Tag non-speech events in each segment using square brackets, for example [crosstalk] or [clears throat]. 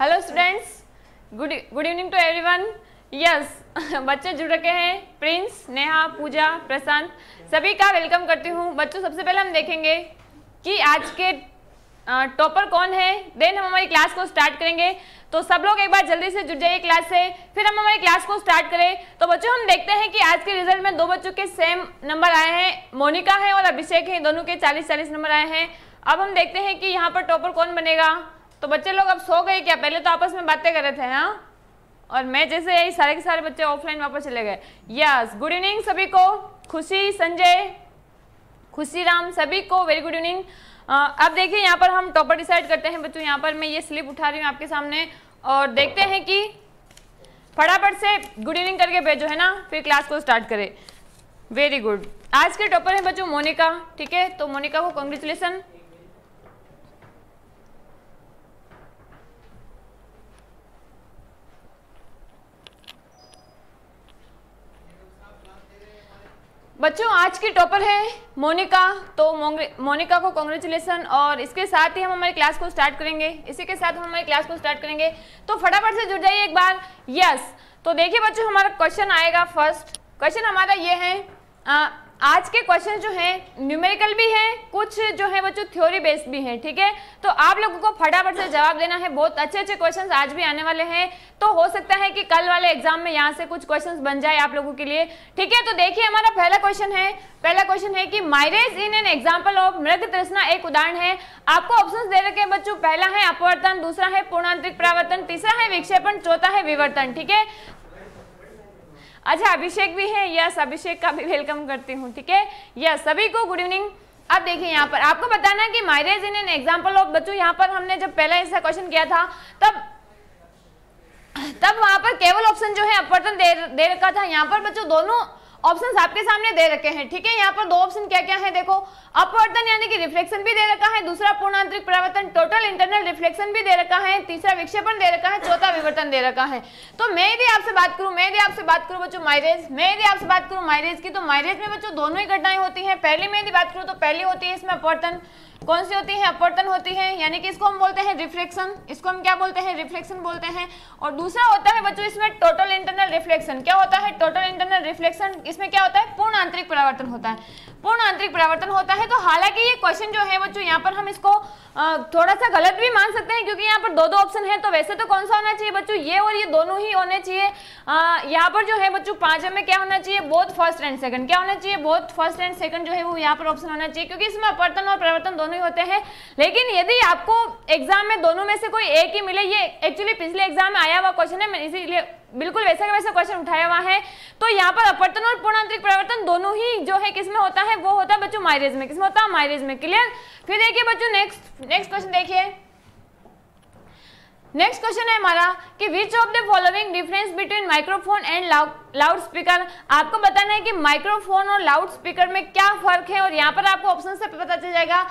Hello students good good evening to everyone yes बच्चे जुड़ रखे हैं प्रिंस नेहा पूजा प्रशांत सभी का वेलकम करती हूँ बच्चों सबसे पहले हम देखेंगे कि आज के टॉपर कौन है देन हम हमारी क्लास को स्टार्ट करेंगे तो सब लोग एक बार जल्दी से जुड़ जाइए क्लास से फिर हम हमारी क्लास को स्टार्ट करें तो बच्चों हम देखते हैं कि आज के रिजल्ट में दो बच्चों के सेम नंबर आए हैं मोनिका है और अभिषेक है दोनों के चालीस चालीस नंबर आए हैं अब हम देखते हैं कि यहाँ पर टॉपर कौन बनेगा तो बच्चे लोग अब सो गए क्या पहले तो आपस में बातें कर रहे थे हाँ और मैं जैसे यही सारे के सारे बच्चे ऑफलाइन वापस चले गए यस गुड इवनिंग सभी को खुशी संजय खुशी राम सभी को वेरी गुड इवनिंग अब देखिए यहाँ पर हम टॉपर डिसाइड करते हैं बच्चों यहाँ पर मैं ये स्लिप उठा रही हूँ आपके सामने और देखते हैं कि फटाफट से गुड इवनिंग करके भेजो है ना फिर क्लास को स्टार्ट करें वेरी गुड आज के टॉपर है बच्चों मोनिका ठीक है तो मोनिका को कॉन्ग्रेचुलेसन बच्चों आज की टॉपर है मोनिका तो मोनिका को कॉन्ग्रेचुलेसन और इसके साथ ही हम हमारी क्लास को स्टार्ट करेंगे इसी के साथ हम हमारी क्लास को स्टार्ट करेंगे तो फटाफट से जुड़ जाइए एक बार यस तो देखिए बच्चों हमारा क्वेश्चन आएगा फर्स्ट क्वेश्चन हमारा ये है आ, आज के क्वेश्चन जो हैं न्यूमेरिकल भी हैं कुछ जो है बच्चों थ्योरी बेस्ड भी हैं ठीक है तो आप लोगों को फटाफट से जवाब देना है बहुत अच्छे अच्छे क्वेश्चंस आज भी आने वाले हैं तो हो सकता है कि कल वाले एग्जाम में यहाँ से कुछ क्वेश्चंस बन जाए आप लोगों के लिए ठीक है तो देखिए हमारा पहला क्वेश्चन है पहला क्वेश्चन है कि mirage in an example of मृग तृष्णा एक उदाहरण है आपको ऑप्शन दे रखे हैं बच्चों पहला है अपवर्तन दूसरा है पूर्णांतरिक प्रावर्तन तीसरा है विक्षेपण चौथा है विवर्तन ठीक है अच्छा अभिषेक भी है यस अभिषेक का भी वेलकम करती हूँ ठीक है यस सभी को गुड इवनिंग अब देखिए यहाँ पर आपको बताना कि mirage in an example of बच्चों यहाँ पर हमने जब पहला ऐसा क्वेश्चन किया था तब तब वहाँ पर केवल ऑप्शन जो है अपवर्तन दे, दे रखा था यहाँ पर बच्चों दोनों ऑप्शंस आपके सामने दे रखे हैं ठीक है यहाँ पर दो ऑप्शन क्या क्या है देखो अपवर्तन यानी कि रिफ्लेक्शन भी दे रखा है दूसरा पूर्ण आंतरिक परावर्तन टोटल इंटरनल रिफ्लेक्शन भी दे रखा है तीसरा विक्षेपण दे रखा है चौथा विवर्तन दे रखा है तो मैं यदि आपसे बात करूँ मैं यदि आपसे बात करूँ बच्चों माइरेज मैं यदि आपसे बात करूँ माइरेज की तो माइरेज में बच्चों दोनों ही घटनाएं होती है पहली में यदि बात करूँ तो पहली होती है इसमें अपवर्तन कौन सी होती है अपवर्तन होती है यानी कि इसको हम बोलते हैं रिफ्लेक्शन इसको हम क्या बोलते हैं रिफ्लेक्शन बोलते हैं और दूसरा होता है बच्चों इसमें टोटल इंटरनल रिफ्लेक्शन क्या होता है टोटल इंटरनल रिफ्लेक्शन इसमें क्या होता है पूर्ण आंतरिक परावर्तन होता है पूर्ण आंतरिक परावर्तन होता है तो हालांकि ये क्वेश्चन जो है बच्चों यहाँ पर हम इसको थोड़ा सा गलत भी मान सकते हैं क्योंकि यहाँ पर दो दो ऑप्शन है तो वैसे तो कौन सा होना चाहिए बच्चों ये और ये दोनों ही होने चाहिए यहाँ पर जो है बच्चों पांच में क्या होना चाहिए बोथ फर्स्ट एंड सेकंड क्या होना चाहिए बोथ फर्स्ट एंड सेकंड जो है वो यहाँ पर ऑप्शन होना चाहिए क्योंकि इसमें अपवर्तन और परावर्तन दोनों ही होते हैं लेकिन यदि आपको एग्जाम में दोनों में से कोई एक ही मिले ये एक्चुअली पिछले एग्जाम में आया हुआ क्वेश्चन है इसीलिए बिल्कुल वैसा का वैसा क्वेश्चन उठाया हुआ है तो यहाँ पर अपर्तन और पूर्णांतरिक परिवर्तन दोनों ही जो है किसमें होता है वो होता है बच्चों माइरेज में किसमें होता है माइरेज में क्लियर फिर देखिए बच्चों नेक्स्ट नेक्स्ट क्वेश्चन देखिए नेक्स्ट क्वेश्चन है हमारा कि which of the following difference between microphone and loudspeaker आपको बताना है कि माइक्रोफोन और लाउड स्पीकर में क्या फर्क है और यहाँ पर आपको ऑप्शन से पता चल जाएगा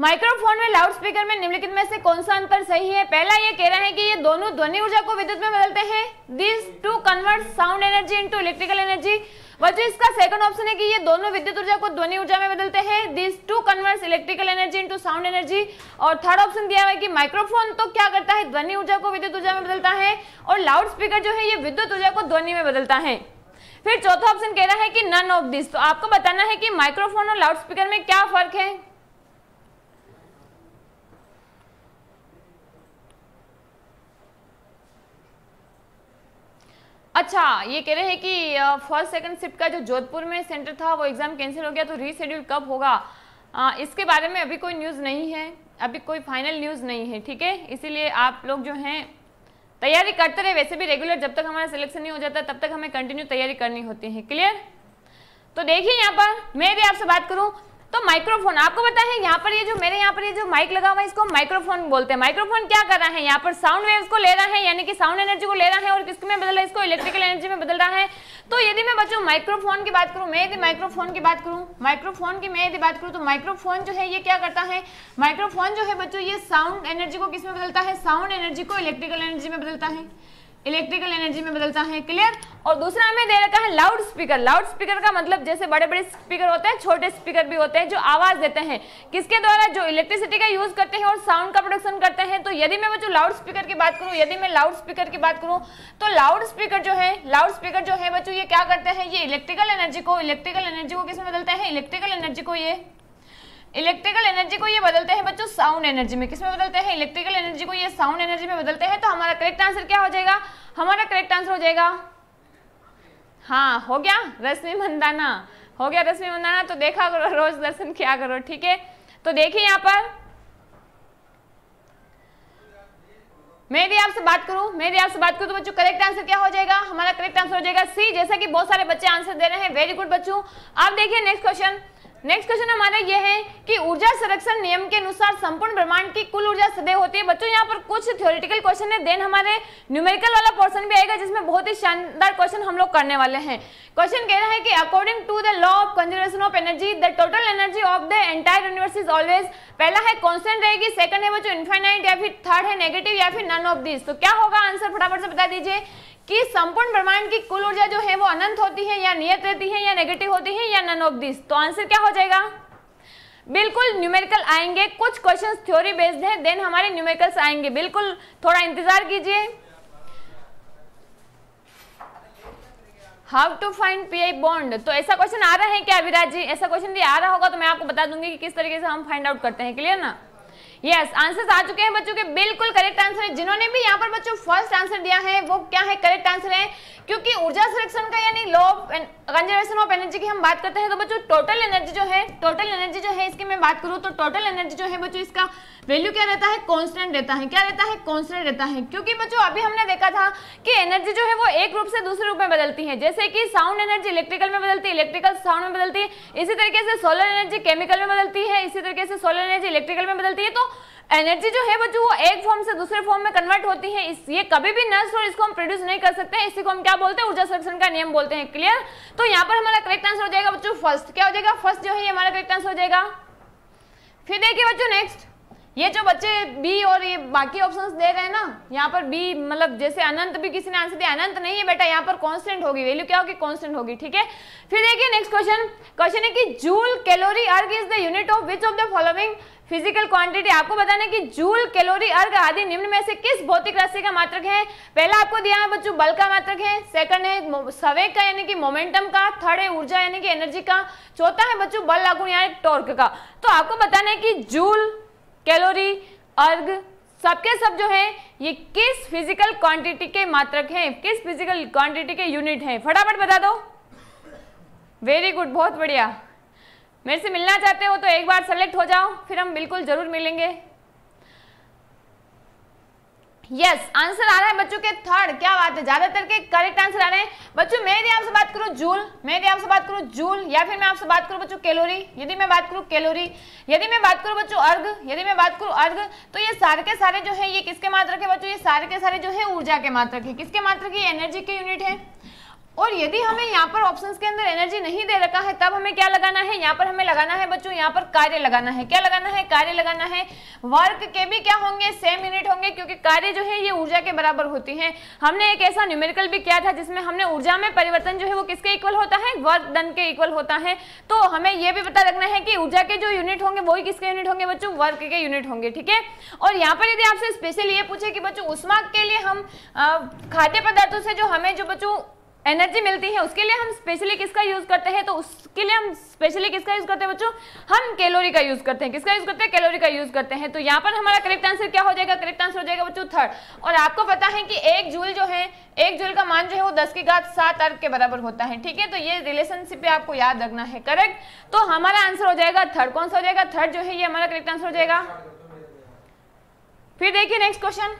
माइक्रोफोन में लाउड स्पीकर में निम्नलिखित में से कौन सा अंतर सही है पहला ये कह रहा है कि ये दोनों ध्वनि ऊर्जा को विद्युत में बदलते हैं this to convert sound energy into electrical energy बच्चों इसका सेकंड ऑप्शन है कि ये दोनों विद्युत ऊर्जा को ध्वनि ऊर्जा में बदलते हैं this to convert electrical energy into sound energy और थर्ड ऑप्शन दिया हुआ है कि माइक्रोफोन तो क्या करता है ध्वनि ऊर्जा को विद्युत ऊर्जा में बदलता है और लाउड स्पीकर जो है ये विद्युत ऊर्जा को ध्वनि में बदलता है फिर चौथा ऑप्शन कह रहा है कि नन ऑफ दिस तो आपको बताना है कि माइक्रोफोन और लाउडस्पीकर में क्या फर्क है अच्छा ये कह रहे हैं कि फर्स्ट सेकंड शिफ्ट का जो जोधपुर में सेंटर था वो एग्ज़ाम कैंसिल हो गया तो रीशेड्यूल कब होगा आ, इसके बारे में अभी कोई न्यूज़ नहीं है अभी कोई फाइनल न्यूज़ नहीं है ठीक है इसीलिए आप लोग जो हैं तैयारी करते रहे वैसे भी रेगुलर जब तक हमारा सिलेक्शन नहीं हो जाता तब तक हमें कंटिन्यू तैयारी करनी होती है क्लियर तो देखिए यहाँ पर मैं भी आपसे बात करूँ तो माइक्रोफोन आपको पता है यहाँ पर ये जो मेरे यहाँ पर ये जो माइक लगा हुआ है इसको माइक्रोफोन बोलते हैं माइक्रोफोन क्या कर रहा है यहाँ पर साउंड वेव्स को ले रहा है यानी कि साउंड एनर्जी को ले रहा है और किसके में बदल रहा है इसको इलेक्ट्रिकल एनर्जी में बदल रहा है तो यदि मैं बच्चों माइक्रोफोन की बात करूं मैं यदि माइक्रोफोन की बात करूँ माइक्रोफोन की मैं यदि बात करूँ तो माइक्रोफोन जो है ये क्या करता है माइक्रोफोन जो है बच्चों ये साउंड एनर्जी को किस में बदलता है साउंड एनर्जी को इलेक्ट्रिकल एनर्जी में बदलता है इलेक्ट्रिकल एनर्जी में बदलता है क्लियर और दूसरा हमें दे रखा है लाउड स्पीकर लाउड स्पीकर का मतलब जैसे बड़े बड़े स्पीकर होते हैं छोटे स्पीकर भी होते हैं जो आवाज देते हैं किसके द्वारा जो इलेक्ट्रिसिटी का यूज करते हैं और साउंड का प्रोडक्शन करते हैं तो यदि मैं जो लाउड स्पीकर की बात करूँ यदि मैं लाउड स्पीकर की बात करूँ तो लाउड स्पीकर जो है लाउड स्पीकर जो है बच्चों ये क्या करते हैं ये इलेक्ट्रिकल एनर्जी को इलेक्ट्रिकल एनर्जी को किसमें बदलते हैं इलेक्ट्रिकल एनर्जी को ये इलेक्ट्रिकल एनर्जी को ये बदलते हैं बच्चों साउंड एनर्जी में किसमें बदलते हैं इलेक्ट्रिकल एनर्जी को ये साउंड एनर्जी में बदलते हैं तो हमारा करेक्ट आंसर क्या हो जाएगा हमारा करेक्ट आंसर हो जाएगा हाँ हो गया रश्मि मंदाना हो गया रश्मि मंदाना तो देखा करो रोज दर्शन किया करो ठीक है तो देखिए यहाँ पर मैं यदि आपसे बात करूं मैं यदि आपसे बात करूं तो बच्चों करेक्ट आंसर क्या हो जाएगा हमारा करेक्ट आंसर हो जाएगा सी जैसा कि बहुत सारे बच्चे आंसर दे रहे हैं वेरी गुड बच्चों आप देखिए नेक्स्ट क्वेश्चन नेक्स्ट क्वेश्चन हमारा यह है कि ऊर्जा संरक्षण नियम के अनुसार संपूर्ण ब्रह्मांड की कुल ऊर्जा सदैव होती है बच्चों यहाँ पर कुछ थ्योरेटिकल क्वेश्चन है देन हमारे न्यूमेरिकल वाला पोर्शन भी आएगा जिसमें बहुत ही शानदार क्वेश्चन हम लोग करने वाले हैं क्वेश्चन कह रहा है कि according to the law of conservation of energy the total energy of the entire universe is always पहला है कॉन्स्टेंट रहेगी सेकंड है बच्चों इन्फाइनाइट या फिर थर्ड है नेगेटिव या फिर नन ऑफ दिस तो क्या होगा आंसर फटाफट से बता दीजिए कि संपूर्ण ब्रह्मांड की कुल ऊर्जा जो है वो अनंत होती है या नियत रहती है या नेगेटिव होती है या नन ऑफ दिस तो आंसर क्या हो जाएगा बिल्कुल न्यूमेरिकल आएंगे कुछ क्वेश्चंस थ्योरी बेस्ड हैं देन हमारे न्यूमेरिकल्स आएंगे बिल्कुल थोड़ा इंतजार कीजिए how to find P I bond तो ऐसा क्वेश्चन आ रहा है क्या अभिराज जी ऐसा क्वेश्चन भी आ रहा होगा तो मैं आपको बता दूंगी कि किस तरीके से हम फाइंड आउट करते हैं क्लियर ना यस आंसर्स आ चुके हैं बच्चों के बिल्कुल करेक्ट आंसर है जिन्होंने भी यहाँ पर बच्चों फर्स्ट आंसर दिया है वो क्या है करेक्ट आंसर है क्योंकि ऊर्जा संरक्षण का यानी लो कंजर्वेशन ऑफ एनर्जी की हम बात करते हैं तो बच्चों टोटल एनर्जी जो है टोटल एनर्जी जो है इसकी मैं बात करूँ तो टोटल एनर्जी जो है बच्चों इसका वैल्यू क्या रहता है कॉन्स्टेंट रहता है क्या रहता है कॉन्स्टेंट रहता है क्योंकि बच्चों अभी हमने देखा था कि एनर्जी जो है वो एक रूप से दूसरे रूप में बदलती है जैसे कि साउंड एनर्जी इलेक्ट्रिकल में बदलती है इलेक्ट्रिकल साउंड में बदलती है इसी तरीके से सोलर एनर्जी केमिकल में बदलती है इसी तरीके से सोलर एनर्जी इलेक्ट्रिकल में बदलती है तो एनर्जी जो है बच्चों वो एक फॉर्म से दूसरे फॉर्म में कन्वर्ट होती है इस ये कभी भी नष्ट और इसको हम प्रोड्यूस नहीं कर सकते इसी को हम क्या बोलते हैं ऊर्जा संरक्षण का नियम बोलते हैं क्लियर तो यहाँ पर हमारा करेक्ट आंसर हो जाएगा बच्चों फर्स्ट क्या हो जाएगा फर्स्ट जो है ये हमारा करेक्ट आंसर हो जाएगा फिर देखिए बच्चों नेक्स्ट ये जो बच्चे बी और ये बाकी ऑप्शंस दे रहे हैं ना यहाँ पर बी मतलब जैसे अनंत भी किसी ने आंसर दिया अनंत नहीं है बेटा यहाँ पर कांस्टेंट होगी वैल्यू क्या होगी कांस्टेंट होगी ठीक है फिर देखिए नेक्स्ट क्वेश्चन क्वेश्चन है कि joule calorie erg is the unit of which of the following physical quantity आपको बताना है कि जूल कैलोरी अर्घ आदि निम्न में से किस भौतिक राशि का मात्रक है पहला आपको दिया है बच्चों बल का मात्रक है सेकंड है सवेग का यानी कि मोमेंटम का थर्ड है ऊर्जा यानी कि एनर्जी का चौथा है बच्चों बल लागू यानी टॉर्क का तो आपको बताना है कि जूल कैलोरी अर्घ सबके सब जो है ये किस फिजिकल क्वांटिटी के मात्रक है किस फिजिकल क्वांटिटी के यूनिट है फटाफट बता दो वेरी गुड बहुत बढ़िया मेरे से मिलना चाहते हो तो एक बार सेलेक्ट हो जाओ फिर हम बिल्कुल जरूर मिलेंगे यस आंसर आ रहा है बच्चों के थर्ड क्या बात है ज्यादातर के करेक्ट आंसर आ रहे हैं बच्चों मैं यदि आपसे बात करूं जूल मैं यदि आपसे बात करूं जूल या फिर मैं आपसे बात करूं बच्चों कैलोरी यदि मैं बात करूं कैलोरी यदि मैं बात करूं बच्चों अर्घ यदि मैं बात करूं अर्घ तो ये सारे के सारे जो है ये किसके मात्र के बच्चों ये सारे के सारे जो है ऊर्जा के मात्र है किसके मात्र की एनर्जी के यूनिट है और यदि हमें यहाँ पर ऑप्शंस के अंदर एनर्जी नहीं दे रखा है तब हमें क्या लगाना है यहाँ पर हमें लगाना है बच्चों यहाँ पर कार्य लगाना है क्या लगाना है कार्य लगाना है वर्क के भी क्या होंगे सेम यूनिट होंगे क्योंकि कार्य जो है ये ऊर्जा के बराबर होती है हमने एक ऐसा न्यूमेरिकल भी किया था जिसमें हमने ऊर्जा में परिवर्तन जो है वो किसके इक्वल होता है वर्क डन के इक्वल होता है तो हमें यह भी पता रखना है कि ऊर्जा के जो यूनिट होंगे वही किसके यूनिट होंगे बच्चों वर्क के यूनिट होंगे ठीक है और यहाँ पर यदि आपसे स्पेशल ये पूछे कि बच्चों उष्मा के लिए हम खाद्य पदार्थों से जो हमें जो बच्चों एनर्जी मिलती है उसके लिए हम स्पेशली किसका यूज करते हैं तो उसके लिए हम स्पेशली किसका यूज करते हैं बच्चों हम कैलोरी का यूज करते हैं किसका यूज करते हैं कैलोरी का यूज करते हैं तो यहाँ पर हमारा करेक्ट आंसर क्या हो जाएगा करेक्ट आंसर हो जाएगा बच्चों थर्ड और आपको पता है कि एक जूल जो है एक जूल का मान जो है वो दस की घात सात अर्ग के बराबर होता है ठीक है तो ये रिलेशनशिप आपको याद रखना है करेक्ट तो हमारा आंसर हो जाएगा थर्ड कौन सा हो जाएगा थर्ड जो है ये हमारा करेक्ट आंसर हो जाएगा फिर देखिए नेक्स्ट क्वेश्चन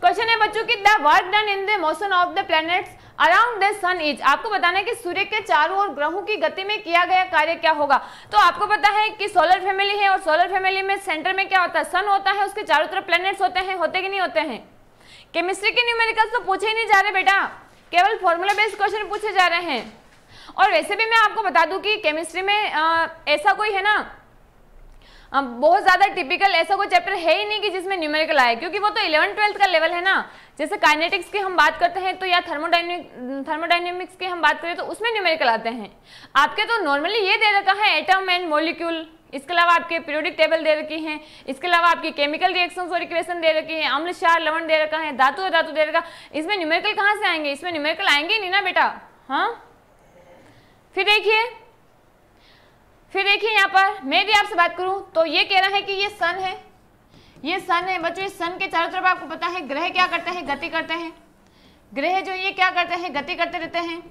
क्वेश्चन है बच्चों की the work done in the motion of the planets around the sun is आपको बताना है कि सूर्य के चारों ओर ग्रहों की गति में किया गया कार्य क्या होगा तो आपको पता है कि सोलर फैमिली है और सोलर फैमिली में सेंटर में क्या होता है सन होता है उसके चारों तरफ प्लेनेट्स होते हैं होते कि नहीं होते हैं केमिस्ट्री के न्यूमेरिकल्स तो पूछे ही नहीं जा रहे बेटा केवल फॉर्मूला बेस्ड क्वेश्चन पूछे जा रहे हैं और वैसे भी मैं आपको बता दूं कि केमिस्ट्री में ऐसा कोई है ना बहुत ज़्यादा टिपिकल ऐसा कोई चैप्टर है ही नहीं कि जिसमें न्यूमेरिकल आए क्योंकि वो तो इलेवन ट्वेल्थ का लेवल है ना जैसे काइनेटिक्स की हम बात करते हैं तो या थर्मोडाइनिक थर्मोडाइनमिक्स की हम बात करें तो उसमें न्यूमेरिकल आते हैं आपके तो नॉर्मली ये दे रखा है एटम एंड मोलिक्यूल इसके अलावा आपके पीरियोडिक टेबल दे रखी हैं इसके अलावा आपकी केमिकल रिएक्शन और इक्वेशन दे रखी हैं अम्ल शार लवण दे रखा है धातु धातु दे रखा इसमें न्यूमेरिकल कहाँ से आएंगे इसमें न्यूमेरिकल आएंगे नहीं ना बेटा हाँ फिर देखिए फिर देखिए यहाँ पर मैं भी आपसे बात करूं तो ये कह रहा है कि ये सन है ये सन है बच्चों इस सन के चारों तरफ आपको पता है ग्रह क्या करते हैं गति करते हैं ग्रह जो ये क्या करते हैं गति करते रहते हैं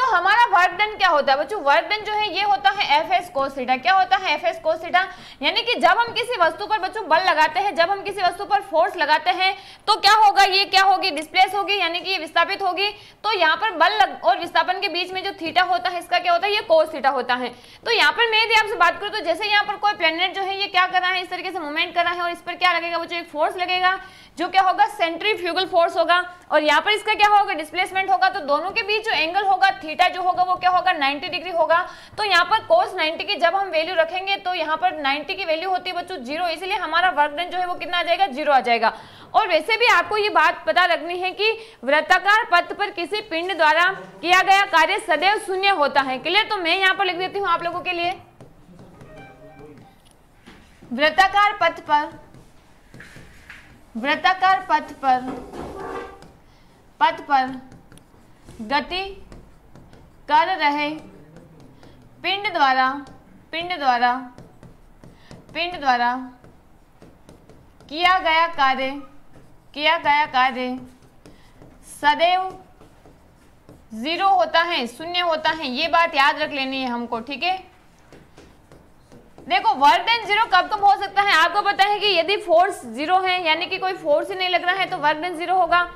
तो हमारा वर्क डन क्या होता है बच्चों वर्क डन जो है ये होता है एफ एस कोसिटा क्या होता है एफ एस कोसिटा यानी कि जब हम किसी वस्तु पर बच्चों बल लगाते हैं जब हम किसी वस्तु पर फोर्स लगाते हैं तो क्या होगा ये क्या होगी डिस्प्लेस होगी यानी कि ये विस्थापित होगी तो यहाँ पर बल लग और विस्थापन के बीच में जो थीटा होता है इसका क्या होता है ये कोसिटा होता है तो यहाँ पर मैं यदि आपसे बात करूँ तो जैसे यहाँ पर कोई प्लेनेट जो है ये क्या कर रहा है इस तरीके से मूवमेंट कर रहा है और इस पर क्या लगेगा बच्चों एक फोर्स लगेगा जो क्या होगा सेंट्रीफ्यूगल फोर्स होगा और यहाँ पर इसका क्या होगा डिस्प्लेसमेंट होगा तो दोनों के बीच जो एंगल होगा थीटा जो होगा वो क्या होगा 90 डिग्री होगा तो यहाँ पर कोस 90 की जब हम वैल्यू रखेंगे तो यहाँ पर 90 की वैल्यू होती है बच्चों जीरो इसलिए हमारा वर्क डन जो है वो कितना आ जाएगा जीरो आ जाएगा और वैसे भी आपको ये बात पता रखनी है कि वृत्ताकार पथ पर किसी पिंड द्वारा किया गया कार्य सदैव शून्य होता है क्लियर तो मैं यहाँ पर लिख देती हूँ आप लोगों के लिए वृत्ताकार पथ पर वृत्ताकार पथ पर पथ पर गति कर रहे पिंड द्वारा पिंड द्वारा पिंड द्वारा किया गया कार्य किया गया कार्य सदैव ज़ीरो होता है शून्य होता है ये बात याद रख लेनी है हमको ठीक है देखो वर्क डन जीरो कब कब हो सकता है आपको पता है कि यदि फोर्स जीरो है यानी कि कोई फोर्स ही नहीं लग रहा है तो वर्क डन जीरो होगा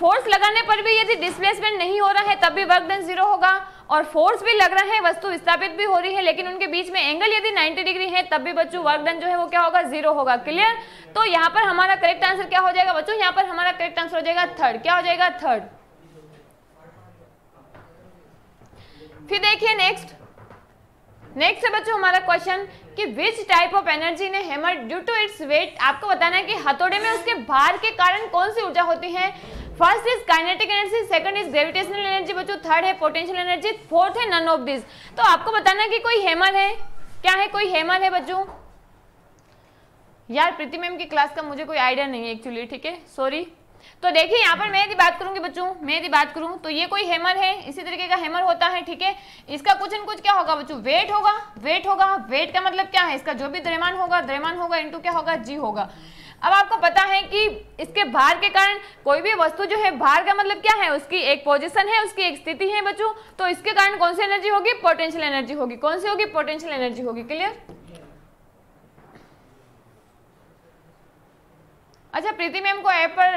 फोर्स लगाने पर भी यदि डिस्प्लेसमेंट नहीं हो रहा है तब भी वर्क डन जीरो होगा और फोर्स भी लग रहा है वस्तु विस्थापित भी हो रही है लेकिन उनके बीच में एंगल यदि 90 डिग्री है तब भी बच्चों वर्क डन जो है वो क्या होगा जीरो होगा क्लियर तो यहाँ पर हमारा करेक्ट आंसर क्या हो जाएगा बच्चों यहाँ पर हमारा करेक्ट आंसर हो जाएगा थर्ड क्या हो जाएगा थर्ड फिर देखिए नेक्स्ट नेक्स्ट है बच्चों हमारा क्वेश्चन कि विच टाइप ऑफ एनर्जी ने hammer due to its weight आपको बताना है कि हथौड़े में उसके भार के कारण कौन सी ऊर्जा होती है first is kinetic energy second is gravitational energy बच्चों थर्ड है पोटेंशियल एनर्जी फोर्थ है नन ऑफ दिस तो आपको बताना कि कोई हेमर है क्या है कोई हेमर है बच्चों यार प्रीति मैम की क्लास का मुझे कोई आइडिया नहीं है एक्चुअली ठीक है सॉरी तो देखिए यहाँ पर मैं यदि बात करूंगी बच्चों मैं यदि बात करूं तो ये कोई हेमर है इसी तरीके का हेमर होता है ठीक है इसका कुछ न कुछ क्या होगा बच्चों वेट होगा वेट होगा वेट का मतलब क्या है इसका जो भी द्रव्यमान होगा द्रव्यमान होगा इनटू क्या होगा जी होगा अब आपको पता है कि इसके भार के कारण कोई भी वस्तु जो है भार का मतलब क्या है उसकी एक पोजिशन है उसकी एक स्थिति है बच्चों तो इसके कारण कौन सी एनर्जी होगी पोटेंशियल एनर्जी होगी कौन सी होगी पोटेंशियल एनर्जी होगी क्लियर अच्छा प्रीति मैम को ऐप पर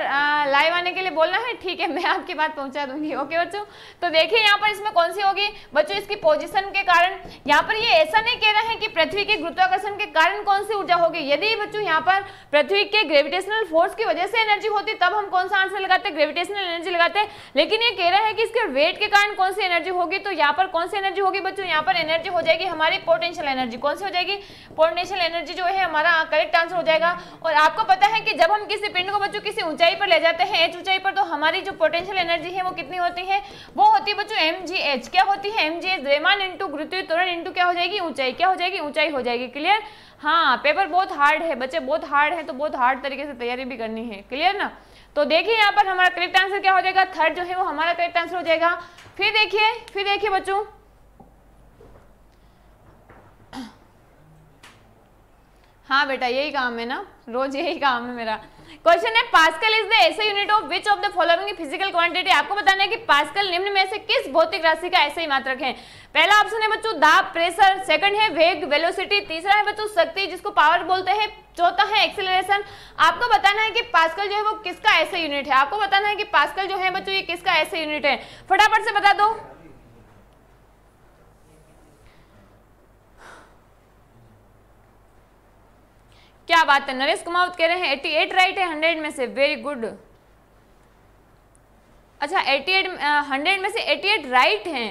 लाइव आने के लिए बोलना है ठीक है मैं आपकी बात पहुंचा दूंगी ओके बच्चों तो देखिए यहाँ पर इसमें कौन सी होगी बच्चों इसकी पोजीशन के कारण यहाँ पर ये यह ऐसा नहीं कह रहा है कि पृथ्वी के गुरुत्वाकर्षण के कारण कौन सी ऊर्जा होगी यदि बच्चों यहाँ पर पृथ्वी के ग्रेविटेशनल फोर्स की वजह से एनर्जी होती तब हम कौन सा आंसर लगाते ग्रेविटेशनल एनर्जी लगाते लेकिन ये कह रहा है कि इसके वेट के कारण कौन सी एनर्जी होगी तो यहाँ पर कौन सी एनर्जी होगी बच्चों यहाँ पर एनर्जी हो जाएगी हमारी पोटेंशियल एनर्जी कौन सी हो जाएगी पोटेंशियल एनर्जी जो है हमारा करेक्ट आंसर हो जाएगा और आपको पता है कि जब हम हम किसी पिंड को बच्चों किसी ऊंचाई पर ले जाते हैं एच ऊंचाई पर तो हमारी जो पोटेंशियल एनर्जी है वो कितनी होती है वो होती है बच्चों एम जी एच क्या होती है एम जी एच रेमान इंटू गुरुत्वीय त्वरण इंटू क्या हो जाएगी ऊंचाई क्या हो जाएगी ऊंचाई हो जाएगी क्लियर हाँ पेपर बहुत हार्ड है बच्चे बहुत हार्ड है तो बहुत हार्ड तरीके से तैयारी भी करनी है क्लियर ना तो देखिए यहाँ पर हमारा करेक्ट आंसर क्या हो जाएगा थर्ड जो है वो हमारा करेक्ट आंसर हो जाएगा फिर देखिए फिर देखिए बच्चों हाँ बेटा यही काम है ना रोज यही काम है मेरा क्वेश्चन है Pascal is the SI unit of which of the following physical quantity आपको बताना है कि पास्कल निम्न में से किस भौतिक राशि का ऐसे ही मात्रक है पहला ऑप्शन है बच्चों दाब प्रेशर सेकंड है वेग वेलोसिटी तीसरा है बच्चों शक्ति जिसको पावर बोलते हैं चौथा है एक्सेलरेशन आपको बताना है कि पास्कल जो है वो किसका ऐसे यूनिट है आपको बताना है कि पास्कल जो है बच्चों ये किसका ऐसे यूनिट है फटाफट से बता दो क्या बात है नरेश कुमावत कह रहे हैं एट्टी एट राइट है हंड्रेड में से वेरी गुड अच्छा एट्टी एट हंड्रेड में से एट्टी एट राइट हैं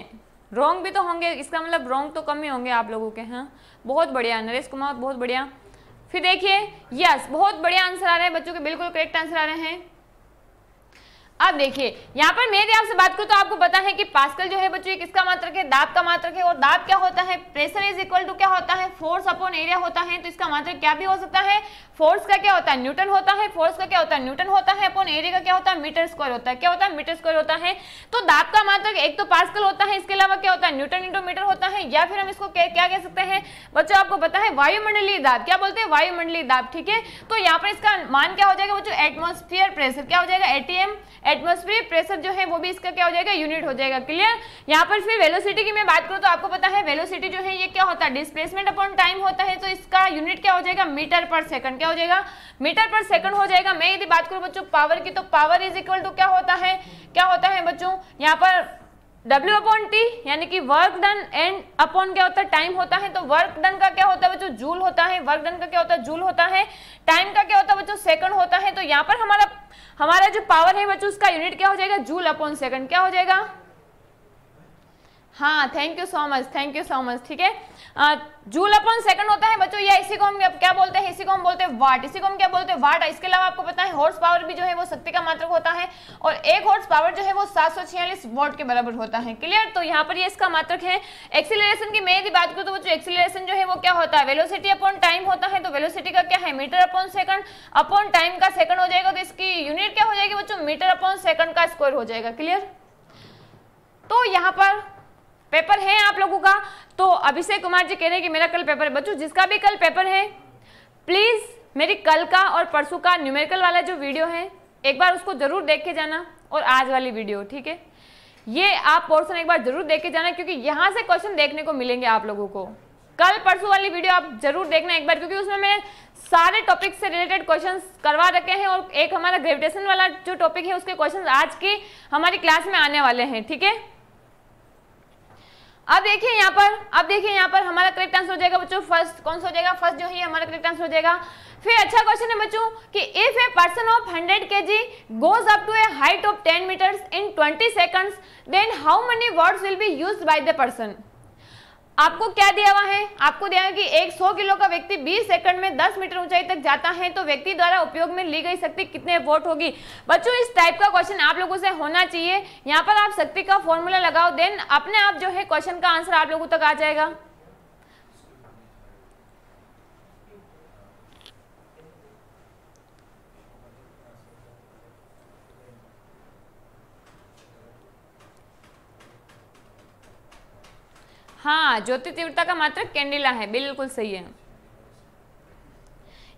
रॉन्ग भी तो होंगे इसका मतलब रॉन्ग तो कम ही होंगे आप लोगों के हाँ बहुत बढ़िया नरेश कुमार बहुत बढ़िया फिर देखिए यस बहुत बढ़िया आंसर आ रहे हैं बच्चों के बिल्कुल करेक्ट आंसर आ रहे हैं अब देखिए यहाँ पर मेरे आपसे बात करूँ तो आपको पता है कि पास्कल जो है बच्चों किसका मात्रक है दाब का मात्रक है और दाब क्या होता है प्रेशर इज इक्वल टू क्या होता है फोर्स अपॉन एरिया होता है तो इसका मात्रक क्या भी हो सकता है फोर्स का क्या होता है न्यूटन होता है फोर्स का क्या होता है न्यूटन होता है अपॉन एरिया का क्या होता है मीटर स्क्वायर होता है क्या होता है मीटर स्क्वायर होता है तो दाब का मात्रक एक तो पास्कल होता है इसके अलावा क्या होता है न्यूटन इंटू मीटर होता है या फिर हम इसको क्या कह सकते हैं बच्चों आपको पता है वायुमंडलीय दाब क्या बोलते हैं वायुमंडलीय दाब ठीक है तो यहाँ पर इसका मान क्या हो जाएगा बच्चों एटमोस्फियर प्रेशर क्या हो जाएगा एटीएम एटमोस्फेरिक प्रेशर जो है वो भी इसका क्या हो जाएगा यूनिट हो जाएगा क्लियर यहाँ पर फिर वेलोसिटी की मैं बात करूँ तो आपको पता है वेलोसिटी जो है ये क्या होता है डिस्प्लेसमेंट अपॉन टाइम होता है तो इसका यूनिट क्या हो जाएगा मीटर पर सेकंड क्या हो जाएगा मीटर पर सेकंड हो जाएगा मैं यदि बात करूँ बच्चों पावर की तो पावर इज इक्वल टू क्या होता है क्या होता है बच्चों यहाँ पर डब्ल्यू अपॉन टी यानी कि वर्क डन एंड अपॉन क्या होता है टाइम होता है तो वर्क डन का क्या होता है बच्चों जूल होता है वर्क डन का क्या होता है जूल होता है टाइम का क्या होता है बच्चों सेकंड होता है तो यहाँ पर हमारा हमारा जो पावर है बच्चों उसका यूनिट क्या हो जाएगा जूल अपॉन सेकंड क्या हो जाएगा हाँ thank you so much thank you so much ठीक है जूल अपॉन सेकंड होता है बच्चों ये इसी को हम क्या बोलते हैं इसी को हम बोलते हैं वाट इसी को हम क्या बोलते हैं वाट इसके अलावा आपको पता है हॉर्स पावर भी जो है वो शक्ति का मात्रक होता है और एक हॉर्स पावर जो है वो सात सौ छियालीस वॉट के बराबर होता है क्लियर तो यहाँ पर ये इसका मात्रक है एक्सिलेशन की मैं यदि बात करूँ तो बच्चों एक्सिलेशन जो है वो क्या होता है वेलोसिटी अपॉन टाइम होता है तो वेलोसिटी का क्या है metre upon second upon time का सेकंड हो जाएगा तो इसकी यूनिट क्या हो जाएगी बच्चों मीटर अपॉन सेकंड का स्क्वायर हो जाएगा क्लियर तो यहाँ पर पेपर है आप लोगों का तो अभिषेक कुमार जी कह रहे हैं कि मेरा कल पेपर है बच्चों जिसका भी कल पेपर है प्लीज़ मेरी कल का और परसों का न्यूमेरिकल वाला जो वीडियो है एक बार उसको ज़रूर देख के जाना और आज वाली वीडियो ठीक है ये आप पोर्सन एक बार ज़रूर देख के जाना क्योंकि यहाँ से क्वेश्चन देखने को मिलेंगे आप लोगों को कल परसों वाली वीडियो आप जरूर देखना एक बार क्योंकि उसमें मैंने सारे टॉपिक से रिलेटेड क्वेश्चंस करवा रखे हैं और एक हमारा ग्रेविटेशन वाला जो टॉपिक है उसके क्वेश्चंस आज की हमारी क्लास में आने वाले हैं ठीक है अब देखिए यहाँ पर अब देखिए यहाँ पर हमारा करेक्ट आंसर हो जाएगा बच्चों फर्स्ट कौन सा हो जाएगा फर्स्ट जो है हमारा करेक्ट आंसर हो जाएगा फिर अच्छा क्वेश्चन है बच्चों कि if a person of hundred K G goes up to a height of ten metres in twenty seconds then how many words will be used by the person आपको क्या दिया हुआ है आपको दिया है कि एक 100 किलो का व्यक्ति 20 सेकंड में 10 मीटर ऊंचाई तक जाता है तो व्यक्ति द्वारा उपयोग में ली गई शक्ति कितने वोट होगी बच्चों इस टाइप का क्वेश्चन आप लोगों से होना चाहिए यहाँ पर आप शक्ति का फॉर्मूला लगाओ देन अपने आप जो है क्वेश्चन का आंसर आप लोगों तक आ जाएगा हाँ ज्योति तीव्रता का मात्रक कैंडिला है बिल्कुल सही है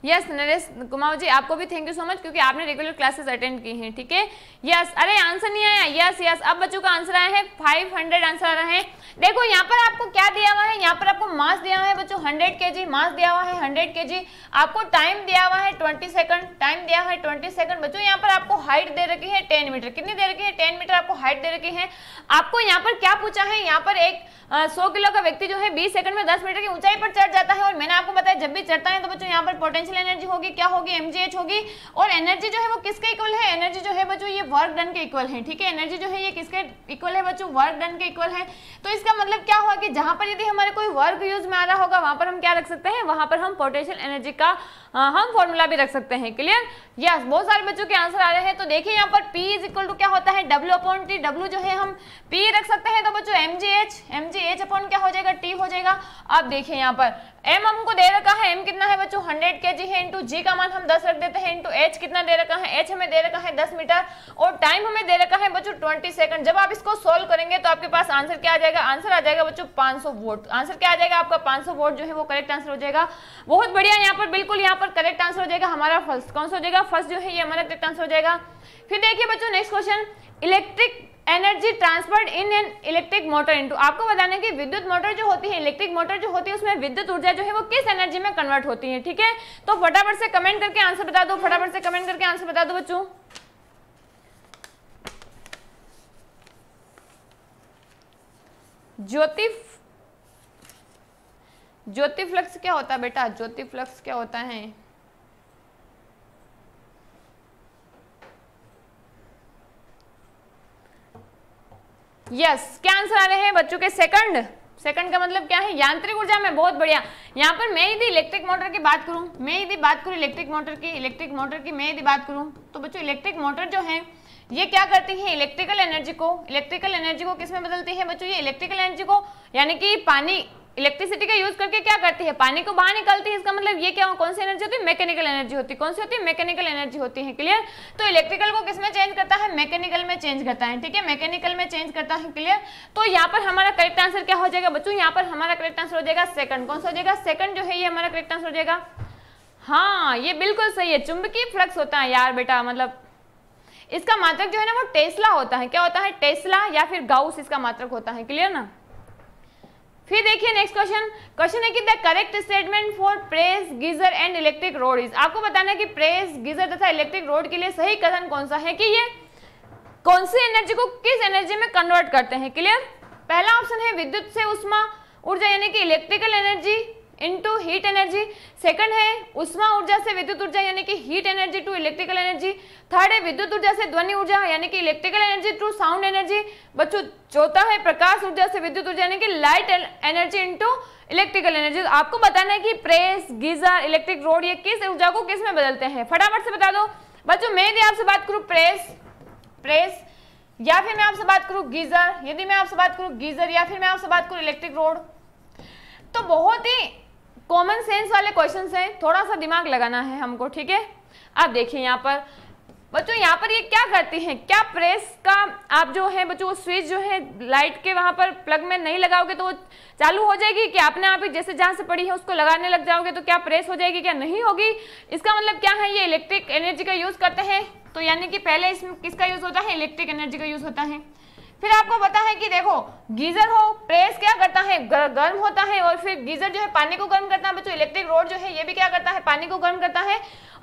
यस नरेश कुमार जी आपको भी थैंक यू सो मच क्योंकि आपने रेगुलर क्लासेस अटेंड की हैं ठीक है यस अरे आंसर नहीं आया यस यस अब बच्चों का आंसर आया है फाइव हंड्रेड आंसर आ रहा है देखो यहाँ पर आपको क्या दिया हुआ है यहाँ पर आपको मास दिया हुआ है बच्चों के जी मास दिया हुआ है के जी आपको टाइम दिया हुआ है ट्वेंटी सेकंड टाइम दिया हुआ है ट्वेंटी सेकंड बच्चों यहाँ पर आपको हाइट दे रखी है टेन मीटर कितनी दे रखी है टेन मीटर आपको हाइट दे रखी है आपको यहाँ पर क्या पूछा है यहाँ पर एक सौ किलो का व्यक्ति जो है बीस सेकंड में दस मीटर की ऊंचाई पर चढ़ जाता है और मैंने आपको बताया जब भी चढ़ता है तो बच्चों यहाँ पर पोटेंशियल पोटेंशियल एनर्जी होगी क्या होगी एमजीएच होगी और एनर्जी जो है वो किसके इक्वल है एनर्जी जो है बच्चों ये वर्क डन के इक्वल है ठीक है एनर्जी जो है ये किसके इक्वल है बच्चों वर्क डन के इक्वल है तो इसका मतलब क्या हुआ कि जहां पर यदि हमारे कोई वर्क यूज में आ रहा होगा वहां पर हम क्या रख सकते हैं वहां पर हम पोटेंशियल एनर्जी का हाँ, हम फॉर्मूला भी रख सकते हैं क्लियर यस बहुत सारे बच्चों के आंसर आ रहे हैं तो देखिए यहाँ पर पी इज इक्वल टू क्या होता है डब्ल्यू अपॉन टी डब्ल्यू जो है हम पी रख सकते हैं तो बच्चों M G H M G H upon क्या हो जाएगा टी हो जाएगा अब देखिए यहाँ पर एम हमको दे रखा है एम कितना है बच्चों हंड्रेड के जी है इंटू जी का मान हम दस रख देते हैं इंटू एच कितना दे रखा है एच हमें दे रखा है दस मीटर और टाइम हमें दे रखा है बच्चों ट्वेंटी सेकंड जब आप इसको सोल्व करेंगे तो आपके पास आंसर क्या आ जाएगा आंसर आ जाएगा बच्चों पांच सौ वोट आंसर क्या आ जाएगा आपका पांच सौ वोट जो है वो करेक्ट आंसर हो जाएगा बहुत बढ़िया यहाँ पर बिल्कुल यहाँ पर करेक्ट आंसर हो जाएगा हमारा फर्स्ट कौन सा हो जाएगा फर्स्ट जो है ये हमारा करेक्ट आंसर हो जाएगा फिर देखिए बच्चों next question electric energy transferred in an electric motor into आपको बताना है कि विद्युत मोटर जो होती है इलेक्ट्रिक मोटर जो होती है उसमें विद्युत ऊर्जा जो है वो किस एनर्जी में कन्वर्ट होती है ठीक है तो फटाफट से कमेंट करके आंसर बता दो फटाफट से कमेंट करके आंसर बता दो बच्चों ज्योति ज्योति फ्लक्स क्या होता है बेटा ज्योति फ्लक्स क्या होता है यस क्या आंसर आ रहे हैं बच्चों के सेकंड सेकंड का मतलब क्या है यांत्रिक ऊर्जा में बहुत बढ़िया यहां पर मैं यदि इलेक्ट्रिक मोटर की बात करूं मैं यदि बात करूं इलेक्ट्रिक मोटर की इलेक्ट्रिक मोटर की मैं यदि बात करूं तो बच्चों इलेक्ट्रिक मोटर जो है ये क्या करती है इलेक्ट्रिकल एनर्जी को इलेक्ट्रिकल एनर्जी को किसमें बदलती है बच्चों ये इलेक्ट्रिकल एनर्जी को यानी कि पानी इलेक्ट्रिसिटी का यूज करके क्या करती है पानी को बाहर निकलती है इसका मतलब ये क्या हो कौन सी एनर्जी होती है मैकेनिकल एनर्जी होती है कौन सी होती है मैकेनिकल एनर्जी होती है क्लियर तो इलेक्ट्रिकल को किसमें चेंज करता है मैकेनिकल में चेंज करता है ठीक है मैकेनिकल में चेंज करता है क्लियर तो यहाँ पर हमारा करेक्ट आंसर क्या हो जाएगा बच्चों यहाँ पर हमारा करेक्ट आंसर हो जाएगा सेकंड कौन सा हो जाएगा सेकंड जो है ये हमारा करेक्ट आंसर हो जाएगा हाँ ये बिल्कुल सही है चुंबकीय फ्लक्स होता है यार बेटा मतलब इसका मात्रक जो है ना वो टेस्ला होता है क्या होता है टेस्ला या फिर गाउस इसका मात्रक होता है क्लियर ना फिर देखिए नेक्स्ट क्वेश्चन क्वेश्चन है कि the correct statement for press geyser and electric rod is आपको बताना कि प्रेस गीजर तथा इलेक्ट्रिक रोड के लिए सही कथन कौन सा है कि ये कौन सी एनर्जी को किस एनर्जी में कन्वर्ट करते हैं क्लियर पहला ऑप्शन है विद्युत से उष्मा ऊर्जा यानी कि electrical energy into heat energy second है उष्मा ऊर्जा से विद्युत ऊर्जा यानी कि heat energy to electrical energy third है विद्युत ऊर्जा से ध्वनि ऊर्जा यानी कि electrical energy to sound energy बच्चों चौथा है प्रकाश ऊर्जा से विद्युत ऊर्जा यानी कि light energy into electrical energy आपको बताना है कि प्रेस गीजर इलेक्ट्रिक रोड ये किस ऊर्जा को किस में बदलते हैं फटाफट से बता दो बच्चों मैं यदि आपसे बात करूँ प्रेस प्रेस या फिर मैं आपसे बात करूँ गीजर यदि मैं आपसे बात करूँ गीजर या फिर मैं आपसे बात करूँ इलेक्ट्रिक रोड तो बहुत ही कॉमन सेंस वाले क्वेश्चन हैं थोड़ा सा दिमाग लगाना है हमको ठीक है आप देखिए यहाँ पर बच्चों यहाँ पर ये क्या करती हैं क्या प्रेस का आप जो है बच्चों वो स्विच जो है लाइट के वहां पर प्लग में नहीं लगाओगे तो वो चालू हो जाएगी कि आपने आप ही जैसे जहां से पड़ी है उसको लगाने लग जाओगे तो क्या प्रेस हो जाएगी क्या नहीं होगी इसका मतलब क्या है ये इलेक्ट्रिक एनर्जी का यूज़ करते हैं तो यानी कि पहले इसमें किसका यूज़ होता है इलेक्ट्रिक एनर्जी का यूज़ होता है फिर आपको पता है कि देखो गीजर हो प्रेस क्या करता है गर्म होता है और फिर गीजर जो है पानी को गर्म करता है बच्चों इलेक्ट्रिक रोड जो है ये भी क्या करता है पानी को गर्म करता है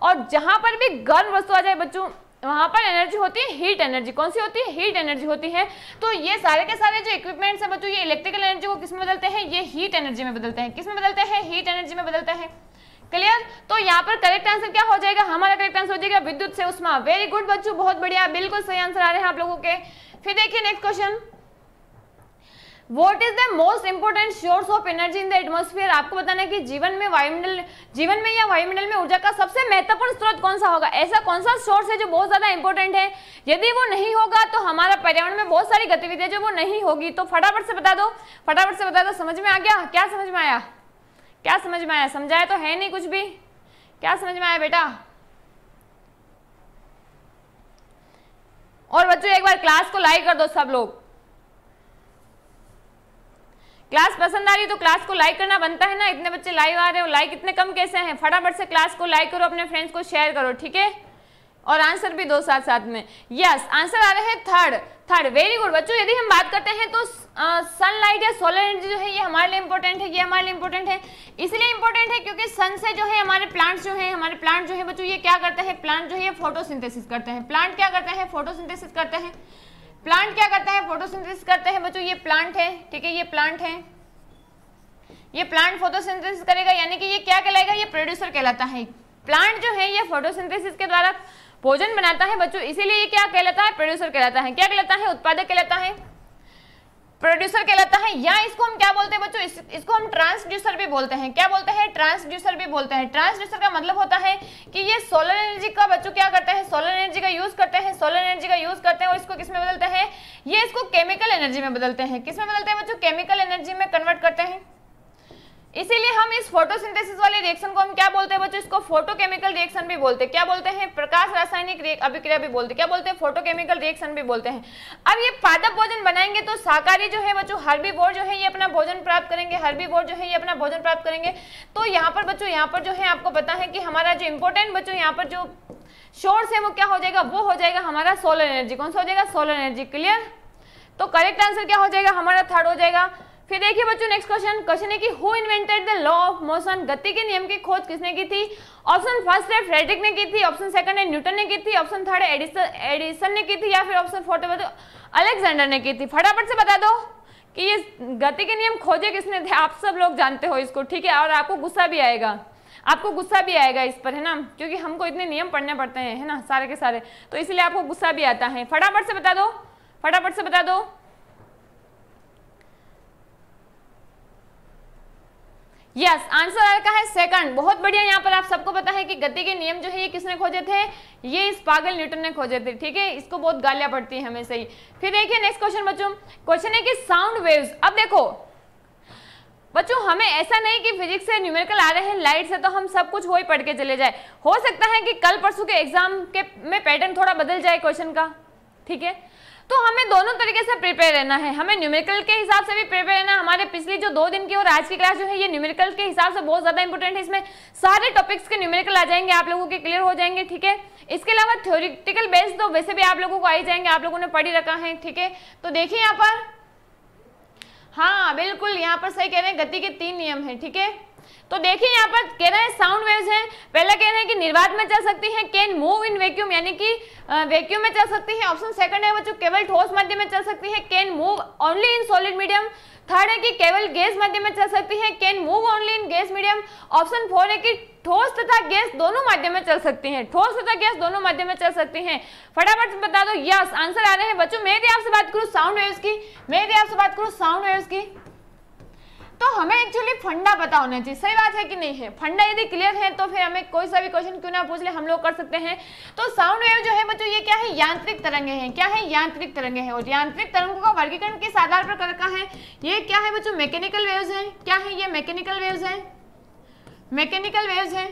और जहां पर भी गर्म वस्तु आ जाए बच्चों वहां पर एनर्जी होती है हीट एनर्जी कौन सी होती है हीट एनर्जी होती है तो ये सारे के सारे जो इक्विपमेंट्स हैं बच्चों ये इलेक्ट्रिकल एनर्जी को किस में बदलते हैं ये हीट एनर्जी में बदलते हैं किस में बदलते हैं हीट एनर्जी में बदलते हैं क्लियर तो यहाँ पर करेक्ट आंसर क्या हो जाएगा हमारा करेक्ट आंसर हो जाएगा विद्युत से उष्मा वेरी गुड बच्चों बहुत बढ़िया बिल्कुल सही आंसर आ रहे हैं आप लोगों के फिर देखिए next question what is the most important source of energy in the atmosphere आपको बताना है कि जीवन में वायुमंडल जीवन में या वायुमंडल में ऊर्जा का सबसे महत्वपूर्ण स्रोत कौन सा होगा ऐसा कौन सा सोर्स है जो बहुत ज्यादा इंपॉर्टेंट है यदि वो नहीं होगा तो हमारा पर्यावरण में बहुत सारी गतिविधियां जो वो नहीं होगी तो फटाफट से बता दो फटाफट से बता दो समझ में आ गया क्या समझ में आया क्या समझ में आया समझाया तो है नहीं कुछ भी क्या समझ में आया बेटा और बच्चों एक बार क्लास को लाइक कर दो सब लोग क्लास पसंद आ रही तो क्लास को लाइक करना बनता है ना इतने बच्चे लाइव आ रहे हो लाइक इतने कम कैसे हैं फटाफट से क्लास को लाइक करो अपने फ्रेंड्स को शेयर करो ठीक है और आंसर भी दो साथ साथ में यस आंसर आ रहे हैं थर्ड थर्ड वेरी गुड बच्चों यदि हम बात करते हैं तो सनलाइट या सोलर एनर्जी जो है ये हमारे लिए इंपॉर्टेंट है ये हमारे लिए इंपॉर्टेंट है इसलिए इंपॉर्टेंट है क्योंकि सन से जो है हमारे प्लांट्स जो है हमारे प्लांट जो है बच्चों ये क्या करते हैं प्लांट जो है ये फोटो करते हैं प्लांट क्या करते हैं फोटो करते हैं प्लांट क्या करते हैं फोटो करते हैं बच्चों ये प्लांट है ठीक है ये प्लांट है ये प्लांट फोटो करेगा यानी कि ये क्या कहलाएगा ये प्रोड्यूसर कहलाता है प्लांट जो है ये फोटोसिंथेसिस के द्वारा भोजन बनाता है बच्चों इसीलिए क्या कहलाता है प्रोड्यूसर कहलाता है क्या कहलाता है उत्पादक कहलाता है प्रोड्यूसर कहलाता है या इसको हम क्या बोलते हैं बच्चों इस, इसको हम ट्रांसड्यूसर भी बोलते हैं क्या बोलते हैं ट्रांसड्यूसर भी बोलते हैं ट्रांसड्यूसर का मतलब होता है कि ये सोलर एनर्जी का बच्चों क्या करते हैं सोलर एनर्जी का यूज करते हैं सोलर एनर्जी का यूज करते हैं और इसको किस में बदलते हैं ये इसको केमिकल एनर्जी में बदलते हैं किस में बदलते हैं बच्चों केमिकल एनर्जी में कन्वर्ट करते हैं इसीलिए हम इस फोटोसिंथेसिस वाले रिएक्शन को हम क्या बोलते हैं बच्चों इसको फोटोकेमिकल रिएक्शन भी बोलते हैं क्या बोलते हैं प्रकाश रासायनिक अभिक्रिया भी बोलते हैं क्या बोलते हैं फोटोकेमिकल रिएक्शन भी बोलते हैं अब ये पादप भोजन बनाएंगे तो शाकाहारी जो है बच्चों हर्बीवोर जो है ये अपना भोजन प्राप्त करेंगे हर्बीवोर जो है ये अपना भोजन प्राप्त करेंगे तो यहाँ पर बच्चों यहाँ पर जो है आपको पता है कि हमारा जो इम्पोर्टेंट बच्चों यहाँ पर जो शोर से वो क्या हो जाएगा वो हो जाएगा हमारा सोलर एनर्जी कौन सा हो जाएगा सोलर एनर्जी क्लियर तो करेक्ट आंसर क्या हो जाएगा हमारा थर्ड हो जाएगा फिर देखिए बच्चों नेक्स्ट क्वेश्चन क्वेश्चन है कि who invented the law of motion गति के नियम की खोज किसने की थी ऑप्शन फर्स्ट है फ्रेडरिक ने की थी ऑप्शन सेकंड है न्यूटन ने की थी ऑप्शन थर्ड है एडिसन एडिसन ने की थी या फिर ऑप्शन फोर्थ है अलेक्जेंडर तो ने की थी फटाफट से बता दो कि ये गति के नियम खोजे किसने थे आप सब लोग जानते हो इसको ठीक है और आपको गुस्सा भी आएगा आपको गुस्सा भी आएगा इस पर है ना क्योंकि हमको इतने नियम पढ़ने पड़ते हैं है ना सारे के सारे तो इसलिए आपको गुस्सा भी आता है फटाफट से बता दो फटाफट से बता दो यस आंसर आ रखा है सेकंड बहुत बढ़िया यहाँ पर आप सबको पता है कि गति के नियम जो है ये किसने खोजे थे ये इस पागल न्यूटन ने खोजे थे ठीक है इसको बहुत गालियां पड़ती है हमेशा ही फिर देखिए नेक्स्ट क्वेश्चन बच्चों क्वेश्चन है कि साउंड वेव्स अब देखो बच्चों हमें ऐसा नहीं कि फिजिक्स से न्यूमेरिकल आ रहे हैं लाइट से तो हम सब कुछ वही पढ़ के चले जाए हो सकता है कि कल परसों के एग्जाम के में पैटर्न थोड़ा बदल जाए क्वेश्चन का ठीक है तो हमें दोनों तरीके से प्रिपेयर रहना है हमें न्यूमेरिकल के हिसाब से भी प्रिपेयर रहना है हमारे पिछले जो दो दिन की और आज की क्लास जो है ये न्यूमेरिकल के हिसाब से बहुत ज़्यादा इंपॉर्टेंट है इसमें सारे टॉपिक्स के न्यूमेरिकल आ जाएंगे आप लोगों के क्लियर हो जाएंगे ठीक है इसके अलावा थ्योरिटिकल बेस तो वैसे भी आप लोगों को आई जाएंगे आप लोगों ने पढ़ी रखा है ठीक है तो देखिए यहाँ पर हाँ बिल्कुल यहाँ पर सही कह रहे हैं गति के तीन नियम है ठीक है तो देखिए यहाँ पर कह रहे हैं साउंड वेव्स हैं पहला कह रहे हैं कि निर्वात में चल सकती हैं कैन मूव इन वैक्यूम यानी कि वैक्यूम में चल सकती हैं ऑप्शन सेकंड है बच्चों केवल ठोस माध्यम में चल सकती हैं can move only in solid medium third है कि केवल गैस माध्यम में चल सकती हैं can move only in gas medium option four है कि ठोस तथा गैस दोनों माध्यम में चल सकती हैं ठोस तथा गैस दोनों माध्यम में चल सकती हैं फटाफट से बता दो यस आंसर आ रहे हैं बच्चों मैं भी आपसे बात करूँ साउंड वेव्स की मैं भी आपसे बात करूँ साउंड वेव्स की तो हमें एक्चुअली फंडा पता होना चाहिए सही बात है कि नहीं है फंडा यदि क्लियर है तो फिर हमें कोई सा भी क्वेश्चन क्यों ना पूछ ले हम लोग कर सकते हैं तो साउंड वेव जो है बच्चों ये क्या है यांत्रिक तरंगे हैं क्या है यांत्रिक तरंगे हैं और यांत्रिक तरंगों का वर्गीकरण किस आधार पर रखा है ये क्या है बच्चों मैकेनिकल वेव्स है क्या है ये मैकेनिकल वेव्स है मैकेनिकल वेव्स है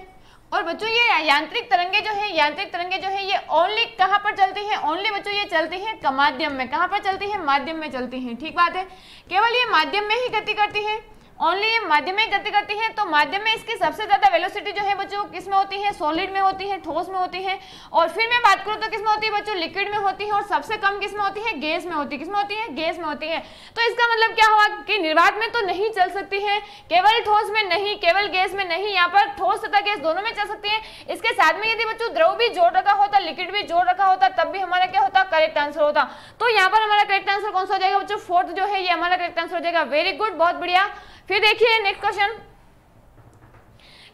और बच्चों ये यांत्रिक तरंगे जो है यांत्रिक तरंगे जो है ये ओनली कहाँ पर चलती हैं ओनली बच्चों ये चलती हैं माध्यम में कहाँ पर चलती हैं माध्यम में चलती हैं ठीक बात है केवल ये माध्यम में ही गति करती है ओनली माध्यम में गति करती है तो माध्यम में इसकी सबसे ज़्यादा वेलोसिटी जो है बच्चों किस में होती है सॉलिड में होती है ठोस में होती है और फिर मैं बात करूँ तो किस में होती है बच्चों लिक्विड में होती है और सबसे कम किस में होती है गैस में होती है किस में होती है गैस में होती है तो इसका मतलब क्या हुआ कि निर्वात में तो नहीं चल सकती है केवल ठोस में नहीं केवल गैस में नहीं यहाँ पर ठोस तथा गैस दोनों में चल सकती है इसके साथ में यदि बच्चों द्रव भी जोड़ रखा होता लिक्विड भी जोड़ रखा होता तब भी हमारा क्या होता करेक्ट आंसर होता तो यहाँ पर हमारा करेक्ट आंसर कौन सा हो जाएगा बच्चों फोर्थ जो है ये हमारा करेक्ट आंसर हो जाएगा वेरी गुड बहुत बढ़िया फिर देखिए नेक्स्ट क्वेश्चन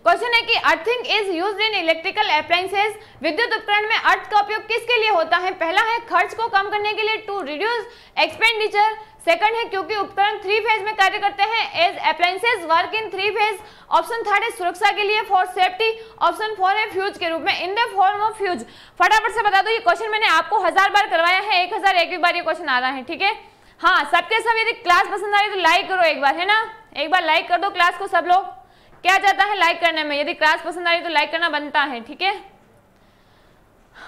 क्वेश्चन है कि earthing is use in electrical appliances विद्युत उपकरण में अर्थ का उपयोग किसके लिए होता है पहला है खर्च को कम करने के लिए टू रिड्यूस एक्सपेंडिचर सेकंड है क्योंकि उपकरण थ्री फेज में कार्य करते हैं as appliances work in three phase option third है सुरक्षा के लिए फॉर सेफ्टी ऑप्शन फोर है फ्यूज के रूप में in the form of fuse फटाफट से बता दो ये क्वेश्चन मैंने आपको हजार बार करवाया है एक हजार एक भी बार ये क्वेश्चन आ रहा है ठीक है हाँ सबके सब यदि क्लास पसंद आई तो लाइक करो एक बार है ना एक बार लाइक कर दो क्लास को सब लोग क्या जाता है लाइक करने में यदि क्लास पसंद आई तो लाइक करना बनता है ठीक है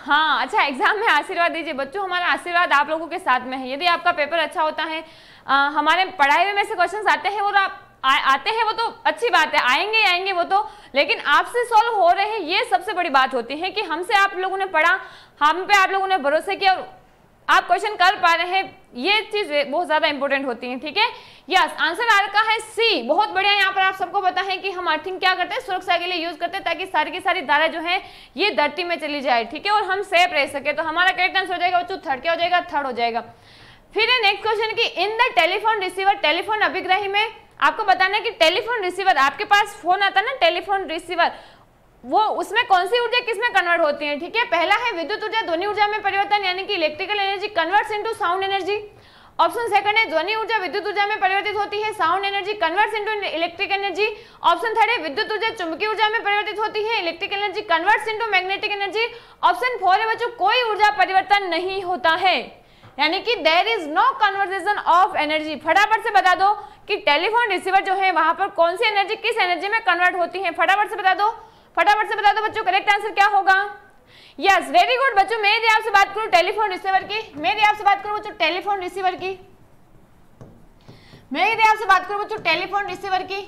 हाँ अच्छा एग्जाम में आशीर्वाद दीजिए बच्चों हमारा आशीर्वाद आप लोगों के साथ में है यदि आपका पेपर अच्छा होता है आ, हमारे पढ़ाई में से क्वेश्चंस आते हैं और आप आ, आते हैं वो तो अच्छी बात है आएंगे आएंगे वो तो लेकिन आपसे सॉल्व हो रहे हैं ये सबसे बड़ी बात होती है कि हमसे आप लोगों ने पढ़ा हम पे आप लोगों ने भरोसे किया और आप क्वेश्चन कर पा रहे हैं ये चीज बहुत ज्यादा इंपॉर्टेंट होती है ठीक है यस आंसर आ रहा है सी बहुत बढ़िया यहाँ पर आप सबको पता है कि हम अर्थिंग क्या करते हैं सुरक्षा के लिए यूज करते हैं ताकि सारी की सारी धारा जो है ये धरती में चली जाए ठीक है और हम सेफ रह सके तो हमारा करेक्ट आंसर हो जाएगा बच्चों थर्ड क्या हो जाएगा थर्ड हो जाएगा फिर है नेक्स्ट क्वेश्चन की in the telephone receiver telephone अभिग्रही में आपको बताना है कि टेलीफोन रिसीवर आपके पास फोन आता है ना टेलीफोन रिसीवर वो उसमें कौन सी ऊर्जा किसमें कन्वर्ट होती है ठीक है पहला है विद्युत ऊर्जा ध्वनि ऊर्जा में परिवर्तन यानी कि electrical energy converts into sound energy option second है ध्वनि ऊर्जा विद्युत ऊर्जा में परिवर्तित होती है sound energy converts into electric energy option third है विद्युत ऊर्जा चुंबकीय ऊर्जा में परिवर्तित होती है electric energy converts into magnetic energy option four है बच्चों कोई ऊर्जा परिवर्तन नहीं होता है यानी कि there is no conversation of energy फटाफट से बता दो कि टेलीफोन रिसीवर जो है वहां पर कौन सी एनर्जी किस एनर्जी में कन्वर्ट होती है फटाफट से बता दो फटाफट से बता दो बच्चों करेक्ट आंसर क्या होगा यस वेरी गुड बच्चों मैं यदि आपसे बात करूं टेलीफोन रिसीवर की मैं यदि आपसे बात करूं बच्चों टेलीफोन रिसीवर की मैं यदि आपसे बात करूं बच्चों टेलीफोन रिसीवर की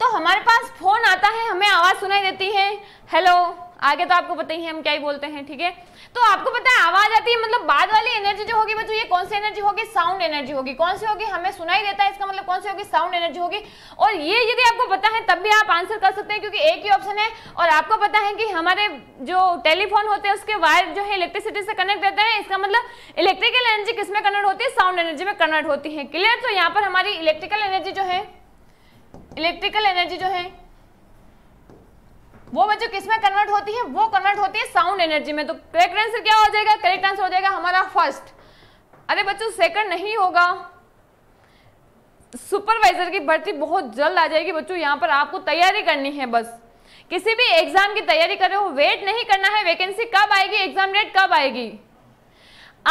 तो हमारे पास फोन आता है हमें आवाज सुनाई देती है हेलो आगे तो आपको पता ही है हम क्या ही बोलते हैं ठीक है तो आपको पता है आवाज आती है मतलब बाद वाली एनर्जी जो होगी बच्चों ये कौन सी एनर्जी होगी साउंड एनर्जी होगी कौन सी होगी हमें सुनाई देता है इसका मतलब कौन सी होगी साउंड एनर्जी होगी और ये यदि आपको पता है तब भी आप आंसर कर सकते हैं क्योंकि एक ही ऑप्शन है और आपको पता है कि हमारे जो टेलीफोन होते हैं उसके वायर जो है इलेक्ट्रिसिटी से कनेक्ट रहते हैं इसका मतलब इलेक्ट्रिकल एनर्जी किसमें कन्वर्ट होती है साउंड एनर्जी में कन्वर्ट होती है क्लियर तो यहाँ पर हमारी इलेक्ट्रिकल एनर्जी जो है इलेक्ट्रिकल एनर्जी जो है वो बच्चों किसमें कन्वर्ट होती है वो कन्वर्ट होती है साउंड एनर्जी में तो करेक्ट आंसर क्या हो जाएगा करेक्ट आंसर हो जाएगा हमारा फर्स्ट अरे बच्चों सेकंड नहीं होगा सुपरवाइजर की भर्ती बहुत जल्द आ जाएगी बच्चों यहाँ पर आपको तैयारी करनी है बस किसी भी एग्जाम की तैयारी कर रहे हो वेट नहीं करना है वैकेंसी कब आएगी एग्जाम डेट कब आएगी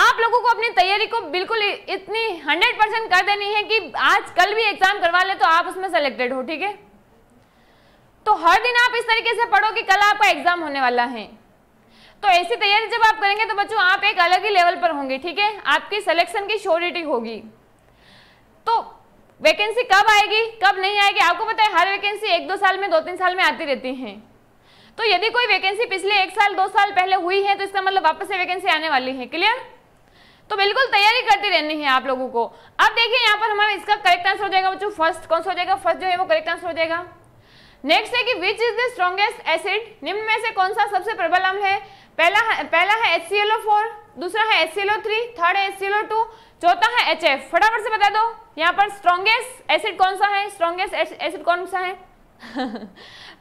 आप लोगों को अपनी तैयारी को बिल्कुल इतनी 100 परसेंट कर देनी है कि आज कल भी एग्जाम करवा ले तो आप उसमें सेलेक्टेड हो ठीक है तो हर दिन आप इस तरीके से पढ़ो कि कल आपका एग्जाम होने वाला है तो ऐसी तैयारी जब आप करेंगे तो बच्चों आप एक अलग ही लेवल पर होंगे ठीक है आपकी सिलेक्शन की श्योरिटी होगी तो वैकेंसी कब आएगी कब नहीं आएगी आपको पता है हर वैकेंसी एक दो साल में दो तीन साल में आती रहती है तो यदि कोई वैकेंसी पिछले एक साल दो साल पहले हुई है तो इसका मतलब वापस से वैकेंसी आने वाली है क्लियर तो बिल्कुल तैयारी करती रहनी है आप लोगों को अब देखिए यहाँ पर हमारा इसका करेक्ट आंसर हो जाएगा बच्चों फर्स्ट कौन सा हो जाएगा फर्स्ट जो है वो करेक्ट आंसर हो जाएगा नेक्स्ट है कि which is the strongest acid निम्न में से कौन सा सबसे प्रबल अम्ल है पहला है पहला है एच सी एल फोर दूसरा है H C L three third है एच सी एल टू चौथा है एच एफ फटाफट से बता दो यहाँ पर स्ट्रॉन्गेस्ट एसिड कौन सा है स्ट्रॉन्गेस्ट एसिड कौन सा है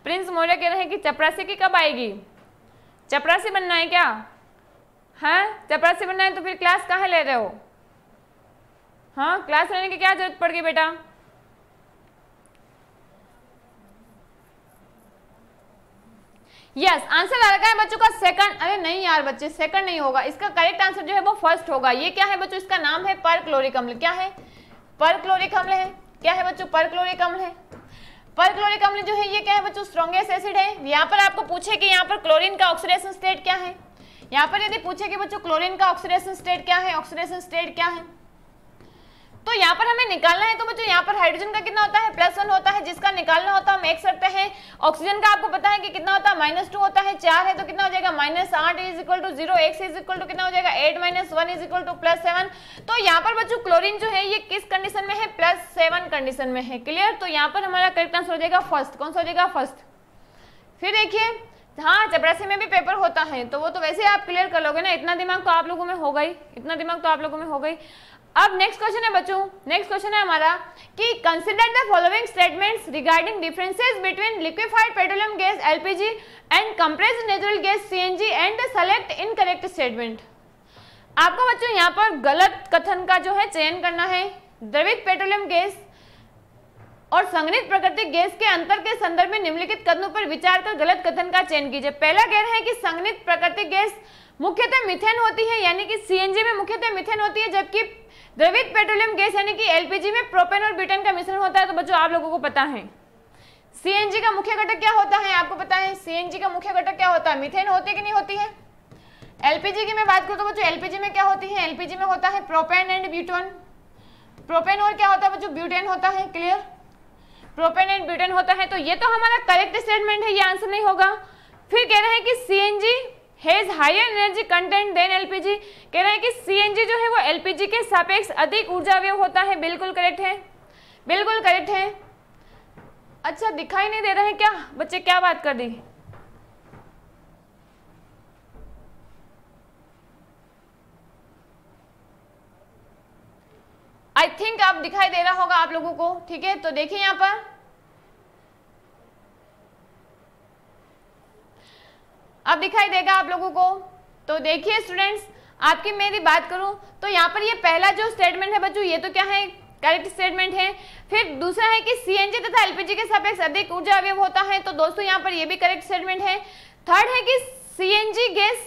प्रिंस [laughs] मौर्य कह रहे हैं कि चपरासी की कब आएगी चपरासी बनना है क्या हाँ चपरासी बनना है तो फिर क्लास कहाँ ले रहे हो हाँ क्लास लेने की क्या जरूरत पड़ गई बेटा यस आंसर आ रखा है बच्चों का सेकंड अरे नहीं यार बच्चे सेकंड नहीं होगा इसका करेक्ट आंसर जो है वो फर्स्ट होगा ये क्या है बच्चों इसका नाम है परक्लोरिक अम्ल क्या है परक्लोरिक अम्ल है क्या है बच्चों परक्लोरिक अम्ल है परक्लोरिक अम्ल जो है ये क्या है बच्चों स्ट्रॉन्गेस्ट एसिड है यहाँ पर आपको पूछे कि यहाँ पर क्लोरिन का ऑक्सीडेशन स्टेट क्या है यहाँ पर यदि पूछे कि बच्चों क्लोरीन का ऑक्सीडेशन स्टेट क्या है ऑक्सीडेशन स्टेट क्या है तो यहाँ पर हमें निकालना है तो बच्चों यहाँ पर हाइड्रोजन का कितना होता है प्लस वन होता है जिसका निकालना होता है हम एक रखते हैं ऑक्सीजन का आपको पता है कि कितना होता है माइनस टू होता है चार है तो कितना हो जाएगा माइनस आठ is equal to zero X is equal to कितना हो जाएगा eight minus one is equal to plus seven तो यहाँ पर बच्चों क्लोरिन जो है ये किस कंडीशन में है प्लस सेवन कंडीशन में है क्लियर तो यहाँ पर हमारा करेक्ट आंसर हो जाएगा फर्स्ट कौन सा हो जाएगा फर्स्ट फिर देखिए हाँ चपरासी में भी पेपर होता है तो वो तो वैसे आप क्लियर कर लोगे ना इतना दिमाग तो आप लोगों में हो गई इतना दिमाग तो आप लोगों में हो गई अब नेक्स्ट क्वेश्चन है बच्चों नेक्स्ट क्वेश्चन है हमारा कि consider the following statements regarding differences between liquefied petroleum gas LPG and compressed natural gas CNG and select incorrect statement आपको बच्चों यहां पर गलत कथन का जो है चयन करना है द्रवित पेट्रोलियम गैस और संग्रहित प्राकृतिक गैस के अंतर के संदर्भ में निम्नलिखित कथनों पर विचार कर गलत कथन का चयन कीजिए पहला कह रहे हैं कि संग्रहित प्राकृतिक गैस मुख्यतः मिथेन होती है यानी कि सीएनजी में मुख्यतः मिथेन होती है जबकि द्रवित पेट्रोलियम गैस यानी कि एलपीजी में प्रोपेन और ब्यूटेन का मिश्रण होता है तो बच्चों आप लोगों को पता है सीएनजी का मुख्य घटक क्या होता है आपको पता है सीएनजी का मुख्य घटक क्या होता है मिथेन होती कि नहीं होती है एलपीजी की मैं बात करूं तो बच्चों एलपीजी में क्या होती है एलपीजी में होता है प्रोपेन एंड ब्यूटोन प्रोपेन और क्या होता है बच्चों ब्यूटेन होता है क्लियर प्रोपेन एंड ब्यूटेन होता है तो ये तो हमारा करेक्ट स्टेटमेंट है ये आंसर नहीं होगा फिर कह रहे हैं कि CNG has higher energy content than LPG कह रहे हैं कि सीएनजी जो है वो एलपीजी के सापेक्ष अधिक ऊर्जा व्यय होता है बिल्कुल करेक्ट है बिल्कुल करेक्ट है अच्छा दिखाई नहीं दे रहे हैं क्या बच्चे क्या बात कर दी आई थिंक आप दिखाई दे रहा होगा आप लोगों को ठीक है तो देखिए यहाँ पर अब दिखाई देगा आप लोगों को तो देखिए स्टूडेंट्स आपकी मेरी बात करूं तो यहाँ पर ये पहला जो स्टेटमेंट है बच्चों ये तो क्या है करेक्ट स्टेटमेंट है फिर दूसरा है कि सीएनजी तथा एलपीजी के सापेक्ष अधिक ऊर्जा अवयव होता है तो दोस्तों यहाँ पर ये भी करेक्ट स्टेटमेंट है थर्ड है कि सीएनजी गैस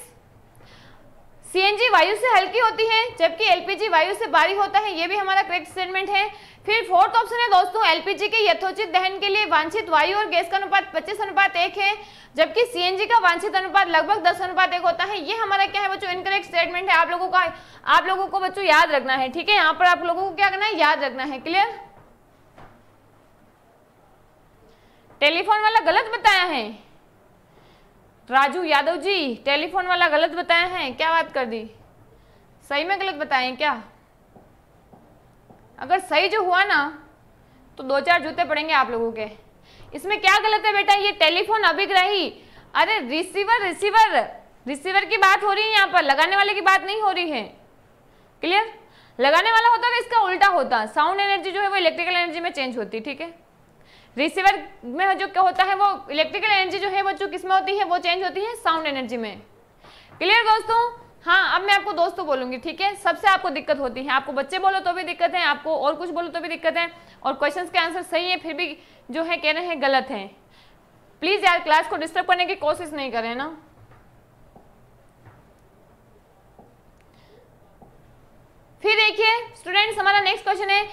सीएनजी वायु से हल्की होती है जबकि एलपीजी वायु से भारी होता है ये भी हमारा करेक्ट स्टेटमेंट है फिर फोर्थ ऑप्शन है दोस्तों एलपीजी के यथोचित दहन के लिए वांछित वायु और गैस का अनुपात 25 अनुपात एक है जबकि सीएनजी का वांछित अनुपात लगभग 10 अनुपात एक होता है ये हमारा क्या है बच्चों इनकरेक्ट स्टेटमेंट है आप लोगों का आप लोगों को बच्चों याद रखना है ठीक है यहाँ पर आप लोगों को क्या करना है याद रखना है क्लियर टेलीफोन वाला गलत बताया है राजू यादव जी टेलीफोन वाला गलत बताए हैं क्या बात कर दी सही में गलत बताए हैं क्या अगर सही जो हुआ ना तो दो चार जूते पड़ेंगे आप लोगों के इसमें क्या गलत है बेटा ये टेलीफोन अभिग्रही अरे रिसीवर रिसीवर रिसीवर की बात हो रही है यहाँ पर लगाने वाले की बात नहीं हो रही है क्लियर लगाने वाला होता है तो इसका उल्टा होता साउंड एनर्जी जो है वो इलेक्ट्रिकल एनर्जी में चेंज होती ठीक है रिसीवर में जो क्या होता है वो इलेक्ट्रिकल एनर्जी जो है बच्चों किस होती है वो चेंज होती है साउंड एनर्जी में क्लियर दोस्तों हाँ अब मैं आपको दोस्तों बोलूंगी ठीक है सबसे आपको दिक्कत होती है आपको बच्चे बोलो तो भी दिक्कत है आपको और कुछ बोलो तो भी दिक्कत है और क्वेश्चंस के आंसर सही है फिर भी जो है कह रहे हैं गलत है प्लीज़ यार क्लास को डिस्टर्ब करने की कोशिश नहीं करें ना फिर देखिए स्टूडेंट्स हमारा नेक्स्ट क्वेश्चन है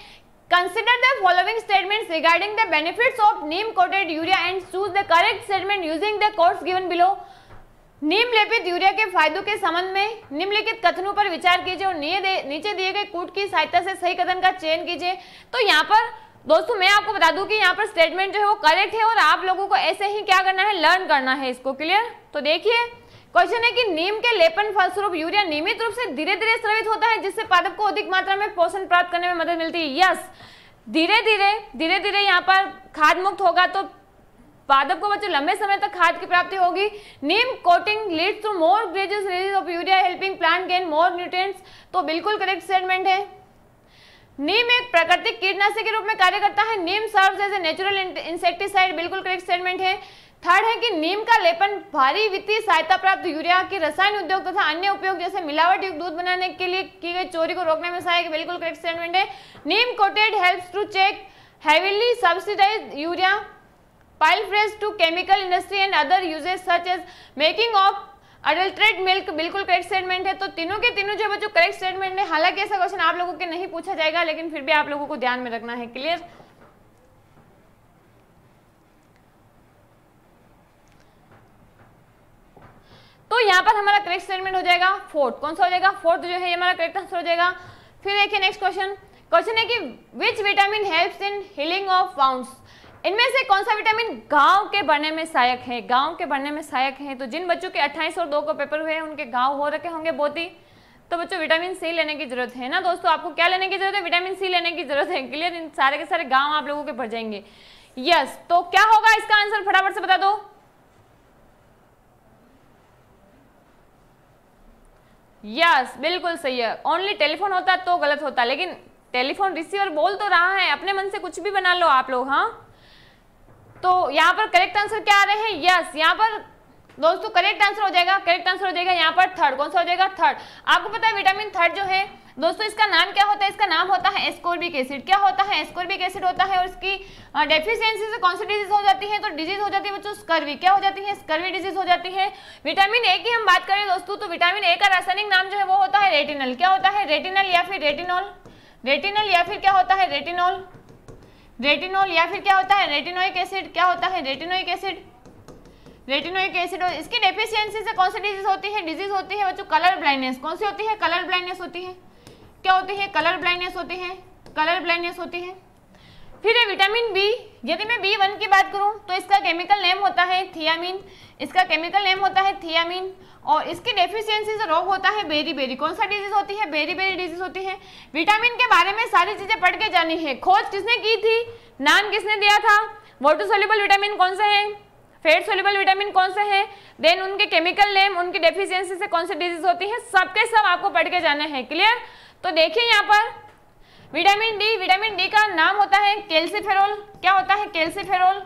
Consider the following statements regarding the benefits of neem coated urea and choose the correct statement using the quotes given below. नीम लेपित यूरिया के फायदों के संबंध में निम्नलिखित कथनों पर विचार कीजिए और नीचे दिए गए कूट की सहायता से सही कथन का चयन कीजिए तो यहाँ पर दोस्तों मैं आपको बता दूं कि यहाँ पर स्टेटमेंट जो है वो करेक्ट है और आप लोगों को ऐसे ही क्या करना है लर्न करना है इसको क्लियर तो देखिए क्वेश्चन है कि नीम के लेपन फलस्वरूप यूरिया नियमित रूप से धीरे धीरे स्रवित होता है जिससे पादप को अधिक मात्रा में पोषण प्राप्त करने में मदद मिलती है यस धीरे धीरे धीरे धीरे यहाँ पर खाद मुक्त होगा तो पादप को बच्चों लंबे समय तक खाद की प्राप्ति होगी neem coating leads to more gradual release of urea helping plant gain more nutrients तो बिल्कुल करेक्ट स्टेटमेंट है नीम एक प्राकृतिक कीटनाशक के रूप में कार्य करता है neem serves as a natural insecticide बिल्कुल करेक्ट स्टेटमेंट है थर्ड है कि नीम का लेपन भारी वित्तीय सहायता प्राप्त यूरिया के रसायन उद्योग तथा अन्य उपयोग जैसे मिलावट युक्त दूध बनाने के लिए की गई चोरी को रोकने में सहायक बिल्कुल करेक्ट स्टेटमेंट है neem coated help to check heavily subsidize urea पाइल pilferage to chemical industry and other uses such as making of adulterate milk बिल्कुल करेक्ट स्टेटमेंट है तो तीनों के तीनों जो बच्चों करेक्ट स्टेटमेंट है हालांकि ऐसा क्वेश्चन आप लोगों के नहीं पूछा जाएगा लेकिन फिर भी आप लोगों को ध्यान में रखना है क्लियर तो यहाँ पर हमारा करेक्ट स्टेटमेंट हो जाएगा फोर्थ कौन सा हो जाएगा फोर्थ जो है हमारा करेक्ट आंसर हो जाएगा फिर देखिए नेक्स्ट क्वेश्चन क्वेश्चन है कि which vitamin helps in healing of wounds इनमें से कौन सा विटामिन गांव के बढ़ने में सहायक है गांव के बढ़ने में सहायक है तो जिन बच्चों के 28 और दो को पेपर हुए हैं उनके गांव हो रखे होंगे बहुत ही तो बच्चों विटामिन सी लेने की जरूरत है ना दोस्तों आपको क्या लेने की जरूरत है विटामिन सी लेने की जरूरत है क्लियर इन सारे के सारे गाँव आप लोगों के भर जाएंगे यस तो क्या होगा इसका आंसर फटाफट से बता दो यस बिल्कुल सही है ओनली टेलीफोन होता तो गलत होता लेकिन टेलीफोन रिसीवर बोल तो रहा है अपने मन से कुछ भी बना लो आप लोग हाँ तो यहाँ पर करेक्ट आंसर क्या आ रहे हैं यस यहाँ पर दोस्तों करेक्ट आंसर हो जाएगा करेक्ट आंसर हो जाएगा यहाँ पर थर्ड कौन सा हो जाएगा थर्ड आपको पता है विटामिन थर्ड जो है दोस्तों इसका नाम क्या होता है इसका नाम होता है एस्कोर्बिक एसिड क्या होता है एस्कोर्बिक एसिड होता है और इसकी डेफिशिएंसी से कौन सी डिजीज हो जाती है तो डिजीज हो जाती है बच्चों स्कर्वी क्या हो जाती है स्कर्वी डिजीज हो जाती है विटामिन ए की हम बात करें दोस्तों तो विटामिन ए का रासायनिक नाम जो है वो होता है रेटिनल क्या होता है रेटिनल या फिर रेटिनॉल रेटिनल या फिर क्या होता है रेटिनॉल रेटिनॉल या फिर क्या होता है रेटिनोइक एसिड क्या होता है रेटिनोइक एसिड रेटिनोइक एसिड और इसकी डेफिशिएंसी से कौन सी डिजीज होती है डिजीज होती है बच्चों कलर ब्लाइंडनेस कौन सी होती है कलर ब्लाइंडनेस होती है क्या होती है कलर ब्लाइंडनेस होती है कलर ब्लाइंडनेस होती है फिर है विटामिन बी यदि मैं बी वन की बात करूं तो इसका केमिकल नेम होता है थियामिन इसका केमिकल नेम होता है थियामिन और इसकी डेफिशिएंसी से रोग होता है बेरी बेरी कौन सा डिजीज होती है बेरी बेरी डिजीज होती है विटामिन के बारे में सारी चीज़ें पढ़ के जानी है खोज किसने की थी नाम किसने दिया था वोटोसोल्यूबल विटामिन कौन सा है फेट सोल्यूबल विटामिन कौन से हैं देन उनके केमिकल नेम उनकी डेफिशिएंसी से कौन से डिजीज होती है सबके सब आपको पढ़ के जाना है क्लियर तो देखिए यहाँ पर विटामिन डी विटामिन डी का नाम होता है कैल्सिफेरोल क्या होता है कैल्सिफेरोल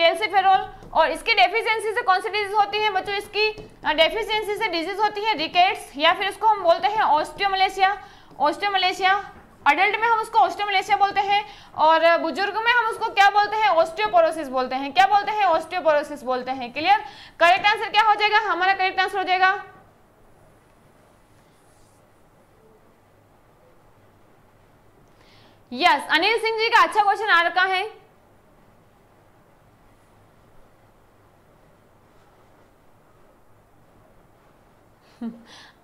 कैल्सिफेरोल और इसकी डेफिशिएंसी से कौन सी डिजीज होती है बच्चों इसकी डेफिशिएंसी से डिजीज होती है रिकेट्स या फिर इसको हम बोलते हैं ऑस्ट्रियोमलेशिया ऑस्ट्रियोमलेशिया अडल्ट में हम उसको ऑस्टोमलेशिया बोलते हैं और बुजुर्ग में हम उसको क्या बोलते हैं ऑस्टियोपोरोसिस बोलते हैं क्या बोलते हैं ऑस्टियोपोरोसिस बोलते हैं क्लियर करेक्ट आंसर क्या हो जाएगा हमारा करेक्ट आंसर हो जाएगा यस yes, अनिल सिंह जी का अच्छा क्वेश्चन आ रखा है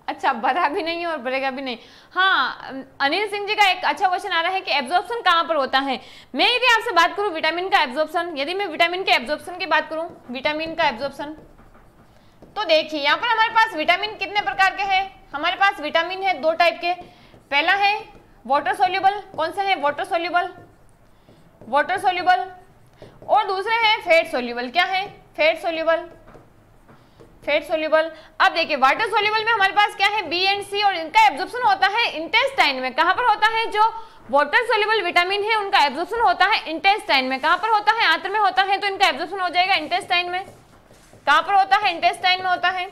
अच्छा बढ़ा भी नहीं और बढ़ेगा भी नहीं हाँ अनिल सिंह जी का एक अच्छा क्वेश्चन आ रहा है कि एब्जॉर्प्शन कहाँ पर होता है मैं यदि आपसे बात करूँ विटामिन का एब्जॉर्प्शन यदि मैं विटामिन के एब्जॉर्प्शन की बात करूँ विटामिन का एब्जॉर्प्शन तो देखिए यहाँ पर हमारे पास विटामिन कितने प्रकार के हैं हमारे पास विटामिन है दो टाइप के पहला है वाटर सोल्यूबल कौन से है वाटर सोल्यूबल वाटर सोल्यूबल और दूसरे हैं फैट सोल्यूबल क्या है फैट सोल्यूबल फैट सोल्यूबल अब देखिए वाटर सोल्यूबल में हमारे पास क्या है बी एंड सी और इनका एब्जॉर्प्शन होता है इंटेस्टाइन में कहां पर होता है जो वाटर सोल्यूबल विटामिन है उनका एब्जॉर्प्शन होता है इंटेस्टाइन में कहां पर होता है आंत्र में होता है तो इनका एब्जॉर्प्शन हो जाएगा इंटेस्टाइन में कहां पर होता है इंटेस्टाइन में होता है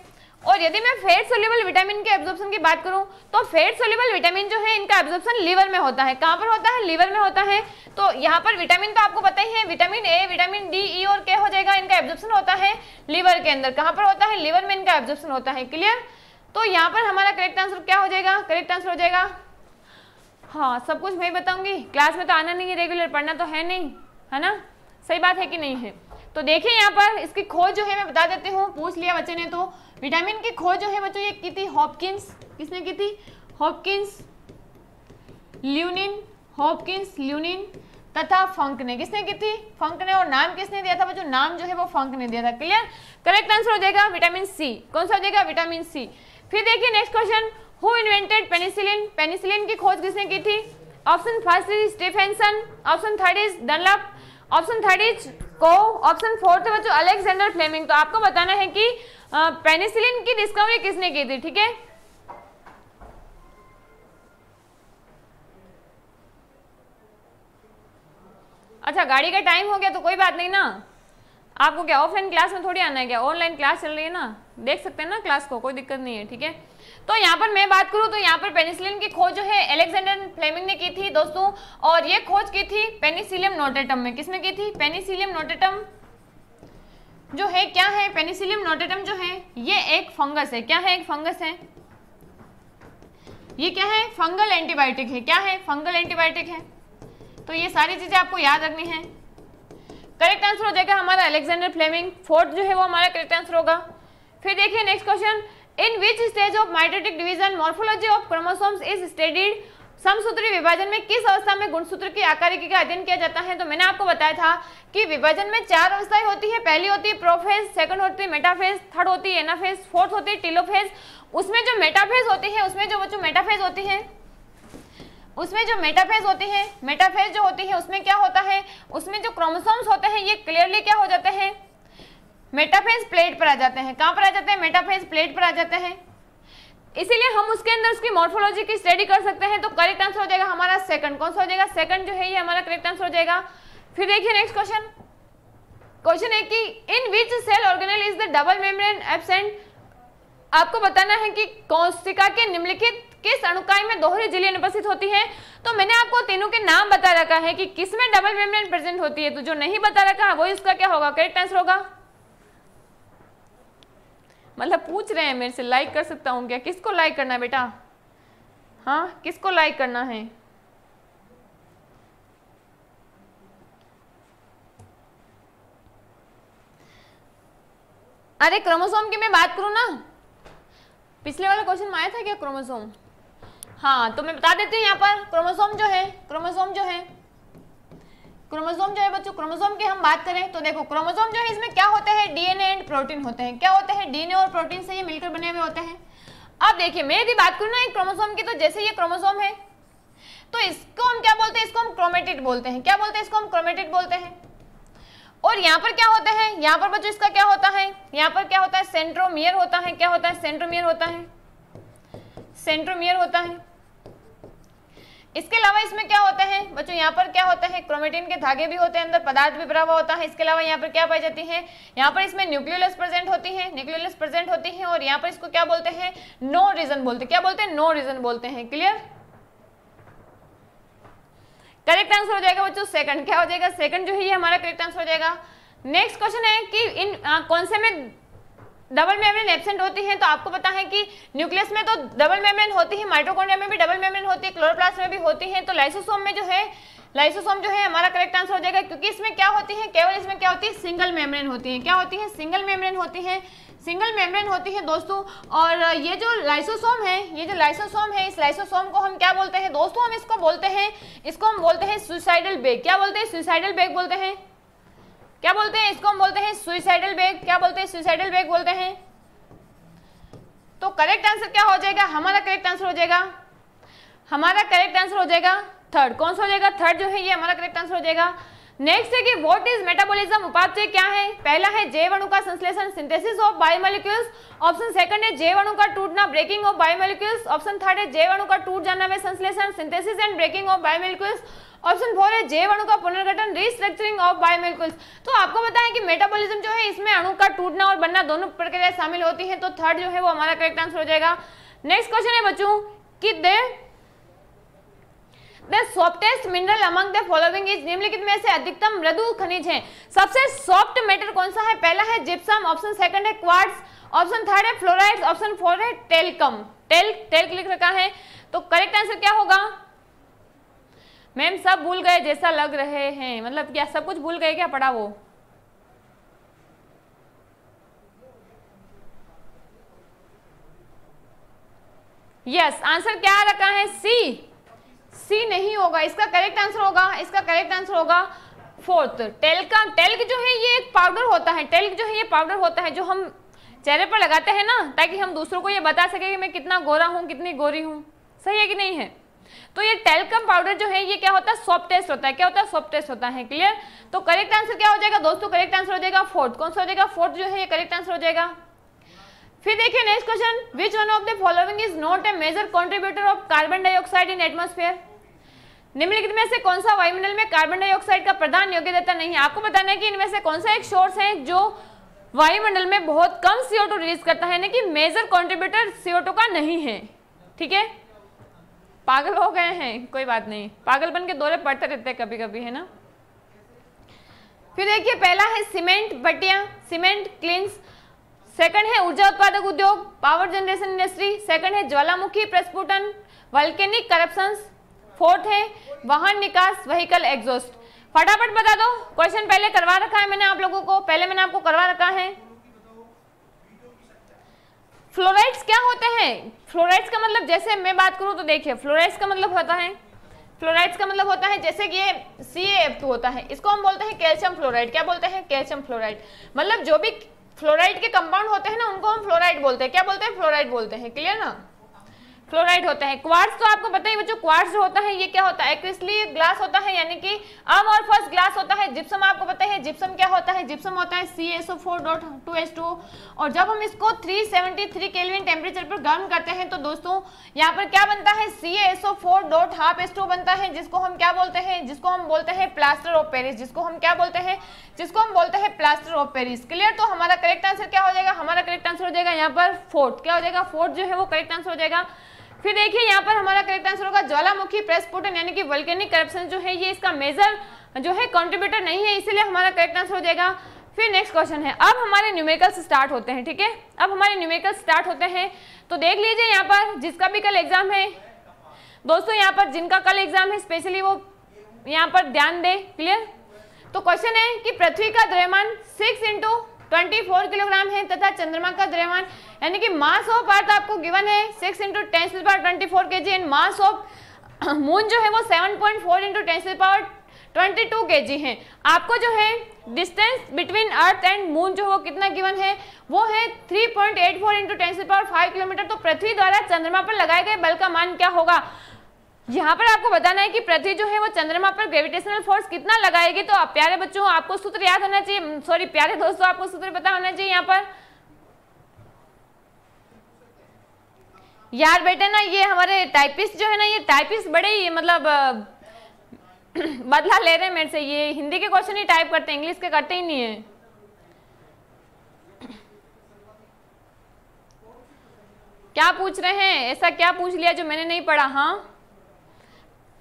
और यदि मैं फेट सोल्यूबल विटामिन के एब्जॉर्प्शन की बात करूं तो फेट सोल्यूबल विटामिन जो है इनका एब्जॉर्प्शन लीवर में होता है कहां पर होता है लीवर में होता है तो यहां पर विटामिन तो आपको पता ही है vitamin A vitamin D E और के हो जाएगा इनका एब्जॉर्प्शन होता है लीवर के अंदर कहां पर होता है लीवर में इनका एब्जॉर्प्शन होता है क्लियर तो यहां पर हमारा करेक्ट आंसर क्या हो जाएगा करेक्ट आंसर हो जाएगा हाँ सब कुछ मैं बताऊंगी क्लास में तो आना नहीं है रेगुलर पढ़ना तो है नहीं है ना सही बात है कि नहीं है तो देखिए यहाँ पर इसकी खोज जो है मैं बता देती हूँ पूछ लिया बच्चे ने तो विटामिन की खोज जो है बच्चों ये की थी हॉपकिंस किसने की थी हॉपकिंस ल्यूनिन हॉपकिंस ल्यूनिन तथा फंक ने किसने की थी फंक ने और नाम किसने दिया था बच्चों नाम जो है वो फंक ने दिया था क्लियर करेक्ट आंसर हो जाएगा विटामिन सी कौन सा हो जाएगा विटामिन सी फिर देखिए next question who invented penicillin penicillin की खोज किसने की थी option first is Stephenson option third is Dunlop option third is को ऑप्शन फोर्थ बच्चों अलेक्जेंडर फ्लेमिंग तो आपको बताना है कि पेनिसिलिन की डिस्कवरी किसने की थी ठीक है अच्छा गाड़ी का टाइम हो गया तो कोई बात नहीं ना आपको क्या ऑफलाइन क्लास में थोड़ी आना है क्या ऑनलाइन क्लास चल रही है ना देख सकते हैं ना क्लास को कोई दिक्कत नहीं है ठीक है तो यहाँ पर मैं बात करूँ तो यहाँ पर पेनिसिलिन की खोज जो है एलेक्जेंडर फ्लेमिंग ने की थी दोस्तों और ये खोज की थी पेनिसिलियम नोटेटम में किसमें की थी पेनिसिलियम नोटेटम जो है क्या है पेनिसिलियम नोटेटम जो है ये एक फंगस है क्या है एक फंगस है ये क्या है फंगल एंटीबायोटिक है क्या है फंगल एंटीबायोटिक है तो ये सारी चीज़ें आपको याद रखनी है करेक्ट आंसर हो जाएगा हमारा अलेक्जेंडर फ्लेमिंग फोर्थ जो है वो हमारा करेक्ट आंसर होगा फिर देखिए next question in which stage of mitotic division morphology of chromosomes is studied समसूत्री विभाजन में किस अवस्था में गुणसूत्र की आकारिकी का अध्ययन किया जाता है तो मैंने आपको बताया था कि विभाजन में चार अवस्थाएं होती है पहली होती है प्रोफेज सेकंड होती है मेटाफेज थर्ड होती है एनाफेज फोर्थ होती है टिलोफेज उसमें जो मेटाफेज होती है उसमें जो बच्चों मेटाफेज होती है उसमें जो मेटाफेज होते हैं मेटाफेज जो होती है उसमें क्या होता है उसमें जो क्रोमोसोम्स होते हैं ये क्लियरली क्या हो जाते हैं मेटाफेज प्लेट पर आ जाते हैं कहां पर आ जाते हैं मेटाफेज प्लेट पर आ जाते हैं इसीलिए हम उसके अंदर उसकी मॉर्फोलॉजी की स्टडी कर सकते हैं तो करेक्ट आंसर हो जाएगा हमारा सेकंड कौन सा हो जाएगा सेकंड जो है ये हमारा करेक्ट आंसर हो जाएगा फिर देखिए नेक्स्ट क्वेश्चन क्वेश्चन है कि in which cell organelle is the double membrane absent आपको बताना है कि कौशिका के निम्नलिखित किस अणुकाय में दोहरी झिल्ली अनुपस्थित होती है तो मैंने आपको तीनों के नाम बता रखा है कि किस में डबल मेम्ब्रेन प्रेजेंट होती है तो जो नहीं बता रखा है वो इसका क्या होगा करेक्ट आंसर होगा मतलब पूछ रहे हैं मेरे से लाइक कर सकता हूँ क्या किसको लाइक करना है बेटा हाँ किसको लाइक करना है अरे क्रोमोसोम की मैं बात करूँ ना पिछले वाला क्वेश्चन में आया था क्या क्रोमोसोम हाँ तो मैं बता देती हूँ यहाँ पर क्रोमोसोम जो है क्रोमोसोम जो है क्रोमोसोम जो है बच्चों क्रोमोसोम की हम बात करें तो देखो क्रोमोसोम जो है इसमें क्या होते हैं डीएनए एंड प्रोटीन होते हैं क्या होते हैं डीएनए और प्रोटीन से ये मिलकर बने हुए होते हैं अब देखिए मैं यदि बात करूँ ना एक क्रोमोसोम की तो जैसे ये क्रोमोसोम है तो इसको हम क्या बोलते हैं इसको हम क्रोमेटेड बोलते हैं क्या बोलते हैं इसको हम क्रोमेटेड बोलते हैं और यहाँ पर क्या होता है यहाँ पर बच्चों इसका क्या होता है यहाँ पर क्या होता है सेंट्रोमियर होता है क्या होता है सेंट्रोमियर होता है सेंट्रोमियर होता है इसके अलावा इसमें क्या होता है बच्चों यहाँ पर क्या होता है क्रोमेटिन के धागे भी होते हैं अंदर पदार्थ भी भरा हुआ होता है इसके अलावा यहाँ पर क्या पाई जाती है यहाँ पर इसमें न्यूक्लियोलस प्रेजेंट होती है न्यूक्लियोलस प्रेजेंट होती है और यहाँ पर इसको क्या बोलते हैं नो रीजन बोलते क्या बोलते हैं नो रीजन बोलते हैं क्लियर करेक्ट आंसर हो जाएगा बच्चों सेकंड क्या हो जाएगा सेकंड जो है ये हमारा करेक्ट आंसर हो जाएगा नेक्स्ट क्वेश्चन है कि इन आ, कौन से में डबल मेम्ब्रेन एब्सेंट होती है तो आपको पता है कि न्यूक्लियस में तो डबल मेम्ब्रेन होती है माइटोकॉन्ड्रिया में भी डबल मेम्ब्रेन होती है क्लोरोप्लास्ट में भी होती है तो लाइसोसोम में जो है लाइसोसोम जो है हमारा करेक्ट आंसर हो जाएगा क्योंकि इसमें क्या होती है केवल इसमें क्या होती है सिंगल मेम्ब्रेन होती है क्या होती है सिंगल मेम्ब्रेन होती है सिंगल मेम्ब्रेन होती है दोस्तों और ये जो लाइसोसोम है ये जो लाइसोसोम है इस लाइसोसोम को हम क्या बोलते हैं दोस्तों हम इसको बोलते हैं इसको हम बोलते हैं सुसाइडल बेग क्या बोलते हैं सुसाइडल बेग बोलते हैं क्या बोलते हैं इसको हम बोलते हैं सुइसाइडल बैग क्या बोलते हैं सुइसाइडल बैग बोलते हैं तो करेक्ट आंसर क्या हो जाएगा हमारा करेक्ट आंसर हो जाएगा हमारा करेक्ट आंसर हो जाएगा थर्ड कौन सा हो जाएगा थर्ड जो है ये हमारा करेक्ट आंसर हो जाएगा नेक्स्ट है कि व्हाट इज मेटाबॉलिज्म उपाध्याय क्या है पहला है जैव अणु का संश्लेषण synthesis of biomolecules option second है जैव अणु का टूटना breaking of biomolecules option third है जैव अणु का टूट जाना में संश्लेषण synthesis and breaking of biomolecules option four है जैव अणु का पुनर्गठन रिस्ट्रक्चरिंग ऑफ बायोमोलिक्यूल्स तो आपको पता है कि मेटाबॉलिज्म जो है इसमें अणु का टूटना और बनना दोनों प्रक्रिया शामिल होती है तो थर्ड जो है वो हमारा करेक्ट आंसर हो जाएगा नेक्स्ट क्वेश्चन है बच्चों कि देर सॉफ्टेस्ट मिनरल अमंग निम्नलिखित में से अधिकतम मृदु खनिज है सबसे सॉफ्ट मेटल कौन सा है पहला है जिप्सम ऑप्शन सेकंड है क्वार्ट्स ऑप्शन थर्ड है ऑप्शन फोर है टेलकम टेल टेल्क लिख रखा है तो करेक्ट आंसर क्या होगा मैम सब भूल गए जैसा लग रहे हैं मतलब क्या सब कुछ भूल गए क्या पढ़ा वो यस yes, आंसर क्या रखा है सी सी नहीं होगा इसका करेक्ट आंसर होगा इसका करेक्ट आंसर होगा फोर्थ टेल्क टेल्क जो है ये एक पाउडर होता है टेल्क जो है ये पाउडर होता है जो हम चेहरे पर लगाते हैं ना ताकि हम दूसरों को ये बता सके कि मैं कितना गोरा हूँ कितनी गोरी हूँ सही है कि नहीं है तो ये टेलकम पाउडर जो है ये क्या होता है सॉफ्ट टेस्ट होता है क्या होता है सॉफ्ट टेस्ट होता है क्लियर तो करेक्ट आंसर क्या हो जाएगा दोस्तों करेक्ट आंसर हो जाएगा फोर्थ कौन सा हो जाएगा फोर्थ जो है ये करेक्ट आंसर हो जाएगा फिर देखिए next question which one of the following is not a major contributor of carbon dioxide in atmosphere निम्नलिखित में से कौन सा वायुमंडल में कार्बन डाइऑक्साइड का प्रधान योग्यदाता नहीं है आपको बताना है कि इनमें से कौन सा एक सोर्स है जो वायुमंडल में बहुत कम CO2 रिलीज करता है कि मेजर कंट्रीब्यूटर CO2 का नहीं है ठीक है पागल हो गए हैं कोई बात नहीं पागल बन के दौरे पड़ते रहते हैं कभी कभी है ना फिर देखिए पहला है सीमेंट बटिया सीमेंट क्लिंस सेकंड है ऊर्जा उत्पादक उद्योग पावर जनरेशन इंडस्ट्री सेकंड है ज्वालामुखी प्रस्फुटन वल्केनिक करप्शन फोर्थ है वाहन निकास व्हीकल एग्जॉस्ट फटाफट बता दो क्वेश्चन पहले करवा रखा है मैंने आप लोगों को पहले मैंने आपको करवा रखा है फ्लोराइड्स क्या होते हैं फ्लोराइड्स का मतलब जैसे मैं बात करूं तो देखिए फ्लोराइड्स का मतलब होता है फ्लोराइड्स का मतलब होता है जैसे कि ये सी एफ होता है इसको हम बोलते हैं कैल्शियम फ्लोराइड क्या बोलते हैं कैल्शियम फ्लोराइड मतलब जो भी फ्लोराइड के कंपाउंड होते हैं ना उनको हम फ्लोराइड बोलते हैं क्या बोलते हैं फ्लोराइड बोलते हैं क्लियर ना फ्लोराइड होता है क्वार्ट्स तो आपको पता ही बच्चों क्वार्ट्स जो होता है ये क्या होता है एक्विसली ग्लास होता है यानी कि अम और फर्स्ट ग्लास होता है जिप्सम आपको पता है जिप्सम क्या होता है जिप्सम होता है C S O four dot two S two और जब हम इसको 373 केल्विन टेम्परेचर पर गर्म करते हैं तो दोस्तों यहाँ पर क्या बनता है C S O four dot half S two बनता है जिसको हम क्या बोलते हैं जिसको हम बोलते हैं प्लास्टर ऑफ पेरिस जिसको हम क्या बोलते हैं जिसको हम बोलते हैं प्लास्टर ऑफ पेरिस क्लियर तो हमारा करेक्ट आंसर क्या हो जाएगा हमारा करेक्ट आंसर हो जाएगा यहाँ पर फोर्थ क्या हो जाएगा फोर्थ जो है वो करेक्ट आंसर हो जाएगा फिर देखिए यहाँ पर हमारा करेक्ट आंसर होगा ज्वालामुखी प्रेस पोर्टन यानी कि वल्केनिक करप्शन जो है ये इसका मेजर जो है कॉन्ट्रीब्यूटर नहीं है इसीलिए हमारा करेक्ट आंसर हो जाएगा फिर नेक्स्ट क्वेश्चन है अब हमारे न्यूमेरिकल स्टार्ट होते हैं ठीक है अब हमारे न्यूमेरिकल स्टार्ट होते हैं तो देख लीजिए यहाँ पर जिसका भी कल एग्जाम है दोस्तों यहाँ पर जिनका कल एग्जाम है स्पेशली वो यहाँ पर ध्यान दे क्लियर तो क्वेश्चन है कि पृथ्वी का द्रव्यमान सिक्स इंटू 24 किलोग्राम है तथा चंद्रमा का द्रव्यमान यानी कि मास ऑफ अर्थ आपको गिवन है 6 इंटू टेन से power twenty four K and mass of moon [clears throat] जो है वो 7.4 पॉइंट फोर इंटू टेन से power twenty two K G है आपको जो है distance between earth and moon जो है वो कितना गिवन है वो है 3.84 point eight four into ten से पावर फाइव किलोमीटर तो पृथ्वी द्वारा चंद्रमा पर लगाए गए बल का मान क्या होगा यहाँ पर आपको बताना है कि पृथ्वी जो है वो चंद्रमा पर ग्रेविटेशनल फोर्स कितना लगाएगी तो आप प्यारे बच्चों आपको सूत्र याद होना चाहिए सॉरी प्यारे दोस्तों आपको सूत्र पता होना चाहिए यहाँ पर यार बेटे ना ये हमारे टाइपिस्ट जो है ना ये टाइपिस्ट बड़े ही मतलब [clears throat] बदला ले रहे हैं मेरे से ये हिंदी के क्वेश्चन ही टाइप करते हैं इंग्लिश के करते ही नहीं है क्या पूछ रहे हैं ऐसा क्या पूछ लिया जो मैंने नहीं पढ़ा हाँ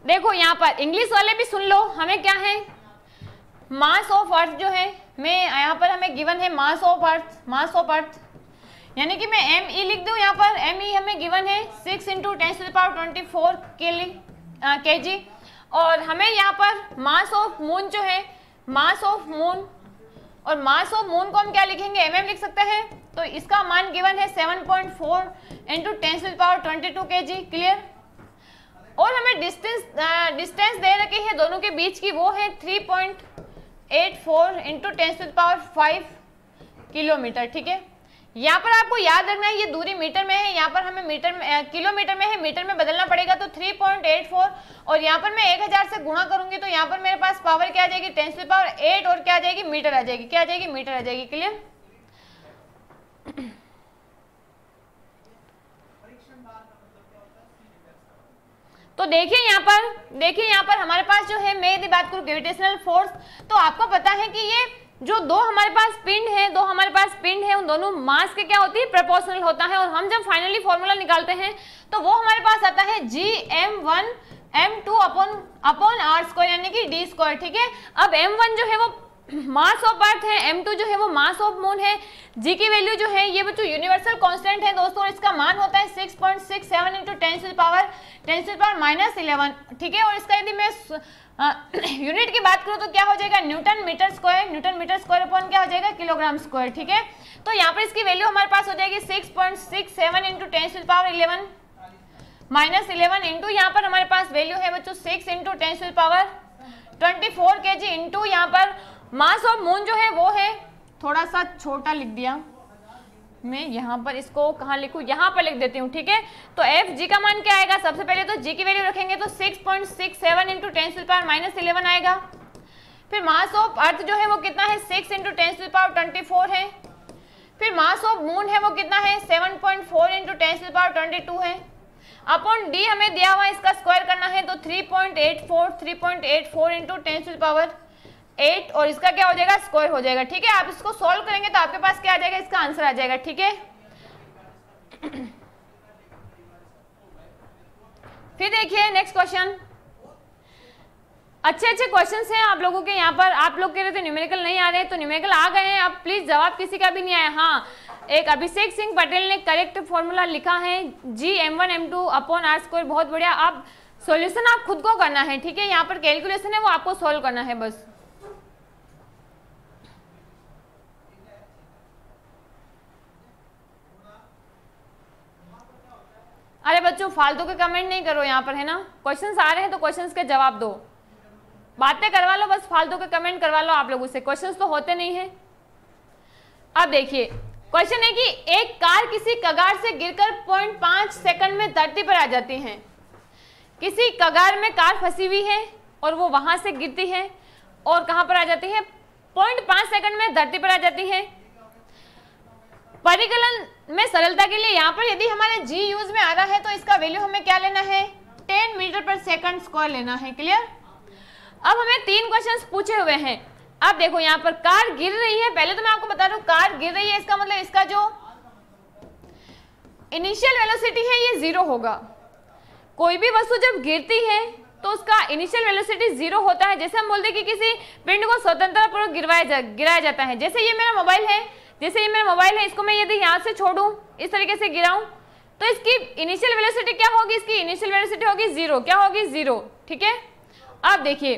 देखो यहाँ पर इंग्लिश वाले भी सुन लो हमें क्या है मास ऑफ अर्थ जो है मैं यहाँ पर हमें गिवन है mass of earth mass of earth यानी कि मैं एम ई e लिख दू यहाँ पर एम ई e हमें गिवन है सिक्स इंटू टेन से power twenty four K G और हमें यहाँ पर मास ऑफ मून जो है मास ऑफ मून और मास ऑफ मून को हम क्या लिखेंगे एम mm लिख सकते हैं तो इसका मान गिवन है seven point four into ten से power twenty two K G clear और हमें डिस्टेंस डिस्टेंस दे रखी है दोनों के बीच की वो है three point eight four into ten to power five kilometre ठीक है यहाँ पर आपको याद रखना है ये दूरी मीटर में है यहाँ पर हमें मीटर में किलोमीटर में है मीटर में बदलना पड़ेगा तो 3.84 और यहाँ पर मैं 1000 से गुणा करूंगी तो यहाँ पर मेरे पास पावर क्या आ जाएगी टेन टू पावर 8 और क्या आ जाएगी मीटर आ जाएगी क्या आ जाएगी मीटर आ जाएगी क्लियर तो देखिए यहाँ पर देखिए यहाँ पर हमारे पास जो है मैं यदि बात करूँ ग्रेविटेशनल फोर्स तो आपको पता है कि ये जो दो हमारे पास पिंड है दो हमारे पास पिंड है उन दोनों मास के क्या होती है प्रपोर्सनल होता है और हम जब फाइनली फॉर्मूला निकालते हैं तो वो हमारे पास आता है G M one M two upon upon R square यानी कि डी स्क्वायर ठीक है अब एम वन जो है वो [clears throat] मास ऑफ बर्थ है एम टू जो है वो मास ऑफ मून है जी की वैल्यू जो है ये बच्चों यूनिवर्सल कांस्टेंट है दोस्तों और इसका मान होता है six point six seven into ten to power ten to power minus eleven ठीक है और इसका यदि मैं यूनिट [clears throat] की बात करूँ तो क्या हो जाएगा newton metre square newton metre square upon क्या हो जाएगा किलोग्राम स्क्वायर ठीक है तो यहाँ पर इसकी वैल्यू हमारे पास हो जाएगी six point six seven into ten to power eleven minus eleven into यहाँ पर हमारे पास वैल्यू है बच्चों six into ten to power twenty four K G into यहाँ पर मास ऑफ मून जो है वो है थोड़ा सा छोटा लिख दिया मैं यहाँ पर इसको कहाँ लिखूँ यहाँ पर लिख देती हूँ ठीक है तो एफ जी का मान क्या आएगा सबसे पहले तो जी की वैल्यू रखेंगे तो 6.67 point six seven into ten power minus eleven आएगा फिर मास ऑफ अर्थ जो है वो कितना है six into ten power twenty four है फिर मास ऑफ मून है वो कितना है seven point four into ten power twenty two है अपॉन डी हमें दिया हुआ इसका स्क्वायर करना है तो three point eight four three point eight four into ten power eight और इसका क्या हो जाएगा स्क्वायर हो जाएगा ठीक है आप इसको सोल्व करेंगे तो आपके पास क्या आ जाएगा इसका आंसर आ जाएगा ठीक है फिर देखिए नेक्स्ट क्वेश्चन अच्छे अच्छे क्वेश्चन हैं आप लोगों के यहाँ पर आप लोग कह रहे थे न्यूमेरिकल नहीं आ रहे तो न्यूमेरिकल आ गए हैं अब प्लीज जवाब किसी का भी नहीं आया हाँ एक अभिषेक सिंह पटेल ने करेक्ट फॉर्मूला लिखा है G M one M two upon R square बहुत बढ़िया आप सॉल्यूशन आप खुद को करना है ठीक है यहाँ पर कैलकुलेशन है वो आपको सोल्व करना है बस अरे बच्चों फालतू के कमेंट नहीं करो यहाँ पर है ना क्वेश्चन आ रहे हैं तो क्वेश्चन के जवाब दो बातें करवा लो बस फालतू के कमेंट करवा लो आप लोगों से क्वेश्चन तो होते नहीं है अब देखिए क्वेश्चन है कि एक कार किसी कगार से गिरकर पॉइंट पांच सेकंड में धरती पर आ जाती है किसी कगार में कार फंसी हुई है और वो वहां से गिरती है और कहाँ पर आ जाती है पॉइंट पांच सेकंड में धरती पर आ जाती है परिकलन में सरलता के लिए यहाँ पर यदि हमारे जी यूज में आ रहा है तो इसका वैल्यू हमें क्या लेना है 10 मीटर पर सेकंड स्क्वायर लेना है क्लियर अब हमें तीन क्वेश्चंस पूछे हुए हैं अब देखो यहाँ पर कार गिर रही है पहले तो मैं आपको बता रहा हूँ कार गिर रही है इसका मतलब इसका जो इनिशियल वेलोसिटी है ये जीरो होगा कोई भी वस्तु जब गिरती है तो उसका इनिशियल वेलोसिटी जीरो होता है जैसे हम बोलते हैं कि किसी पिंड को स्वतंत्र पूर्वक गिरवाया जा गिराया जाता है जैसे ये मेरा मोबाइल है जैसे ये मेरा मोबाइल है इसको मैं यदि यहाँ से छोड़ू इस तरीके से गिराऊं तो इसकी इनिशियल वेलोसिटी क्या होगी इसकी इनिशियल वेलोसिटी होगी जीरो क्या होगी जीरो ठीक है अब देखिए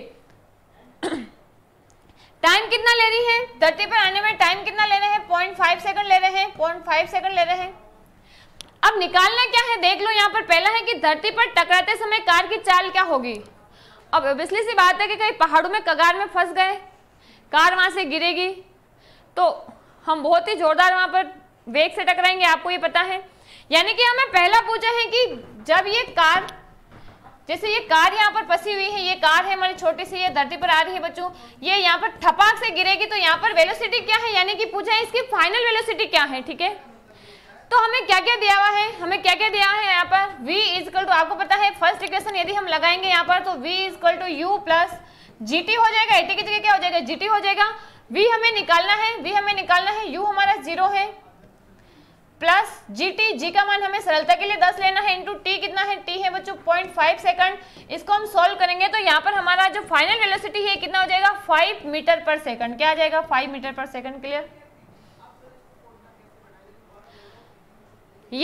टाइम [clears throat] कितना ले रही है धरती पर आने में टाइम कितना ले रहे हैं पॉइंट फाइव सेकंड ले रहे हैं पॉइंट फाइव सेकंड ले रहे हैं अब निकालना क्या है देख लो यहाँ पर पहला है कि धरती पर टकराते समय कार की चाल क्या होगी अब ऑब्वियसली सी बात है कि कहीं पहाड़ों में कगार में फंस गए कार वहां से गिरेगी तो हम बहुत ही जोरदार वहां पर वेग से टकराएंगे आपको ये पता है यानी कि हमें पहला पूछा है कि जब ये कार जैसे ये कार यहाँ पर फंसी हुई है ये कार है हमारी छोटी सी ये धरती पर आ रही है बच्चों ये यहाँ पर ठपाक से गिरेगी तो यहाँ पर वेलोसिटी क्या है यानी कि पूछा है इसकी फाइनल वेलोसिटी क्या है ठीक है तो हमें क्या क्या दिया हुआ है हमें क्या क्या दिया है यहाँ पर v इजकल टू आपको पता है फर्स्ट इक्वेशन यदि हम लगाएंगे यहाँ पर तो v is equal to U plus G हो जाएगा एटी की जगह क्या हो जाएगा जी हो जाएगा v हमें निकालना है वी हमें निकालना है यू हमारा जीरो है प्लस जी टी जी का मान हमें सरलता के लिए दस लेना है इंटू टी कितना है टी है बच्चों पॉइंट फाइव सेकंड इसको हम सॉल्व करेंगे तो यहाँ पर हमारा जो फाइनल वेलोसिटी है कितना हो जाएगा फाइव मीटर पर सेकंड क्या आ जाएगा five metre per second clear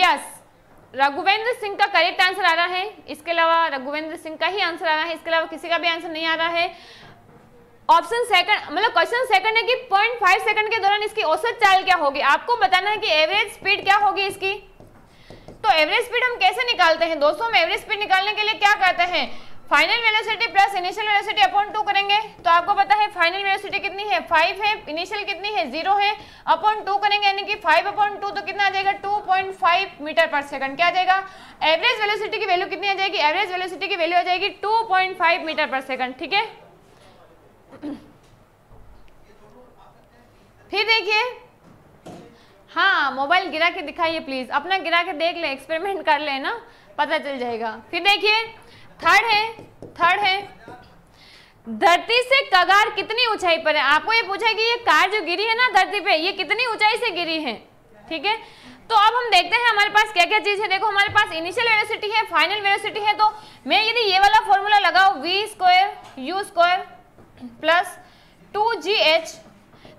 yes Raghuvendra Singh का करेक्ट आंसर आ रहा है इसके अलावा रघुवेंद्र सिंह का ही आंसर आ रहा है इसके अलावा किसी का भी आंसर नहीं आ रहा है ऑप्शन सेकंड मतलब क्वेश्चन सेकंड है कि 0.5 सेकंड के दौरान इसकी औसत चाल क्या होगी आपको बताना है कि एवरेज स्पीड क्या होगी इसकी तो एवरेज स्पीड हम कैसे निकालते हैं दोस्तों हम एवरेज स्पीड निकालने के लिए क्या करते हैं final velocity plus initial velocity upon two करेंगे तो आपको पता है फाइनल वेलोसिटी कितनी है फाइव है इनिशियल कितनी है जीरो है अपॉन टू करेंगे यानी कि फाइव अपॉन टू तो कितना आ जाएगा two point five metre per second क्या आ जाएगा एवरेज वेलोसिटी की वैल्यू कितनी आ जाएगी एवरेज वेलोसिटी की वैल्यू आ जाएगी two point five metre per second ठीक है फिर देखिए हाँ मोबाइल गिरा के दिखाइए प्लीज अपना गिरा के देख ले एक्सपेरिमेंट कर ले ना पता चल जाएगा फिर देखिए थर्ड है थर्ड है धरती से कगार कितनी ऊंचाई पर है आपको ये पूछा है कि ये कार जो गिरी है ना धरती पे ये कितनी ऊंचाई से गिरी है ठीक है तो अब हम देखते हैं हमारे पास क्या क्या चीज है देखो हमारे पास इनिशियल वेलोसिटी है फाइनल वेलोसिटी है तो मैं यदि ये वाला फॉर्मूला लगाऊ V square U square plus two G H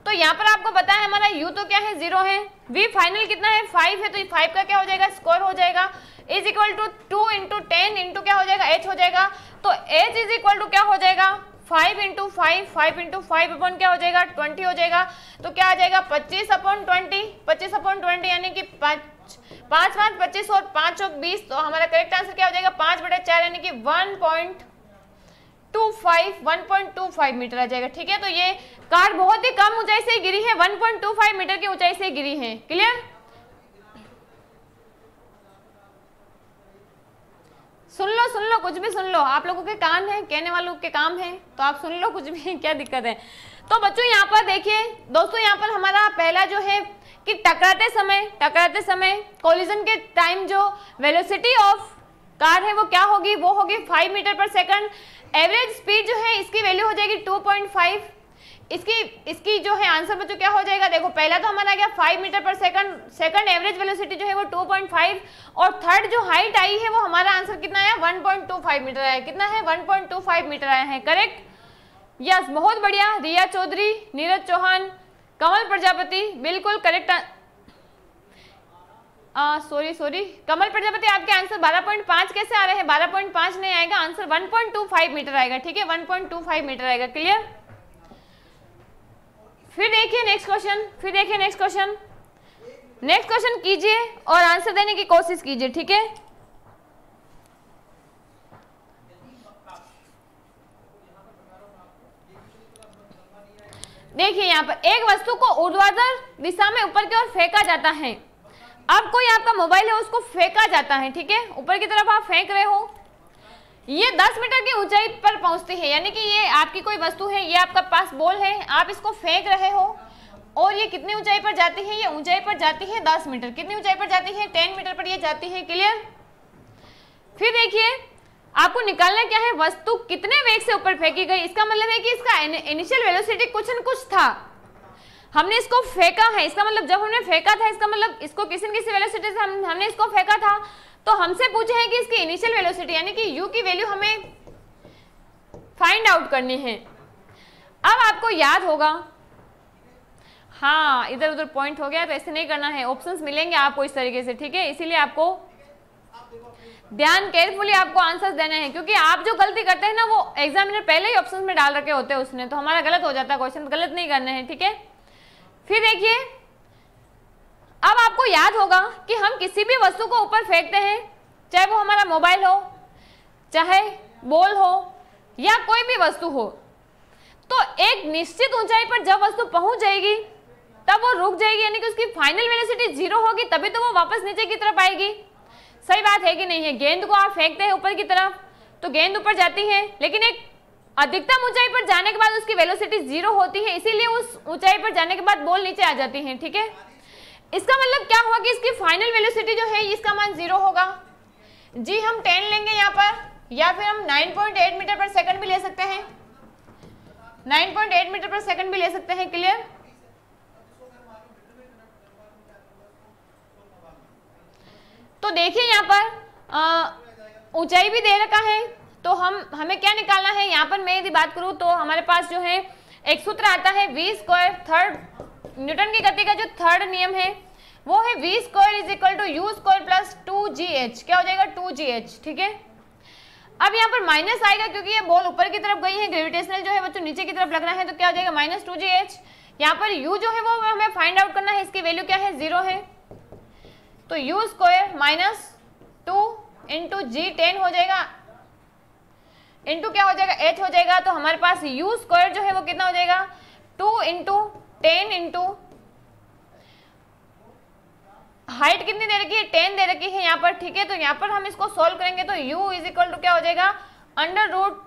तो यहाँ पर आपको पता है हमारा यू तो क्या है जीरो है वी फाइनल कितना है फाइव है तो फाइव का क्या हो जाएगा स्कोर हो जाएगा is equal to two into ten into क्या हो जाएगा एच हो जाएगा तो एच इज इक्वल टू क्या हो जाएगा five into five five into five upon क्या हो जाएगा ट्वेंटी हो जाएगा तो क्या आ जाएगा पच्चीस अपॉन ट्वेंटी पच्चीस अपॉन ट्वेंटी यानी कि पाँच पाँच पाँच पच्चीस और पाँच और बीस तो हमारा करेक्ट आंसर क्या हो जाएगा पाँच बटे चार यानी कि वन पॉइंट 1.25 मीटर आ जाएगा ठीक है तो ये कार बहुत ही कम ऊंचाई से गिरी है 1.25 मीटर की ऊंचाई से गिरी है क्लियर सुन लो सुन लो कुछ भी सुन लो आप लोगों के कान है कहने वालों के काम है तो आप सुन लो कुछ भी [laughs] क्या दिक्कत है तो बच्चों यहाँ पर देखिए दोस्तों यहाँ पर हमारा पहला जो है कि टकराते समय टकराते समय कोलिजन के टाइम जो वेलोसिटी ऑफ कार है वो क्या होगी वो होगी five metre per second average speed जो है इसकी वैल्यू हो जाएगी 2.5 इसकी इसकी जो है आंसर बच्चों क्या हो जाएगा देखो पहला तो हमारा गया 5 metre per second second average velocity जो है वो 2.5 और थर्ड जो हाइट आई है वो हमारा आंसर कितना आया 1.25 मीटर आया कितना है 1.25 मीटर आया है करेक्ट यस बहुत बढ़िया रिया चौधरी नीरज चौहान कमल प्रजापति बिल्कुल correct sorry sorry Kamal Prajapati आपके आंसर 12.5 कैसे आ रहे हैं 12.5 नहीं आएगा आंसर 1.25 मीटर आएगा ठीक है 1.25 मीटर आएगा क्लियर फिर देखिए नेक्स्ट क्वेश्चन फिर देखिए नेक्स्ट क्वेश्चन नेक्स्ट क्वेश्चन कीजिए और आंसर देने की कोशिश कीजिए ठीक है देखिए यहाँ पर एक वस्तु को ऊर्ध्वाधर दिशा में ऊपर की ओर फेंका जाता है अब कोई आपका मोबाइल है उसको फेंका जाता है ठीक है ऊपर की तरफ आप फेंक रहे हो ये 10 मीटर की ऊंचाई पर पहुंचती है यानी कि ये आपकी कोई वस्तु है ये आपका पास बॉल है आप इसको फेंक रहे हो और ये कितनी ऊंचाई पर जाती है ये ऊंचाई पर जाती है 10 मीटर कितनी ऊंचाई पर जाती है 10 मीटर पर ये जाती है क्लियर फिर देखिए आपको निकालना क्या है वस्तु कितने वेग से ऊपर फेंकी गई इसका मतलब है कि इसका इनिशियल वेलोसिटी कुछ न कुछ था हमने इसको फेंका है इसका मतलब जब हमने फेंका था इसका मतलब इसको किसी न किसी वेलोसिटी से हम हमने इसको फेंका था तो हमसे पूछे हैं कि इसकी इनिशियल वेलोसिटी यानी कि u की वैल्यू हमें फाइंड आउट करनी है अब आपको याद होगा हाँ इधर उधर पॉइंट हो गया तो ऐसे नहीं करना है ऑप्शंस मिलेंगे आपको इस तरीके से ठीक है इसीलिए आपको ध्यान केयरफुली आपको आंसर्स देने हैं क्योंकि आप जो गलती करते हैं ना वो एग्जामिनर पहले ही ऑप्शंस में डाल रखे होते हैं उसने तो हमारा गलत हो जाता है क्वेश्चन गलत नहीं करना है ठीक है फिर देखिए अब आपको याद होगा कि हम किसी भी वस्तु को ऊपर फेंकते हैं चाहे वो हमारा मोबाइल हो चाहे बोल हो या कोई भी वस्तु हो तो एक निश्चित ऊंचाई पर जब वस्तु पहुंच जाएगी तब वो रुक जाएगी यानी कि उसकी फाइनल वेलोसिटी जीरो होगी तभी तो वो वापस नीचे की तरफ आएगी सही बात है कि नहीं है गेंद को आप फेंकते हैं ऊपर की तरफ तो गेंद ऊपर जाती है लेकिन एक अधिकतम ऊंचाई पर जाने के बाद उसकी वेलोसिटी जीरो होती है इसीलिए उस ऊंचाई पर जाने के बाद बॉल नीचे आ जाती है ठीक है इसका मतलब क्या हुआ कि इसकी फाइनल वेलोसिटी जो है इसका मान जीरो होगा जी हम टेन लेंगे यहाँ पर या फिर हम 9.8 मीटर पर सेकंड भी ले सकते हैं 9.8 मीटर पर सेकंड भी ले सकते हैं क्लियर तो देखिए यहाँ पर ऊंचाई भी दे रखा है तो हम हमें क्या निकालना है यहाँ पर मैं यदि बात करूँ तो हमारे पास जो है एक सूत्र आता है वी स्क्वायर थर्ड न्यूटन की गति का जो थर्ड नियम है वो है V square is equal to U square plus two G H क्या हो जाएगा टू जी एच ठीक है अब यहाँ पर माइनस आएगा क्योंकि ये बॉल ऊपर की तरफ गई है ग्रेविटेशनल जो है बच्चों नीचे की तरफ लगना है तो क्या हो जाएगा माइनस टू जी एच यहाँ पर यू जो है वो हमें फाइंड आउट करना है इसकी वैल्यू क्या है जीरो है तो U square minus two into G ten हो जाएगा इंटू क्या हो जाएगा एच हो जाएगा तो हमारे पास यू स्क्वायर जो है वो कितना हो जाएगा two into ten into height कितनी दे रखी है टेन दे रखी है यहाँ पर ठीक है तो यहाँ पर हम इसको सोल्व करेंगे तो यू इज इक्वल टू क्या हो जाएगा under root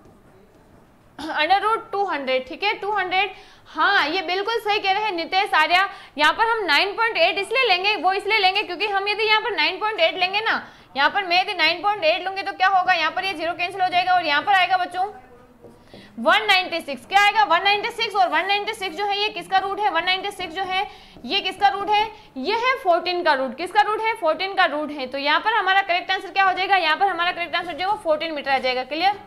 under root two hundred ठीक है टू हंड्रेड हाँ ये बिल्कुल सही कह रहे हैं नितेश आर्या यहाँ पर हम नाइन पॉइंट एट इसलिए लेंगे वो इसलिए लेंगे क्योंकि हम यदि यहाँ पर नाइन पॉइंट एट लेंगे ना यहाँ पर मैं यदि नाइन पॉइंट एट लूंगी तो क्या होगा यहाँ पर ये जीरो कैंसिल हो जाएगा और यहाँ पर आएगा बच्चों 196 क्या आएगा 196 और 196 जो है ये किसका रूट है 196 जो है ये किसका रूट है ये है 14 का रूट किसका रूट है 14 का रूट है तो यहाँ पर हमारा करेक्ट आंसर क्या हो जाएगा यहाँ पर हमारा करेक्ट आंसर जो है वो 14 मीटर आ जाएगा क्लियर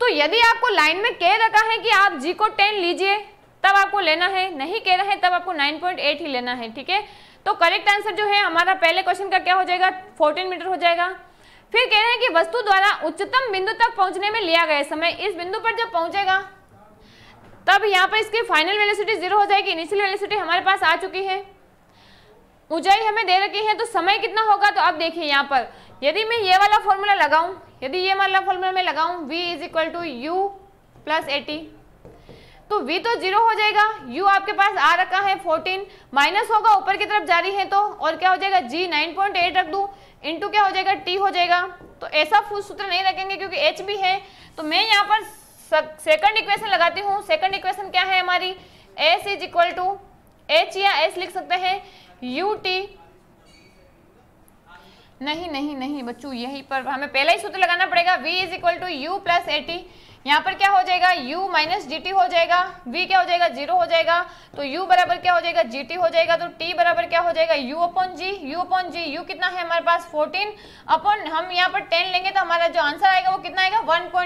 तो यदि आपको लाइन में कह रखा है कि आप जी को टेन लीजिए तब आपको लेना है नहीं कह रहे हैं तब आपको नाइन ही लेना है ठीक है तो करेक्ट आंसर जो है हमारा पहले क्वेश्चन का क्या हो जाएगा फोर्टीन मीटर हो जाएगा फिर कह रहे हैं कि वस्तु द्वारा उच्चतम बिंदु तक पहुंचने में लिया गया समय इस बिंदु पर जब पहुंचेगा तब यहाँ पर इसकी फाइनल वेलोसिटी जीरो हो जाएगी इनिशियल वेलोसिटी हमारे पास आ चुकी है ऊंचाई हमें दे रखी है तो समय कितना होगा तो आप देखिए यहाँ पर यदि मैं ये वाला फॉर्मूला लगाऊं यदि ये वाला फॉर्मूला मैं लगाऊं v is equal to U plus AT तो v तो जीरो हो जाएगा u आपके पास आ रखा है 14 माइनस होगा ऊपर की तरफ जारी है तो और क्या हो जाएगा g 9.8 रख दूं इनटू क्या हो जाएगा t हो जाएगा तो ऐसा फूल सूत्र नहीं रखेंगे क्योंकि h भी है तो मैं यहाँ पर सेकंड इक्वेशन लगाती हूँ सेकंड इक्वेशन क्या है हमारी s is equal to H या एस लिख सकते हैं यू टी नहीं नहीं नहीं बच्चों यही पर हमें पहला ही सूत्र लगाना पड़ेगा v is equal to U plus AT यहाँ पर क्या हो जाएगा u माइनस जी हो जाएगा v क्या हो जाएगा जीरो हो जाएगा तो u बराबर क्या हो जाएगा जी हो जाएगा तो t बराबर क्या हो जाएगा u upon G U upon G U कितना है हमारे पास 14 अपॉन हम यहाँ पर 10 लेंगे तो हमारा जो आंसर आएगा वो कितना आएगा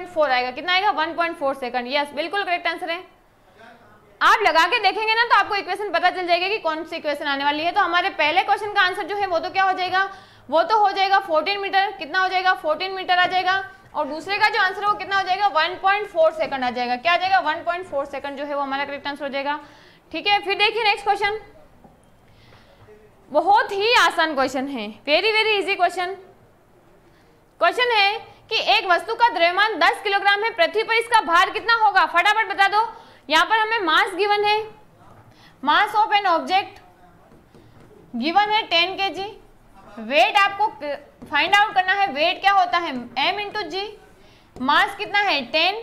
1.4 आएगा कितना आएगा 1.4 पॉइंट सेकंड यस बिल्कुल करेक्ट आंसर है आप लगा के देखेंगे ना तो आपको इक्वेशन पता चल जाएगा कि कौन सी इक्वेशन आने वाली है तो हमारे पहले क्वेश्चन का आंसर जो है वो तो क्या हो जाएगा वो तो हो जाएगा 14 मीटर कितना हो जाएगा 14 मीटर आ जाएगा और दूसरे का जो आंसर है वो कितना हो जाएगा 1.4 सेकंड आ जाएगा क्या आ जाएगा 1.4 सेकंड जो है वो हमारा करेक्ट आंसर हो जाएगा ठीक है फिर देखिए नेक्स्ट क्वेश्चन बहुत ही आसान क्वेश्चन है very very easy question question है कि एक वस्तु का द्रव्यमान 10 किलोग्राम है पृथ्वी पर इसका भार कितना होगा फटाफट बता दो यहां पर हमें मास गिवन है mass of an object given है 10 केजी वेट आपको फाइंड आउट करना है वेट क्या होता है एम इंटू जी मास कितना है ten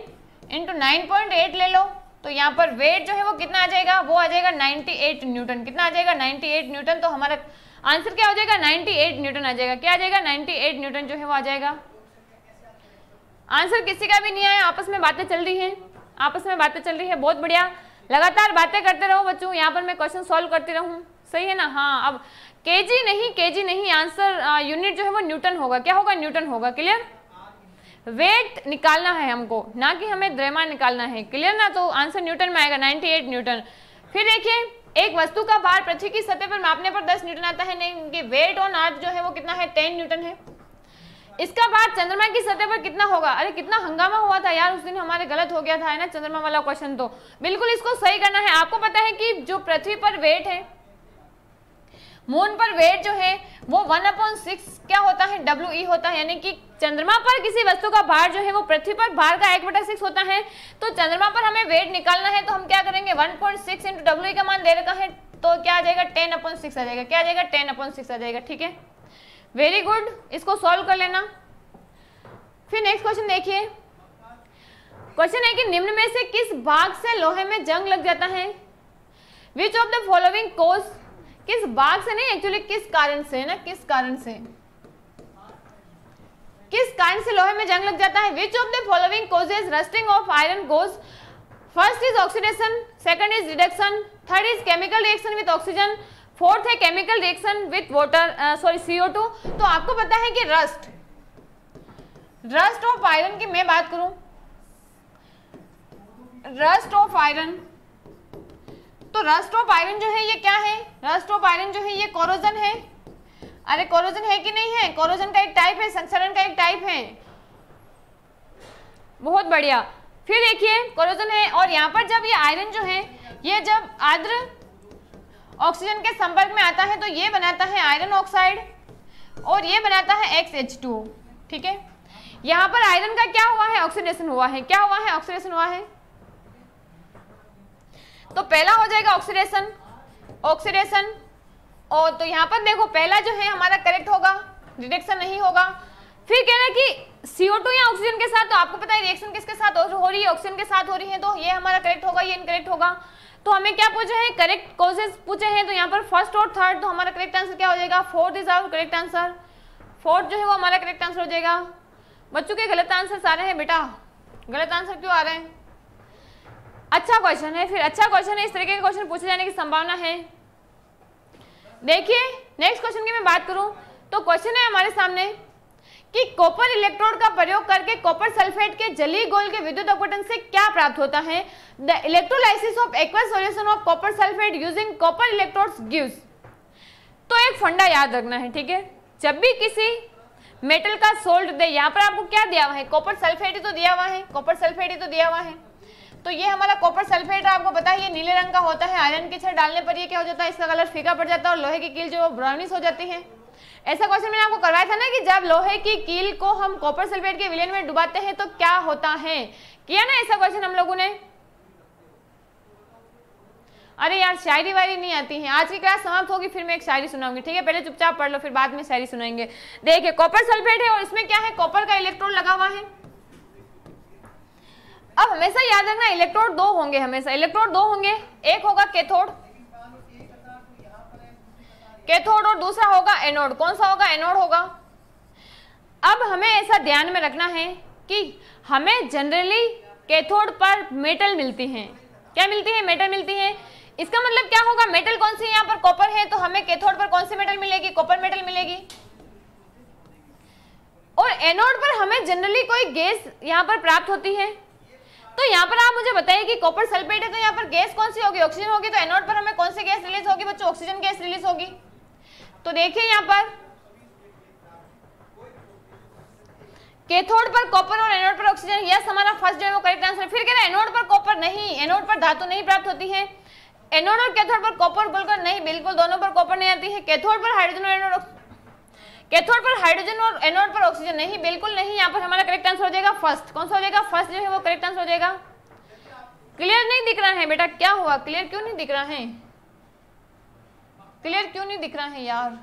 into nine point eight ले लो तो यहाँ पर वेट जो है वो कितना आ जाएगा वो आ जाएगा 98 न्यूटन कितना आ जाएगा 98 न्यूटन तो हमारा आंसर क्या हो जाएगा 98 न्यूटन आ जाएगा क्या आ जाएगा 98 न्यूटन जो है वो आ जाएगा आंसर किसी का भी नहीं आया आपस में बातें चल रही हैं आपस में बातें चल रही है बहुत बढ़िया लगातार बातें करते रहो बच्चों यहाँ पर मैं क्वेश्चन सॉल्व करती रहूँ सही है ना हाँ अब केजी नहीं केजी नहीं आंसर यूनिट जो है वो न्यूटन होगा क्या होगा न्यूटन होगा क्लियर वेट निकालना है हमको ना कि हमें द्रव्यमान निकालना है क्लियर ना तो आंसर न्यूटन में आएगा 98 न्यूटन फिर देखिए एक वस्तु का भार पृथ्वी की सतह पर मापने पर 10 न्यूटन आता है नहीं कि वेट ऑन अर्थ जो है वो कितना है 10 न्यूटन है इसका बाद चंद्रमा की सतह पर कितना होगा अरे कितना हंगामा हुआ था यार उस दिन हमारे गलत हो गया था है ना चंद्रमा वाला क्वेश्चन तो बिल्कुल इसको सही करना है आपको पता है कि जो पृथ्वी पर वेट है मून पर वेट जो है वो वन अपॉन सिक्स क्या होता है डब्ल्यू ई e होता है यानी कि चंद्रमा पर किसी वस्तु का भार जो है वो पृथ्वी पर भार का एक बटा सिक्स होता है तो चंद्रमा पर हमें वेट निकालना है तो हम क्या करेंगे one point six into W का मान दे रखा है तो क्या आ जाएगा टेन अपॉन सिक्स आ जाएगा क्या आ जाएगा टेन अपॉन सिक्स आ जाएगा ठीक है वेरी गुड इसको सॉल्व कर लेना फिर नेक्स्ट क्वेश्चन देखिए क्वेश्चन है कि निम्न में से किस भाग से लोहे में जंग लग जाता है which of the following course किस बाघ से नहीं एक्चुअली किस कारण से ना किस कारण से किस कारण से लोहे में जंग लग जाता है which of the following causes rusting of iron goes first is oxidation second is reduction third is chemical reaction with oxygen fourth है chemical reaction with water sorry CO two तो आपको पता है कि रस्ट रस्ट ऑफ आयरन की मैं बात करूं रस्ट ऑफ आयरन तो रस्ट ऑफ आयरन जो है ये क्या है रस्ट ऑफ आयरन जो है ये कोरोजन है अरे कोरोजन है कि नहीं है कोरोजन का एक टाइप है संसरण का एक टाइप है बहुत बढ़िया फिर देखिए कोरोजन है और यहाँ पर जब ये आयरन जो है ये जब आद्र ऑक्सीजन के संपर्क में आता है तो ये बनाता है आयरन ऑक्साइड और ये बनाता है एक्स ठीक है यहाँ पर आयरन का क्या हुआ है ऑक्सीडेशन हुआ है क्या हुआ है ऑक्सीडेशन हुआ है तो पहला हो जाएगा ऑक्सीडेशन ऑक्सीडेशन और तो यहाँ पर देखो पहला जो है हमारा करेक्ट होगा रिडक्शन नहीं होगा फिर कह रहे हैं कि सीओ टू या ऑक्सीजन के साथ तो आपको पता है रिएक्शन किसके साथ हो रही है ऑक्सीजन के साथ हो रही है तो ये हमारा करेक्ट होगा ये इनकरेक्ट होगा तो हमें क्या पूछे हैं करेक्ट कॉजेज पूछे हैं तो यहाँ पर फर्स्ट और थर्ड तो हमारा करेक्ट आंसर क्या हो जाएगा fourth is our correct answer fourth जो है वो हमारा करेक्ट आंसर हो जाएगा बच्चों के गलत आंसर आ रहे हैं बेटा गलत आंसर क्यों आ रहे हैं अच्छा क्वेश्चन है फिर अच्छा क्वेश्चन है इस तरीके के क्वेश्चन पूछे जाने की संभावना है देखिए नेक्स्ट क्वेश्चन की मैं बात करूं तो क्वेश्चन है हमारे सामने कि कॉपर इलेक्ट्रोड का प्रयोग करके कॉपर सल्फेट के जली गोल के विद्युत अपघटन से क्या प्राप्त होता है the electrolysis of aqua solution of copper sulphate using copper electrode gives तो एक फंडा याद रखना है ठीक है जब भी किसी मेटल का सोल्ट दे यहाँ पर आपको क्या दिया हुआ है कॉपर सल्फेट ही तो दिया हुआ है कॉपर सल्फेट ही तो दिया हुआ है तो ये हमारा कॉपर सल्फेट है आपको पता है ये नीले रंग का होता है आयरन की छड़ डालने पर ये क्या हो जाता है इसका कलर फीका पड़ जाता है और लोहे की कील जो ब्राउनिश हो जाती है ऐसा क्वेश्चन मैंने आपको करवाया था ना कि जब लोहे की कील को हम कॉपर सल्फेट के विलियन में डुबाते हैं तो क्या होता है किया ना ऐसा क्वेश्चन हम लोगों ने अरे यार शायरी वायरी नहीं आती है आज की क्लास समाप्त होगी फिर मैं एक शायरी सुनाऊंगी ठीक है पहले चुपचाप पढ़ लो फिर बाद में शायरी सुनाएंगे देखिए कॉपर सल्फेट है और इसमें क्या है कॉपर का इलेक्ट्रॉन लगा हुआ है अब हमेशा याद रखना इलेक्ट्रोड दो होंगे हमेशा इलेक्ट्रोड दो होंगे एक होगा कैथोड कैथोड और दूसरा होगा एनोड कौन सा होगा एनोड होगा अब हमें ऐसा ध्यान में रखना है कि हमें जनरली कैथोड पर मेटल मिलती हैं क्या मिलती है मेटल मिलती है इसका मतलब क्या होगा मेटल कौन सी यहाँ पर कॉपर है तो हमें कैथोड पर कौन सी मेटल मिलेगी कॉपर मेटल मिलेगी और एनोड पर हमें जनरली कोई गैस यहाँ पर प्राप्त होती है तो यहाँ पर आप मुझे बताइए कि कॉपर सल्फेट है तो यहाँ पर गैस कौन सी होगी ऑक्सीजन होगी तो एनोड पर हमें कौन सी गैस रिलीज होगी बच्चों ऑक्सीजन गैस रिलीज होगी तो देखिए यहाँ पर कैथोड पर कॉपर और एनोड पर ऑक्सीजन यस हमारा फर्स्ट जो है वो करेक्ट आंसर फिर कह रहे एनोड पर कॉपर नहीं एनोड पर धातु नहीं प्राप्त होती है एनोड और कैथोड पर कॉपर बिल्कुल नहीं बिल्कुल दोनों पर कॉपर नहीं आती है कैथोड पर हाइड्रोजन और एनोड कैथोड पर हाइड्रोजन और एनोड पर ऑक्सीजन नहीं बिल्कुल नहीं यहाँ पर हमारा करेक्ट आंसर हो जाएगा फर्स्ट कौन सा हो जाएगा फर्स्ट जो है वो करेक्ट आंसर हो जाएगा क्लियर नहीं दिख रहा है बेटा क्या हुआ क्लियर क्यों नहीं दिख रहा है क्लियर क्यों नहीं दिख रहा है यार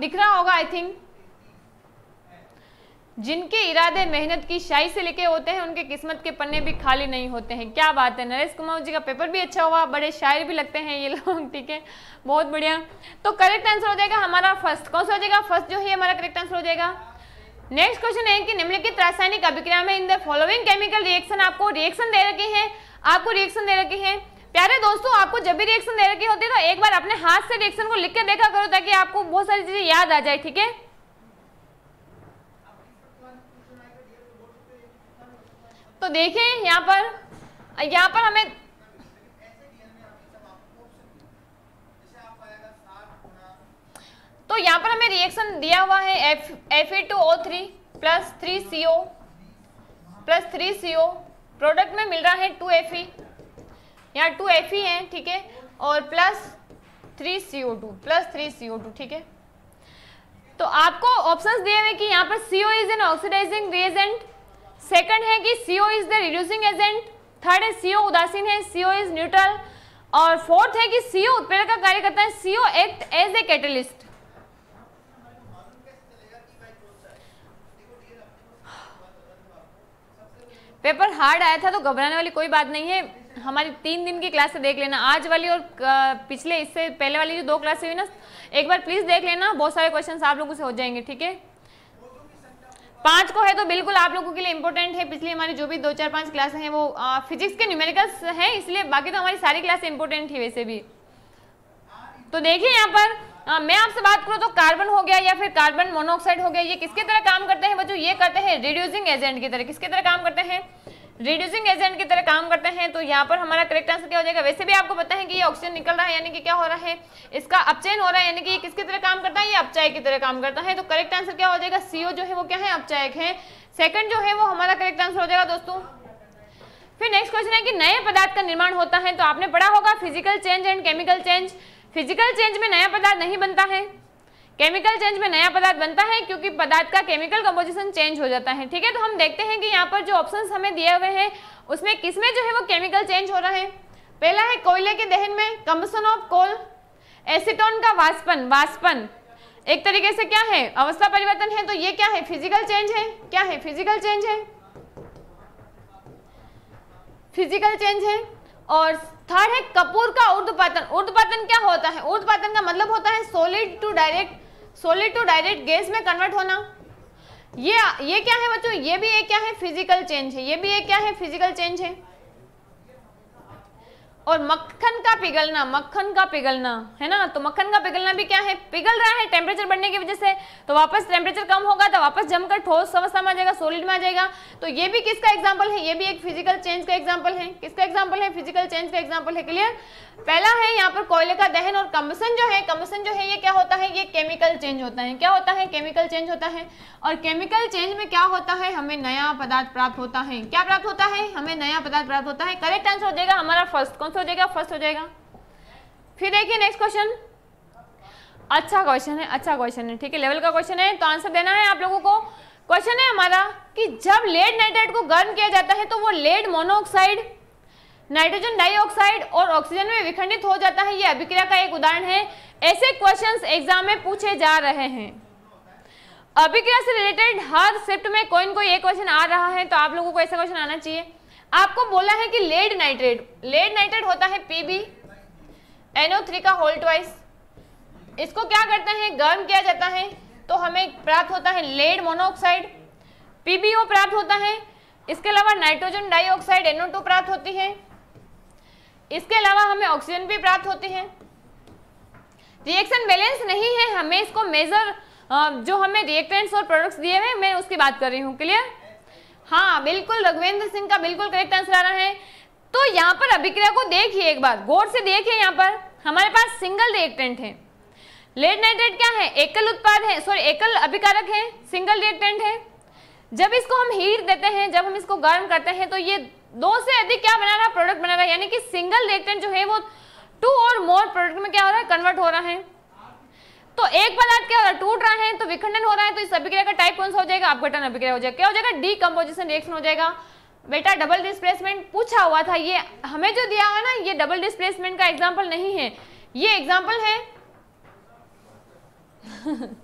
दिख रहा होगा आई थिंक जिनके इरादे मेहनत की शाही से लिखे होते हैं उनके किस्मत के पन्ने भी खाली नहीं होते हैं क्या बात है नरेश कुमार जी का पेपर भी अच्छा हुआ बड़े शायर भी लगते हैं ये लोग ठीक है बहुत बढ़िया तो करेक्ट आंसर हो जाएगा हमारा फर्स्ट कौन सा हो जाएगा फर्स्ट जो है हमारा करेक्ट आंसर हो जाएगा नेक्स्ट क्वेश्चन है कि निम्नलिखित रासायनिक अभिक्रिया में in the following chemical reaction आपको रिएक्शन दे रखे हैं आपको रिएक्शन दे रखे हैं प्यारे दोस्तों आपको जब भी रिएक्शन दे रखी होती है तो एक बार अपने हाथ से रिएक्शन को लिख के देखा करो ताकि आपको बहुत सारी चीजें याद आ जाए ठीक है तो देखें यहाँ पर यहाँ पर हमें तो यहाँ पर हमें रिएक्शन दिया हुआ है F F A two O three plus three C O plus three C O product में मिल रहा है टू एफ ई यहाँ टू एफ ई है ठीक है और plus three C O two plus three C O two ठीक है तो आपको ऑप्शंस दिए हुए कि यहाँ पर C O is an oxidising reagent second है कि CO is the reducing agent third है सीओ उदासीन है सीओ इज न्यूट्रल और फोर्थ है कि सीओ उत्प्रेरक का कार्य करता है CO act as a catalyst paper hard आया था तो घबराने वाली कोई बात नहीं है हमारी तीन दिन की क्लास से देख लेना आज वाली और पिछले इससे पहले वाली जो दो क्लासे हुई ना एक बार प्लीज़ देख लेना बहुत सारे क्वेश्चन आप लोगों से हो जाएंगे ठीक है पांच को है तो बिल्कुल आप लोगों के लिए इंपॉर्टेंट है पिछली हमारी जो भी दो चार पांच क्लास हैं वो फिजिक्स के न्यूमेरिकल्स हैं इसलिए बाकी तो हमारी सारी क्लास इंपॉर्टेंट है वैसे भी तो देखिए यहाँ पर आ, मैं आपसे बात करूँ तो कार्बन हो गया या फिर कार्बन मोनोऑक्साइड हो गया ये किसके तरह काम करते हैं बच्चों ये करते हैं रिड्यूसिंग एजेंट की तरह किसके तरह काम करते हैं रिड्यूसिंग एजेंट की तरह काम करते हैं तो यहाँ पर हमारा करेक्ट आंसर क्या हो जाएगा वैसे भी आपको पता है कि ये ऑक्सीजन निकल रहा है यानी कि क्या हो रहा है इसका अपचयन हो रहा है यानी कि ये किसकी तरह काम करता है ये अपचाय की तरह काम करता है तो करेक्ट आंसर क्या हो जाएगा सीओ जो है वो क्या है अपचायक है सेकंड जो है वो हमारा करेक्ट आंसर हो जाएगा दोस्तों फिर नेक्स्ट क्वेश्चन है कि नए पदार्थ का निर्माण होता है तो आपने पढ़ा होगा physical change and chemical change physical change में नया पदार्थ नहीं बनता है केमिकल चेंज में नया पदार्थ बनता है क्योंकि पदार्थ का केमिकल कम्पोजिशन चेंज हो जाता है ठीक है तो हम देखते हैं कि यहाँ पर जो ऑप्शन हमें दिए हुए हैं उसमें किसमें जो है वो केमिकल चेंज हो रहा है पहला है कोयले के दहन में कम्बसन ऑफ कोल एसिटोन का वास्पन वास्पन एक तरीके से क्या है अवस्था परिवर्तन है तो ये क्या है फिजिकल चेंज है क्या है फिजिकल चेंज है फिजिकल चेंज है और थर्ड है कपूर का उर्दपातन उर्दपातन क्या होता है उर्दपातन का मतलब होता है solid to direct solid to direct gas में कन्वर्ट होना ये ये क्या है बच्चों ये भी एक क्या है फिजिकल चेंज है ये भी एक क्या है फिजिकल चेंज है और मक्खन का पिघलना मक्खन का पिघलना है ना तो मक्खन का पिघलना भी क्या है पिघल रहा है टेम्परेचर बढ़ने की वजह से तो वापस टेम्परेचर कम होगा तो वापस जमकर ठोस अवस्था में आ जाएगा सोलिड में आ जाएगा तो ये भी किसका एग्जाम्पल है ये भी एक फिजिकल चेंज का एग्जाम्पल है किसका एग्जाम्पल है फिजिकल चेंज का एग्जाम्पल है क्लियर पहला है यहाँ पर कोयले का दहन और कम्बसन जो है कम्बसन जो है ये क्या होता है ये केमिकल चेंज होता है क्या होता है केमिकल चेंज होता है और केमिकल चेंज में क्या होता है हमें नया पदार्थ प्राप्त होता है क्या प्राप्त होता है हमें नया पदार्थ प्राप्त होता है करेक्ट आंसर हो जाएगा हमारा फर्स्ट कौन सा हो जाएगा फर्स्ट हो जाएगा फिर देखिए नेक्स्ट क्वेश्चन अच्छा क्वेश्चन है अच्छा क्वेश्चन है ठीक है लेवल का क्वेश्चन है तो आंसर देना है आप लोगों को क्वेश्चन है हमारा कि जब लेड नाइट्राइड को गर्म किया जाता है तो वो लेड मोनोऑक्साइड नाइट्रोजन डाइऑक्साइड और ऑक्सीजन में विखंडित हो जाता है ये अभिक्रिया का एक उदाहरण है ऐसे क्वेश्चन एग्जाम में पूछे जा रहे हैं अभिक्रिया से रिलेटेड हर शिफ्ट में कोई ना कोई एक क्वेश्चन आ रहा है तो आप लोगों को ऐसा क्वेश्चन आना चाहिए आपको बोला है कि लेड नाइट्रेट लेड नाइट्रेट होता है पीबी थ्री का होल ट्वाइस इसको क्या करते हैं गर्म किया जाता है तो हमें प्राप्त होता है लेड मोनोऑक्साइड पीबीओ प्राप्त होता है इसके अलावा नाइट्रोजन डाइऑक्साइड टू प्राप्त होती है इसके अलावा हमें ऑक्सीजन भी प्राप्त होती है रिएक्शन बैलेंस नहीं है हमें इसको मेजर जो हमें रिएक्टेंट्स और प्रोडक्ट्स दिए हुए मैं उसकी बात कर रही हूँ क्लियर हाँ बिल्कुल रघुवेंद्र सिंह का बिल्कुल करेक्ट आंसर आ रहा है तो यहाँ पर अभिक्रिया को देखिए एक बार गौर से देखिए यहाँ पर हमारे पास सिंगल रिएक्टेंट है लेड नाइट्रेट क्या है एकल उत्पाद है सॉरी एकल अभिकारक है सिंगल रिएक्टेंट है जब इसको हम हीट देते हैं जब हम इसको गर्म करते हैं तो ये दो से अधिक क्या बना रहा है प्रोडक्ट बना रहा है यानी कि सिंगल रिएक्टेंट जो है वो टू और मोर प्रोडक्ट में क्या हो रहा है कन्वर्ट हो रहा है तो एक पदार्थ क्या अगर टूट रहा है तो विखंडन हो रहा है तो इस अभिक्रिया का टाइप कौन सा हो जाएगा अपघटन अभिक्रिया हो जाएगा क्या हो जाएगा डी कंपोजिशन रिएक्शन हो जाएगा बेटा डबल डिस्प्लेसमेंट पूछा हुआ था ये हमें जो दिया हुआ ना ये डबल डिस्प्लेसमेंट का एग्जाम्पल नहीं है ये एग्जाम्पल है [laughs]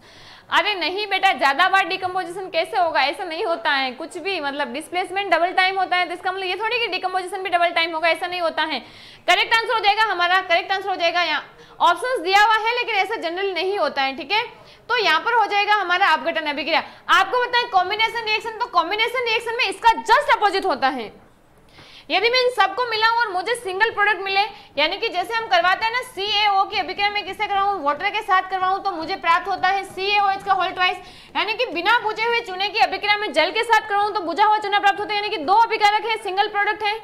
अरे नहीं बेटा ज़्यादा बार डिकम्पोजिशन कैसे होगा ऐसा नहीं होता है कुछ भी मतलब डिस्प्लेसमेंट डबल टाइम होता है तो इसका मतलब ये थोड़ी कि डिकम्पोजिशन भी डबल टाइम होगा ऐसा नहीं होता है करेक्ट आंसर हो जाएगा हमारा करेक्ट आंसर हो जाएगा यहाँ ऑप्शन दिया हुआ है लेकिन ऐसा जनरल नहीं होता है ठीक है तो यहाँ पर हो जाएगा हमारा अपघटन अभिक्रिया आपको बताए कॉम्बिनेशन रिएक्शन तो कॉम्बिनेशन रिएक्शन में इसका जस्ट अपोजिट होता है यदि मैं इन सबको मिला हूँ और मुझे सिंगल प्रोडक्ट मिले यानी कि जैसे हम करवाते हैं ना सी की अभिक्रिया में किसे कराऊँ वाटर के साथ करवाऊँ तो मुझे प्राप्त होता है सी का होल ट्वाइस यानी कि बिना बुझे हुए चुने की अभिक्रिया में जल के साथ करवाऊँ तो बुझा हुआ चुना प्राप्त होता है यानी कि दो अभिकारक है सिंगल प्रोडक्ट है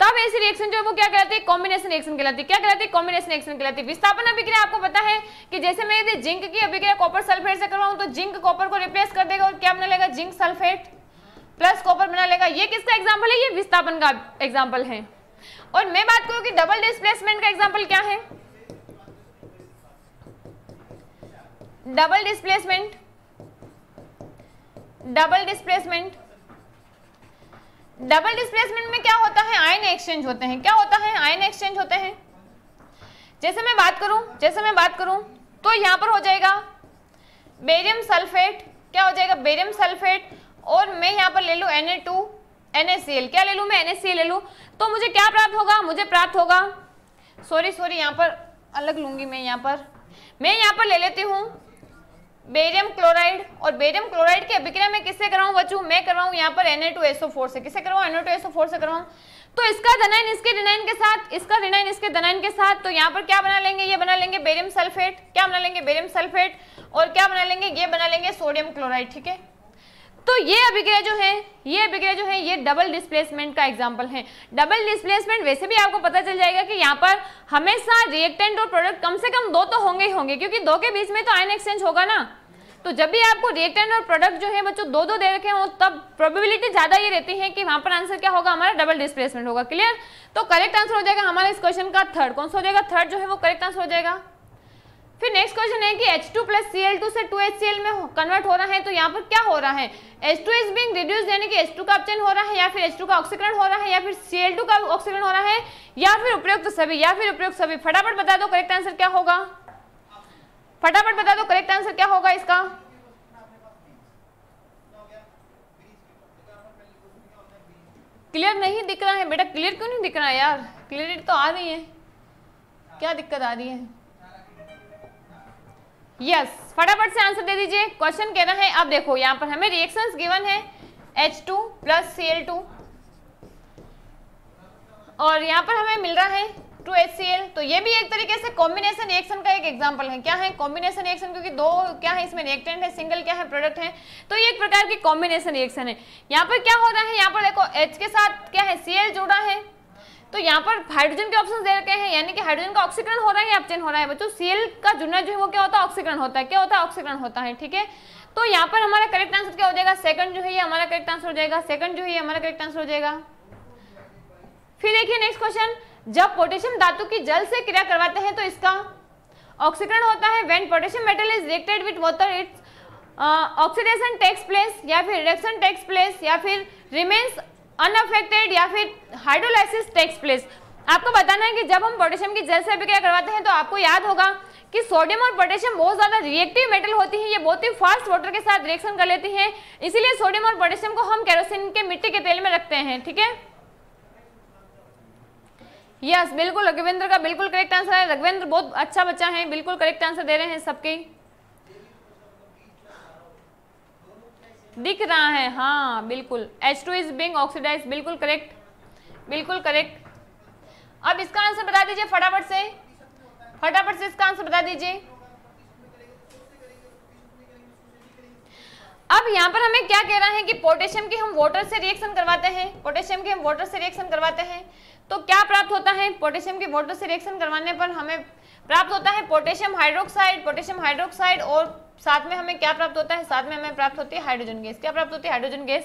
तब ऐसी रिएक्शन जो है वो क्या कहलाती है कॉम्बिनेशन रिएक्शन कहलाती है क्या कहलाती है कॉम्बिनेशन रिएक्शन कहलाती है विस्थापन अभिक्रिया आपको पता है कि जैसे मैं यदि जिंक की अभिक्रिया कॉपर सल्फेट से करवाऊं तो जिंक कॉपर को रिप्लेस कर देगा और क्या बने लगेगा जिंक सल्फेट प्लस कॉपर बना लेगा ये किसका एग्जाम्पल है ये विस्थापन का एग्जाम्पल है और मैं बात करूँ कि डबल डिस्प्लेसमेंट का एग्जाम्पल क्या है double displacement double displacement double displacement में क्या होता है आयन एक्सचेंज होते हैं क्या होता है आयन एक्सचेंज होते हैं जैसे मैं बात करूं जैसे मैं बात करूं तो यहां पर हो जाएगा बेरियम सल्फेट क्या हो जाएगा बेरियम सल्फेट और मैं यहाँ पर ले लू एन NaCl टू क्या ले लू मैं NaCl ले लू तो मुझे क्या प्राप्त होगा मुझे प्राप्त होगा सॉरी सॉरी यहाँ पर अलग लूंगी मैं यहाँ पर मैं यहाँ पर ले लेती हूँ बेरियम क्लोराइड और बेरियम क्लोराइड की अभिक्रिया मैं किससे कराऊँ बच्चू मैं करवाऊँ यहाँ पर Na2SO4 से किससे करवाऊँ Na2SO4 से करवाऊँ तो इसका धनाइन इसके डिनाइन के साथ इसका डिनाइन इसके धनाइन के साथ तो यहाँ पर क्या बना लेंगे ये बना लेंगे बेरियम सल्फेट क्या बना लेंगे बेरियम सल्फेट और क्या बना लेंगे ये बना लेंगे सोडियम क्लोराइड ठीक है तो ये अभिग्रह जो है ये अभिग्रह जो है ये डबल डिस्प्लेसमेंट का एग्जाम्पल है डबल डिस्प्लेसमेंट वैसे भी आपको पता चल जाएगा कि यहाँ पर हमेशा रिएक्टेंट और प्रोडक्ट कम से कम दो तो होंगे ही होंगे क्योंकि दो के बीच में तो आयन एक्सचेंज होगा ना तो जब भी आपको रिएक्टेंट और प्रोडक्ट जो है बच्चों दो दो दे रखे हो तब प्रोबेबिलिटी ज़्यादा ये रहती है कि वहां पर आंसर क्या होगा हमारा डबल डिस्प्लेसमेंट होगा क्लियर तो करेक्ट आंसर हो जाएगा हमारा इस क्वेश्चन का थर्ड कौन सा हो जाएगा थर्ड जो है वो करेक्ट आंसर हो जाएगा फिर नेक्स्ट क्वेश्चन है कि H two plus C L two से टू एच सी एल में कन्वर्ट हो रहा है तो यहाँ पर क्या हो रहा है H two is being reduce यानी कि एच टू का अपचयन हो रहा है या फिर एच टू का ऑक्सीकरण हो रहा है या फिर सी एल टू का ऑक्सीकरण हो रहा है या फिर उपयुक्त सभी या फिर उपयुक्त सभी फटाफट बता दो करेक्ट आंसर क्या होगा फटाफट बता दो करेक्ट आंसर क्या होगा इसका क्लियर नहीं दिख रहा है बेटा क्लियर क्यों नहीं दिख रहा है यार क्लियर तो आ रही है क्या दिक्कत आ रही है यस फटाफट से आंसर दे दीजिए क्वेश्चन कह रहा है अब देखो यहाँ पर हमें रिएक्शन गिवन है H two plus C L two और यहाँ पर हमें मिल रहा है टू एच सी एल तो ये भी एक तरीके से कॉम्बिनेशन रिएक्शन का एक एग्जाम्पल है क्या है कॉम्बिनेशन रिएक्शन क्योंकि दो क्या है इसमें रिएक्टेंट है सिंगल क्या है प्रोडक्ट है तो ये एक प्रकार की कॉम्बिनेशन रिएक्शन है यहाँ पर क्या हो रहा है यहाँ पर देखो एच के साथ क्या है सी जुड़ा है तो यहाँ पर हाइड्रोजन के ऑप्शन दे रखे हैं यानी कि हाइड्रोजन का ऑक्सीकरण हो रहा है या अपचयन हो रहा है बच्चों सीएल का जुड़ना जो है वो क्या होता है ऑक्सीकरण होता है क्या होता है ऑक्सीकरण होता है ठीक है तो यहाँ पर हमारा करेक्ट आंसर क्या हो जाएगा सेकंड जो है ये हमारा करेक्ट आंसर हो जाएगा सेकंड जो है हमारा करेक्ट आंसर हो जाएगा फिर देखिए नेक्स्ट क्वेश्चन जब पोटेशियम धातु की जल से क्रिया करवाते हैं तो इसका ऑक्सीकरण होता है when potassium metal is reacted with water its oxidation takes place या फिर रिडक्शन टेक्स प्लेस या फिर रिमेन्स अनअफेक्टेड या फिर हाइड्रोलाइसिस टेक्स प्लेस आपको बताना है कि जब हम पोटेशियम की जल से अभिक्रिया करवाते हैं तो आपको याद होगा कि सोडियम और पोटेशियम बहुत ज़्यादा रिएक्टिव मेटल होती है ये बहुत ही फास्ट वाटर के साथ रिएक्शन कर लेती है इसीलिए सोडियम और पोटेशियम को हम केरोसिन के मिट्टी के तेल में रखते हैं ठीक है यस बिल्कुल रघुवेंद्र का बिल्कुल करेक्ट आंसर है रघुवेंद्र बहुत अच्छा बच्चा है बिल्कुल करेक्ट आंसर दे रहे हैं सबके दिख रहा है हाँ बिल्कुल H two is being oxidised बिल्कुल करेक्ट बिल्कुल करेक्ट अब इसका आंसर बता दीजिए फटाफट से फटाफट से इसका आंसर बता दीजिए अब यहाँ पर हमें क्या कह रहा है कि पोटेशियम के हम वाटर से रिएक्शन करवाते हैं पोटेशियम के हम वाटर से रिएक्शन करवाते हैं तो क्या प्राप्त होता है पोटेशियम के वाटर से रिएक्शन करवाने पर हमें प्राप्त होता है पोटेशियम हाइड्रोक्साइड पोटेशियम हाइड्रोक्साइड और साथ में हमें क्या प्राप्त होता है साथ में हमें प्राप्त होती है हाइड्रोजन गैस क्या प्राप्त होती है हाइड्रोजन गैस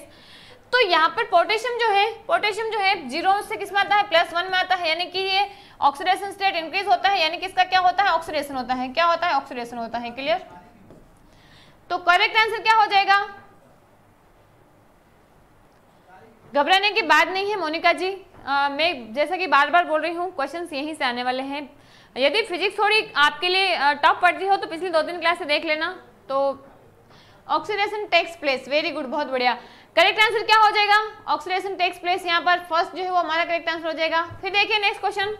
तो यहाँ पर पोटेशियम जो है पोटेशियम जो है जीरो से किस में आता है प्लस वन में आता है यानी कि ये ऑक्सीडेशन स्टेट इंक्रीज होता है यानी कि इसका क्या होता है ऑक्सीडेशन होता है क्या होता है ऑक्सीडेशन होता है क्लियर तो करेक्ट आंसर क्या हो जाएगा घबराने की बात नहीं है मोनिका जी आ, मैं जैसा कि बार बार बोल रही हूँ क्वेश्चन यहीं से आने वाले हैं यदि फिजिक्स थोड़ी आपके लिए टफ पड़ती हो तो पिछले दो तीन क्लास से देख लेना तो oxidation takes place very good बहुत बढ़िया करेक्ट आंसर क्या हो जाएगा ऑक्सीडेशन टेक्स प्लेस यहाँ पर फर्स्ट जो है वो हमारा करेक्ट आंसर हो जाएगा फिर देखिए नेक्स्ट क्वेश्चन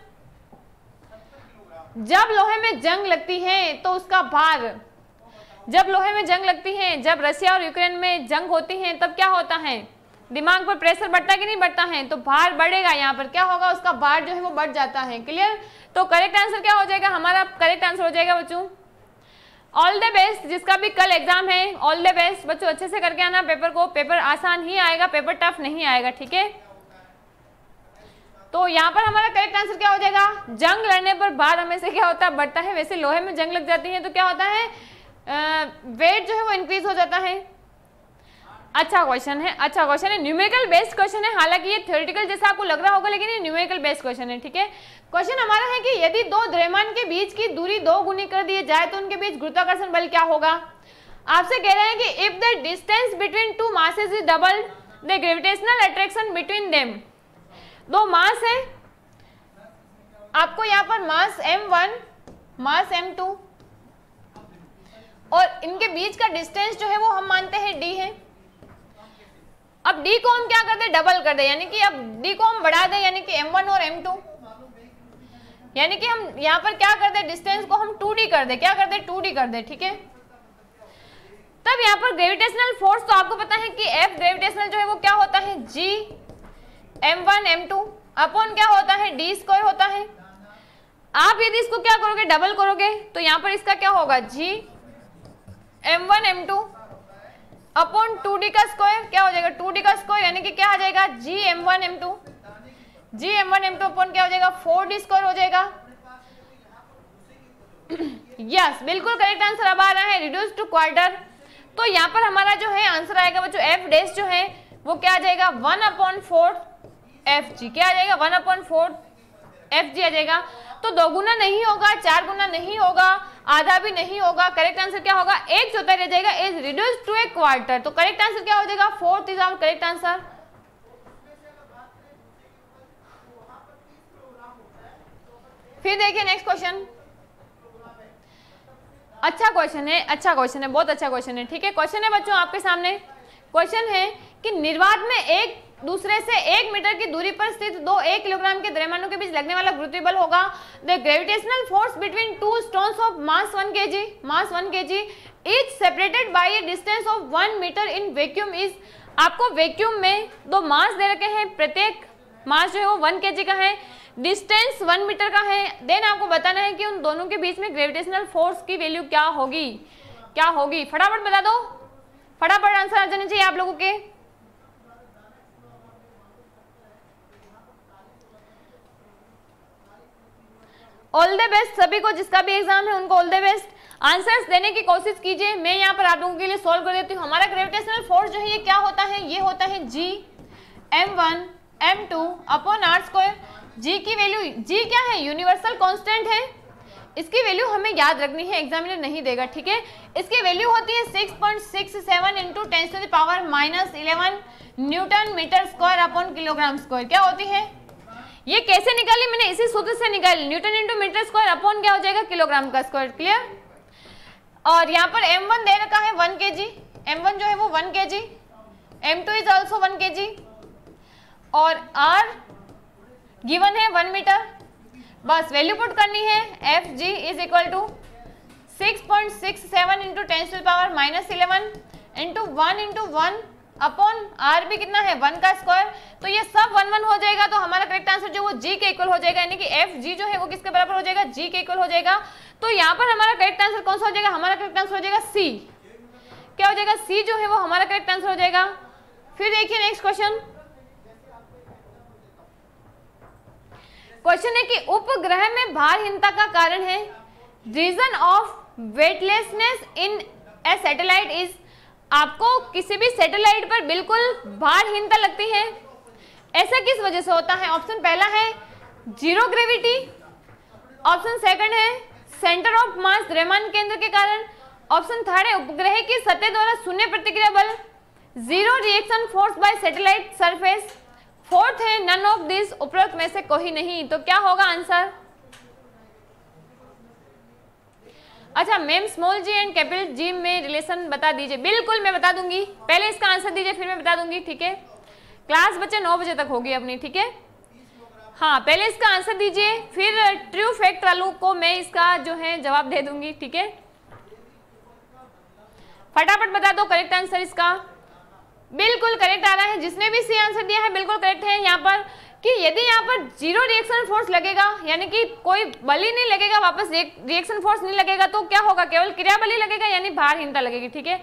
जब लोहे में जंग लगती है तो उसका भार जब लोहे में जंग लगती है जब रशिया और यूक्रेन में जंग होती है तब क्या होता है दिमाग पर प्रेशर बढ़ता कि नहीं बढ़ता है तो भार बढ़ेगा यहाँ पर क्या होगा उसका भार जो है वो बढ़ जाता है क्लियर तो करेक्ट आंसर क्या हो जाएगा हमारा करेक्ट आंसर हो जाएगा बच्चों ऑल द बेस्ट जिसका भी कल एग्जाम है ऑल द बेस्ट बच्चों अच्छे से करके आना पेपर को पेपर आसान ही आएगा पेपर टफ नहीं आएगा ठीक है तो यहाँ पर हमारा करेक्ट आंसर क्या हो जाएगा जंग लड़ने पर भार हमेशा क्या होता है बढ़ता है वैसे लोहे में जंग लग जाती है तो क्या होता है वेट जो है वो इंक्रीज हो जाता है अच्छा क्वेश्चन है अच्छा क्वेश्चन है न्यूमेरिकल बेस्ड क्वेश्चन है हालांकि ये थ्योरेटिकल जैसा आपको लग रहा होगा लेकिन ये न्यूमेरिकल बेस्ड क्वेश्चन है ठीक है क्वेश्चन हमारा है कि यदि दो द्रव्यमान के बीच की दूरी दो गुनी कर दी जाए तो उनके बीच गुरुत्वाकर्षण बल क्या होगा आपसे कह रहे हैं कि if the distance between two masses is double the gravitational attraction between them दो मास है आपको यहां पर mass M one mass M two और इनके बीच का डिस्टेंस जो है वो हम मानते हैं d है अब डी को हम क्या कर दे डबल कर दे यानी कि अब डी को हम बढ़ा दे यानी कि m1 और m2 यानी कि हम यहाँ पर क्या कर दे डिस्टेंस को हम 2d कर दे क्या कर दे 2d कर दे ठीक है तब यहाँ पर ग्रेविटेशनल फोर्स तो आपको पता है कि एफ ग्रेविटेशनल जो है वो क्या होता है G M one M two upon क्या होता है डी स्क्वायर होता है आप यदि इसको क्या करोगे डबल करोगे तो यहाँ पर इसका क्या होगा G M one M two upon two D का स्क्वायर क्या हो जाएगा टू डी का स्क्वायर यानी कि क्या आ जाएगा G M one M two G M one M two upon क्या हो जाएगा फोर डी स्क्वायर हो जाएगा यस बिल्कुल करेक्ट आंसर अब आ रहा है रिड्यूस टू क्वार्टर तो यहाँ पर हमारा जो है आंसर आएगा बच्चों एफ डेस जो है वो क्या आ जाएगा one upon four F G क्या आ जाएगा one upon four F G आ जाएगा तो दोगुना नहीं होगा चार गुना नहीं होगा आधा भी नहीं होगा करेक्ट आंसर क्या होगा एक चौथा रह जाएगा is reduce to a quarter तो करेक्ट आंसर क्या हो जाएगा fourth is our correct answer फिर देखिए नेक्स्ट क्वेश्चन अच्छा क्वेश्चन है अच्छा क्वेश्चन है बहुत अच्छा क्वेश्चन है ठीक है क्वेश्चन है बच्चों आपके सामने क्वेश्चन है कि निर्वात में एक दूसरे से एक मीटर की दूरी पर स्थित दो एक किलोग्राम के द्रव्यमानों के बीच लगने वाला गुरुत्वीय बल होगा the gravitational force between two stone of mass one K G mass one K G is separated by a distance of one metre in vacuum is आपको वैक्यूम में दो मास दे रखे हैं प्रत्येक मास जो है वो वन के का है डिस्टेंस वन मीटर का है देन आपको बताना है कि उन दोनों के बीच में ग्रेविटेशनल फोर्स की वैल्यू क्या होगी क्या होगी फटाफट बता दो फटाफट आंसर आ जाने चाहिए आप लोगों के ऑल द बेस्ट सभी को जिसका भी एग्जाम है उनको ऑल द बेस्ट आंसर्स देने की कोशिश कीजिए मैं यहाँ पर आप लोगों के लिए सॉल्व कर देती हूँ हमारा ग्रेविटेशनल फोर्स जो है ये क्या होता है ये होता है G M one M two upon R square G की वैल्यू जी क्या है यूनिवर्सल कॉन्स्टेंट है इसकी वैल्यू हमें याद रखनी है एग्जामिनर नहीं देगा ठीक है इसकी वैल्यू होती है six point six seven into ten to the power minus eleven newton metre square upon kilogram square क्या होती है ये कैसे निकाली मैंने इसी सूत्र से निकाली newton into metre square upon क्या हो जाएगा किलोग्राम का स्क्वायर क्लियर और यहाँ पर एम वन दे रखा है one K G M one जो है वो one K G M two is also one K G और आर गिवन है वन मीटर बस वैल्यू पुट करनी है F G is equal to six point six seven into ten to power minus eleven into one into one upon R भी कितना है one का square तो ये सब वन वन हो जाएगा तो हमारा करेक्ट आंसर जो वो जी के इक्वल हो जाएगा यानी कि एफ जी जो है वो किसके बराबर हो जाएगा जी के इक्वल हो जाएगा तो यहाँ पर हमारा करेक्ट आंसर कौन सा हो जाएगा हमारा करेक्ट आंसर हो जाएगा सी क्या हो जाएगा सी जो है वो हमारा करेक्ट आंसर हो जाएगा फिर देखिए नेक्स्ट क्वेश्चन क्वेश्चन है कि उपग्रह में भारहीनता का कारण है reason of weightlessness in a satellite is आपको किसी भी सैटेलाइट पर बिल्कुल भारहीनता लगती है ऐसा किस वजह से होता है ऑप्शन पहला है जीरो ग्रेविटी ऑप्शन सेकंड है सेंटर ऑफ मास द्रव्यमान केंद्र के कारण ऑप्शन थर्ड है उपग्रह की सतह द्वारा शून्य प्रतिक्रिया बल zero reaction force by satellite surface fourth है नन ऑफ दिस उपरोक्त में से कोई नहीं तो क्या होगा आंसर अच्छा ma'am small G and capital G में रिलेशन बता दीजिए बिल्कुल मैं बता दूंगी पहले इसका आंसर दीजिए फिर मैं बता दूंगी ठीक है क्लास बच्चे नौ बजे तक होगी अपनी ठीक है हाँ पहले इसका आंसर दीजिए फिर ट्रू फैक्ट वालों को मैं इसका जो है जवाब दे दूंगी ठीक है फटाफट बता दो करेक्ट आंसर इसका बिल्कुल करेक्ट आ रहा है जिसने भी सी आंसर दिया है बिल्कुल करेक्ट है यहाँ पर कि यदि यहाँ पर जीरो रिएक्शन फोर्स लगेगा यानी कि कोई बल ही नहीं लगेगा वापस रिएक्शन फोर्स नहीं लगेगा तो क्या होगा केवल क्रिया बल ही लगेगा यानी भारहीनता लगेगी ठीक है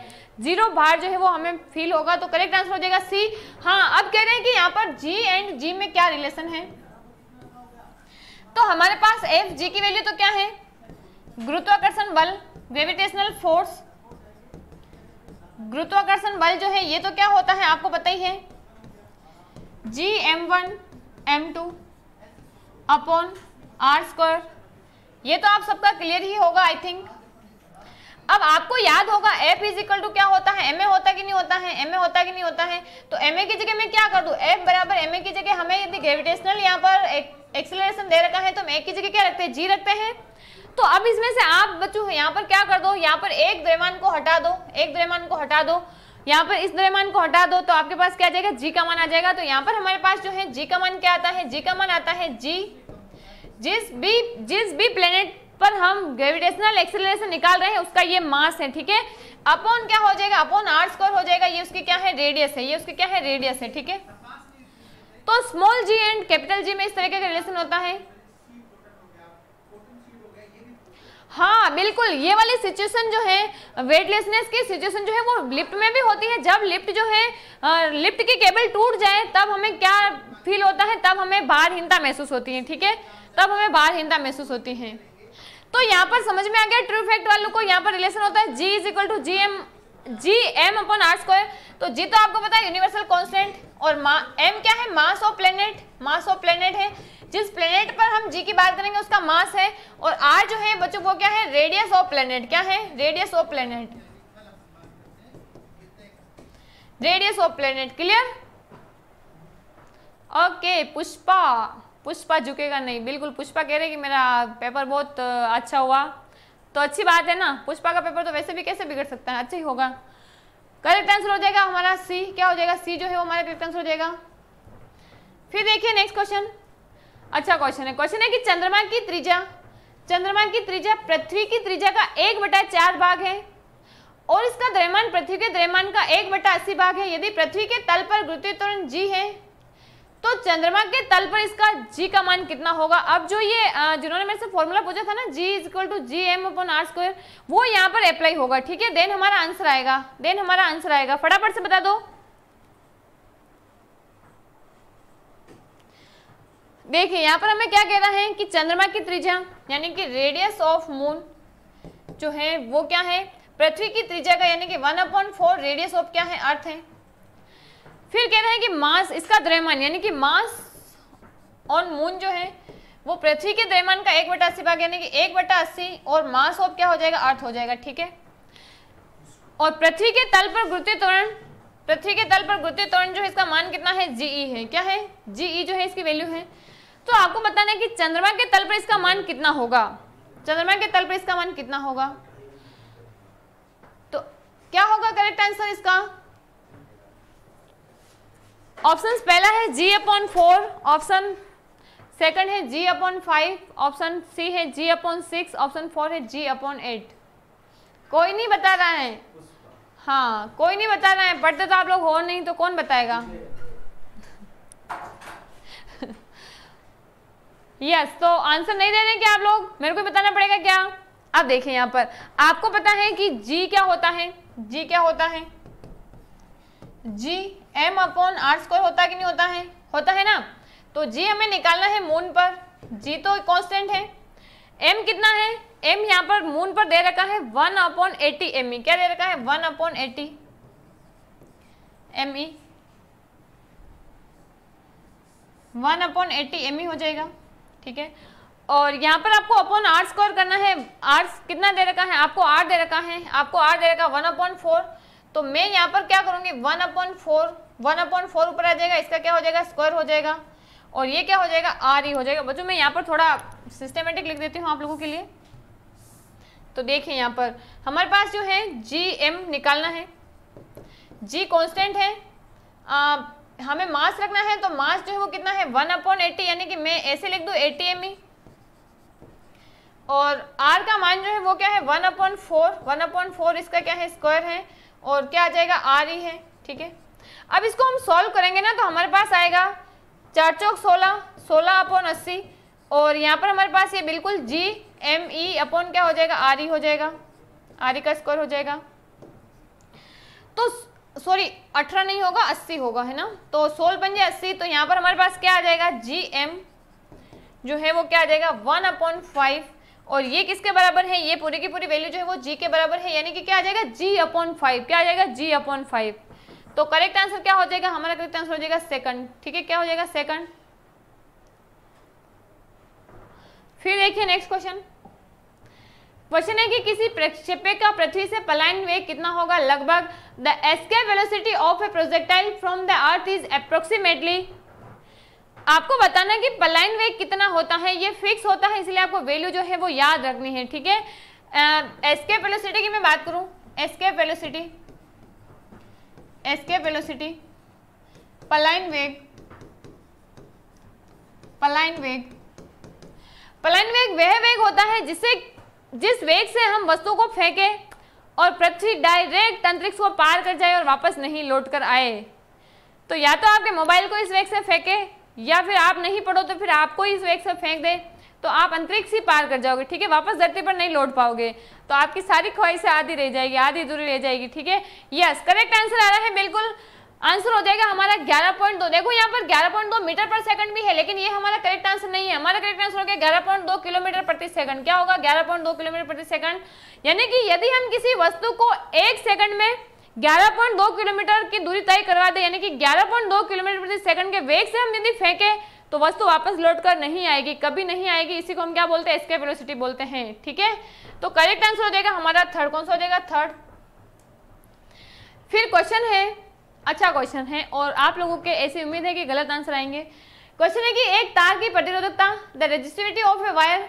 जीरो भार जो है वो हमें फील होगा तो करेक्ट आंसर हो जाएगा सी हाँ अब कह रहे हैं कि यहाँ पर जी एंड जी में क्या रिलेशन है तो हमारे पास एफ जी की वैल्यू तो क्या है गुरुत्वाकर्षण बल ग्रेविटेशनल फोर्स गुरुत्वाकर्षण बल जो है ये तो क्या होता है आपको पता ही है G M one M two upon R square ये तो आप सबका क्लियर ही होगा आई थिंक अब आपको याद होगा एफ इज इक्वल टू क्या होता है एम ए होता कि नहीं होता है एम ए होता कि नहीं होता है तो एम ए की जगह मैं क्या कर दू एफ बराबर एम ए की जगह हमें यदि ग्रेविटेशनल यहाँ पर एक्सेलरेशन दे रखा है तो हम ए की जगह क्या रखते हैं जी रखते हैं तो अब इसमें से आप बच्चों यहाँ पर क्या कर दो यहाँ पर एक द्रव्यमान को हटा दो एक द्रव्यमान को हटा दो यहाँ पर इस द्रव्यमान को हटा दो तो आपके पास क्या जाएगा जी का मान आ जाएगा तो यहाँ पर हमारे पास जो है जी का मान क्या आता है जी का मान आता है जी जिस भी जिस भी प्लेनेट पर हम ग्रेविटेशनल एक्सेलरेशन निकाल रहे हैं उसका ये मास है ठीक है अपॉन क्या हो जाएगा अपॉन आर स्क्वायर हो जाएगा ये उसकी क्या है रेडियस है ये उसकी क्या है रेडियस है ठीक है तो small G and capital G में इस तरीके का रिलेशन होता है हाँ बिल्कुल ये वाली सिचुएशन जो है वेटलेसनेस की सिचुएशन जो है वो लिफ्ट में भी होती है जब लिफ्ट जो है लिफ्ट की केबल टूट जाए तब हमें क्या फील होता है तब हमें बारहीनता महसूस होती है ठीक है तब हमें बारहीनता महसूस होती है तो यहाँ पर समझ में आ गया ट्रू फैक्ट वालों को यहाँ पर रिलेशन होता है G is equal to G M G M upon R square तो जी तो आपको पता है यूनिवर्सल कॉन्स्टेंट और मा एम क्या है mass of planet mass of planet है जिस प्लेनेट पर हम जी की बात करेंगे उसका मास है और आर जो है बच्चों वो क्या है रेडियस ऑफ प्लेनेट क्या है radius of planet radius of planet clear okay Pushpa Pushpa झुकेगा नहीं बिल्कुल पुष्पा कह रहे कि मेरा पेपर बहुत अच्छा हुआ तो अच्छी बात है ना पुष्पा का पेपर तो वैसे भी कैसे बिगड़ सकता है अच्छा ही होगा करेक्ट आंसर हो जाएगा हमारा सी क्या हो जाएगा सी जो है वो हमारा करेक्ट आंसर हो जाएगा फिर देखिए नेक्स्ट क्वेश्चन अच्छा क्वेश्चन है क्वेश्चन है कि चंद्रमा की त्रिज्या चंद्रमा की त्रिज्या पृथ्वी की त्रिज्या का एक बटा चार भाग है और इसका द्रव्यमान पृथ्वी के द्रव्यमान का एक बटा अस्सी भाग है यदि पृथ्वी के तल पर गुरुत्वीय त्वरण जी है तो चंद्रमा के तल पर इसका जी का मान कितना होगा अब जो ये जिन्होंने मेरे से फॉर्मूला पूछा था ना G is equal to G M upon R square वो यहाँ पर अप्लाई होगा ठीक है देन हमारा आंसर आएगा देन हमारा आंसर आएगा फटाफट से बता दो देखिए यहाँ पर हमें क्या कह रहा है कि चंद्रमा की त्रिज्या यानी कि रेडियस ऑफ मून जो है वो क्या है पृथ्वी की त्रिज्या का यानी कि one upon four radius of क्या है अर्थ है फिर कह रहे हैं कि मास इसका द्रव्यमान यानी कि मास ऑन मून जो है वो पृथ्वी के द्रव्यमान का एक बटा अस्सी भाग यानी कि एक बटा अस्सी और मास ऑफ क्या हो जाएगा अर्थ हो जाएगा ठीक है और पृथ्वी के तल पर गुरुत्वीय त्वरण पृथ्वी के तल पर गुरुत्वीय त्वरण जो है इसका मान कितना है जीई e है क्या है जीई e जो है इसकी वैल्यू है तो आपको बताना है कि चंद्रमा के तल पर इसका मान कितना होगा चंद्रमा के तल पर इसका मान कितना होगा तो क्या होगा करेक्ट आंसर इसका ऑप्शन पहला है G upon four option second है G upon five option C है G upon six option four है जी अपॉन एट कोई नहीं बता रहा है हाँ कोई नहीं बता रहा है पढ़ते तो आप लोग हो नहीं तो कौन बताएगा यस yes, तो आंसर नहीं दे रहे क्या आप लोग मेरे को बताना पड़ेगा क्या आप देखें यहाँ पर आपको पता है कि जी क्या होता है जी क्या होता है G M upon R square होता कि नहीं होता है होता है ना तो जी हमें निकालना है मून पर जी तो कॉन्स्टेंट है एम कितना है एम यहाँ पर मून पर दे रखा है one upon eighty M E क्या दे रखा है one upon eighty M E one upon eighty M E हो जाएगा ठीक है और यहाँ पर आपको अपॉन आर स्क्वायर करना है आर कितना दे रखा है आपको आर दे रखा है आपको आर दे रखा वन अपॉन फोर तो मैं यहाँ पर क्या करूँगी one upon four one upon four ऊपर आ जाएगा इसका क्या हो जाएगा स्क्वायर हो जाएगा और ये क्या हो जाएगा आर ई हो जाएगा बच्चों मैं यहाँ पर थोड़ा सिस्टमेटिक लिख देती हूँ आप लोगों के लिए तो देखिए यहाँ पर हमारे पास जो है जी एम निकालना है जी कॉन्स्टेंट है आ, हमें मास रखना है तो मास जो है वो कितना है वन अपॉन एटी यानी कि मैं ऐसे लिख दूँ एटी एम ई और आर का मान जो है वो क्या है one upon four one upon four इसका क्या है स्क्वायर है और क्या आ जाएगा आर ही e है ठीक है अब इसको हम सॉल्व करेंगे ना तो हमारे पास आएगा चार चौक सोलह सोलह अपॉन अस्सी और यहाँ पर हमारे पास ये बिल्कुल जी एम ई अपॉन क्या हो जाएगा आर ई e हो जाएगा आर ई e का स्क्वायर हो जाएगा तो सॉरी अठारह नहीं होगा अस्सी होगा है ना तो सोल बन जाए अस्सी तो यहाँ पर हमारे पास क्या आ जाएगा जी एम जो है वो क्या आ जाएगा वन अपॉन फाइव और ये किसके बराबर है ये पूरी की पूरी वैल्यू जो है वो जी के बराबर है यानी कि क्या आ जाएगा जी अपॉन फाइव क्या आ जाएगा जी अपॉन फाइव तो करेक्ट आंसर क्या हो जाएगा हमारा करेक्ट आंसर हो जाएगा सेकंड ठीक है क्या हो जाएगा सेकंड फिर देखिए नेक्स्ट क्वेश्चन क्वेश्चन है कि किसी प्रक्षेपे का पृथ्वी से पलायन वेग कितना होगा लगभग the escape velocity of a projectile from the earth is approximately आपको बताना कि पलायन वेग कितना होता है ये फिक्स होता है इसलिए आपको वैल्यू जो है वो याद रखनी है ठीक है एस्केप वेलोसिटी की मैं बात करूं एस्केप वेलोसिटी एस्केप वेलोसिटी पलाइन वेग पलाइन वेग पलाइन वेग वह वेग होता है जिससे जिस वेग से हम वस्तु को फेंके और पृथ्वी डायरेक्ट अंतरिक्ष को पार कर जाए और वापस नहीं लौट कर आए तो या तो आपके मोबाइल को इस वेग से फेंके या फिर आप नहीं पढ़ो तो फिर आपको इस वेग से फेंक दे तो आप अंतरिक्ष ही पार कर जाओगे ठीक है वापस धरती पर नहीं लौट पाओगे तो आपकी सारी ख्वाहिशें आधी रह जाएगी आधी दूरी रह जाएगी ठीक है यस करेक्ट आंसर आ रहा है बिल्कुल आंसर हो जाएगा हमारा 11.2 देखो यहाँ पर 11.2 मीटर पर सेकंड भी है लेकिन ये हमारा करेक्ट आंसर नहीं है हमारा करेक्ट आंसर हो गया 11.2 किलोमीटर प्रति सेकंड क्या होगा 11.2 किलोमीटर प्रति सेकंड यानी कि यदि हम किसी वस्तु को एक सेकंड में 11.2 किलोमीटर की दूरी तय करवा दे यानी कि 11.2 किलोमीटर प्रति सेकंड के वेग से हम यदि फेंके तो वस्तु वापस लौट कर नहीं आएगी कभी नहीं आएगी इसी को हम क्या बोलते हैं इसके वेलोसिटी बोलते हैं ठीक है तो करेक्ट आंसर हो जाएगा हमारा थर्ड कौन सा हो जाएगा थर्ड फिर क्वेश्चन है अच्छा क्वेश्चन है और आप लोगों के ऐसी उम्मीद है कि गलत आंसर आएंगे क्वेश्चन है कि एक तार की प्रतिरोधकता the resistivity of a wire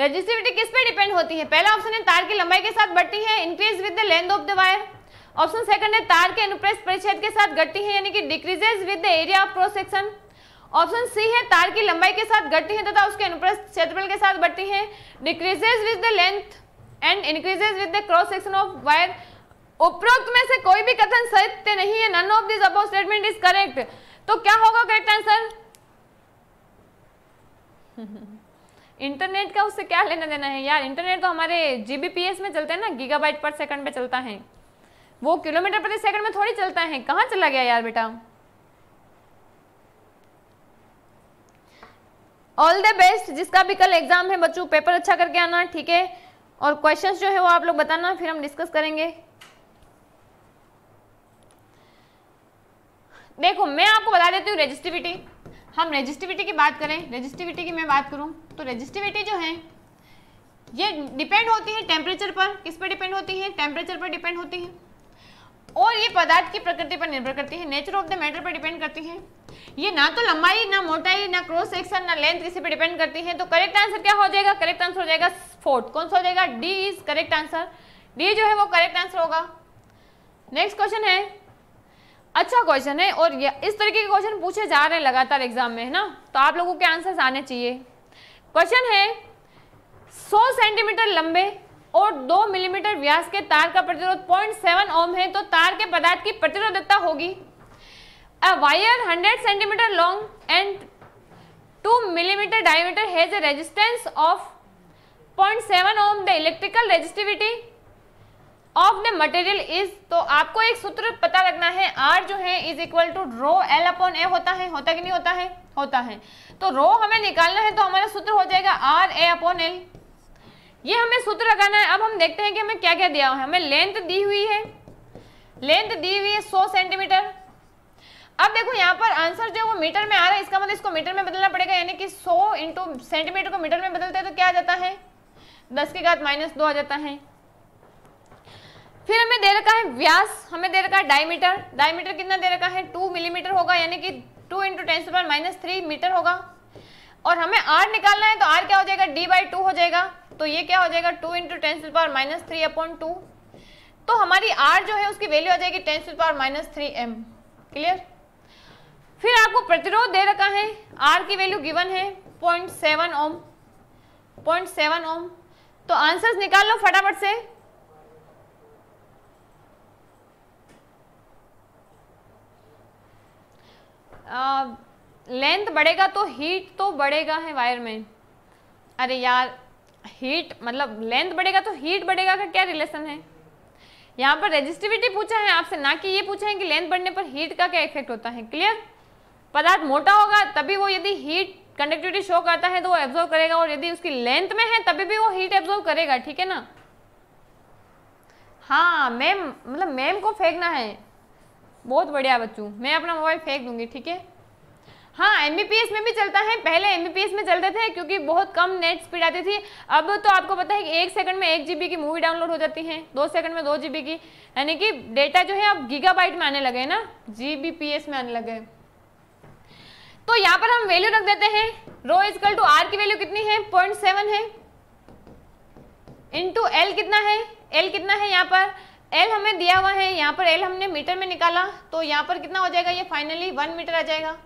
resistivity किस पे डिपेंड होती है पहला ऑप्शन है तार की लंबाई के साथ बढ़ती है increase with the length of the wire option second है तार के अनुप्रस्थ परिच्छेद के साथ घटती है यानी कि decreases with the area of cross section option C है तार की लंबाई के साथ घटती है तथा उसके अनुप्रस्थ क्षेत्रफल के साथ बढ़ती है decreases with the length and increases with the cross section of wire उपरोक्त में से कोई भी कथन सत्य नहीं है none of this about statement is correct तो क्या होगा करेक्ट आंसर इंटरनेट का उससे क्या लेना देना है यार इंटरनेट तो हमारे जीबीपीएस में चलते हैं ना गीगाबाइट पर सेकंड पे चलता है वो किलोमीटर प्रति सेकंड में थोड़ी चलता है कहाँ चला गया यार बेटा ऑल द बेस्ट जिसका भी कल एग्जाम है बच्चों पेपर अच्छा करके आना ठीक है और क्वेश्चंस जो है वो आप लोग बताना फिर हम डिस्कस करेंगे देखो मैं आपको बता देती हूँ रेजिस्टिविटी हम रेजिस्टिविटी की बात करें रेजिस्टिविटी की मैं बात करूँ तो रेजिस्टिविटी जो है ये डिपेंड होती है टेम्परेचर पर किस पर डिपेंड होती है टेम्परेचर पर डिपेंड होती है और ये पदार्थ की प्रकृति पर निर्भर करती है नेचर ऑफ द मैटर पर डिपेंड करती है ये ना तो लंबाई ना मोटाई ना क्रॉस सेक्शन ना लेंथ किसी पर डिपेंड करती है तो करेक्ट आंसर क्या हो जाएगा करेक्ट आंसर हो जाएगा फोर्थ कौन सा हो जाएगा D is correct answer D जो है वो करेक्ट आंसर होगा नेक्स्ट क्वेश्चन है अच्छा क्वेश्चन है और ये इस तरीके के क्वेश्चन पूछे जा रहे हैं लगातार एग्जाम में है ना तो आप लोगों के आंसर आने चाहिए क्वेश्चन है 100 सेंटीमीटर लंबे और 2 मिलीमीटर व्यास के तार का प्रतिरोध 0.7 ओम है तो तार के पदार्थ की प्रतिरोधकता होगी a wire 100 centimetre long and 2 millimetre diameter has a resistance of 0.7 ohm the electrical resistivity of the material is तो आपको एक सूत्र पता रखना है आर जो है is equal to rho L upon A होता है होता कि नहीं होता है होता है तो रो हमें निकालना है तो हमारा सूत्र हो जाएगा आर ए अपॉन एल ये हमें सूत्र लगाना है अब हम देखते हैं कि हमें क्या क्या दिया हुआ है हमें लेंथ दी हुई है लेंथ दी हुई है सौ सेंटीमीटर अब देखो यहाँ पर आंसर जो वो मीटर में आ रहा है इसका मतलब इसको मीटर में बदलना पड़ेगा यानी कि 100 इंटू सेंटीमीटर को मीटर में बदलते हैं तो क्या आ जाता है दस के घात माइनस दो आ जाता है फिर हमें दे रखा है व्यास हमें दे रखा है डायमीटर डायमीटर कितना दे रखा है टू मिलीमीटर होगा यानी कि two into ten super minus three metre होगा और हमें आर निकालना है तो आर क्या हो जाएगा डी बाई टू हो जाएगा तो ये क्या हो जाएगा two into ten to power minus three upon two तो हमारी आर जो है उसकी वैल्यू आ जाएगी ten to power minus three M clear फिर आपको प्रतिरोध दे रखा है आर की वैल्यू गिवन है point seven ohm point seven ohm तो आंसर निकाल लो फटाफट से लेंथ बढ़ेगा तो हीट तो बढ़ेगा है वायर में अरे यार हीट मतलब लेंथ बढ़ेगा तो हीट बढ़ेगा का क्या रिलेशन है यहाँ पर रेजिस्टिविटी पूछा है आपसे ना कि ये पूछा है कि लेंथ बढ़ने पर हीट का क्या इफेक्ट होता है क्लियर पदार्थ मोटा होगा तभी वो यदि हीट कंडक्टिविटी शो करता है तो वो एब्जॉर्व करेगा और यदि उसकी लेंथ में है तभी भी वो हीट एब्जॉर्व करेगा ठीक है ना हाँ मैम मतलब मैम को फेंकना है बहुत बढ़िया बच्चों मैं अपना मोबाइल फेंक दूंगी ठीक है हाँ एम में भी चलता है पहले एम में चलते थे क्योंकि बहुत कम नेट स्पीड आती थी अब तो आपको पता है कि एक सेकंड में एक जीबी की मूवी डाउनलोड हो जाती है दो सेकंड में दो जीबी की यानी कि डेटा जो है अब गीगाबाइट में आने लगे ना जीबीपीएस में आने लगे तो यहाँ पर हम वैल्यू रख देते हैं रो इजकल टू आर की वैल्यू कितनी है पॉइंट सेवन है इंटू एल कितना है एल कितना है यहाँ पर एल हमें दिया हुआ है यहाँ पर एल हमने मीटर में निकाला तो यहाँ पर कितना हो जाएगा ये फाइनली वन मीटर आ जाएगा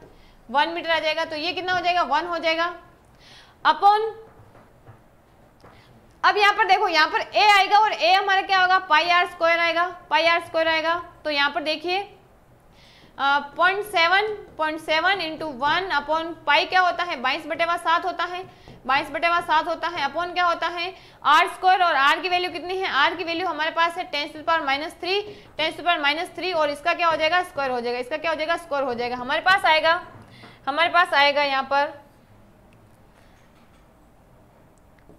वन मीटर आ जाएगा तो ये कितना हो जाएगा वन हो जाएगा अपॉन अब यहाँ पर देखो यहाँ पर ए आएगा और ए हमारा क्या होगा पाई आर स्क्वायर आएगा पाई आर स्क्वायर आएगा तो यहां पर देखिए point seven point seven into one upon pi क्या होता है बाईस बटेवा सात होता है बाईस वा सात होता है अपॉन क्या होता है आर स्क्वायर और आर की वैल्यू कितनी है आर की वैल्यू हमारे पास है ten to power minus three ten to power minus three और इसका क्या हो जाएगा स्क्वायर हो जाएगा इसका क्या हो जाएगा स्क्वायर हो जाएगा हमारे पास आएगा हमारे पास आएगा यहाँ पर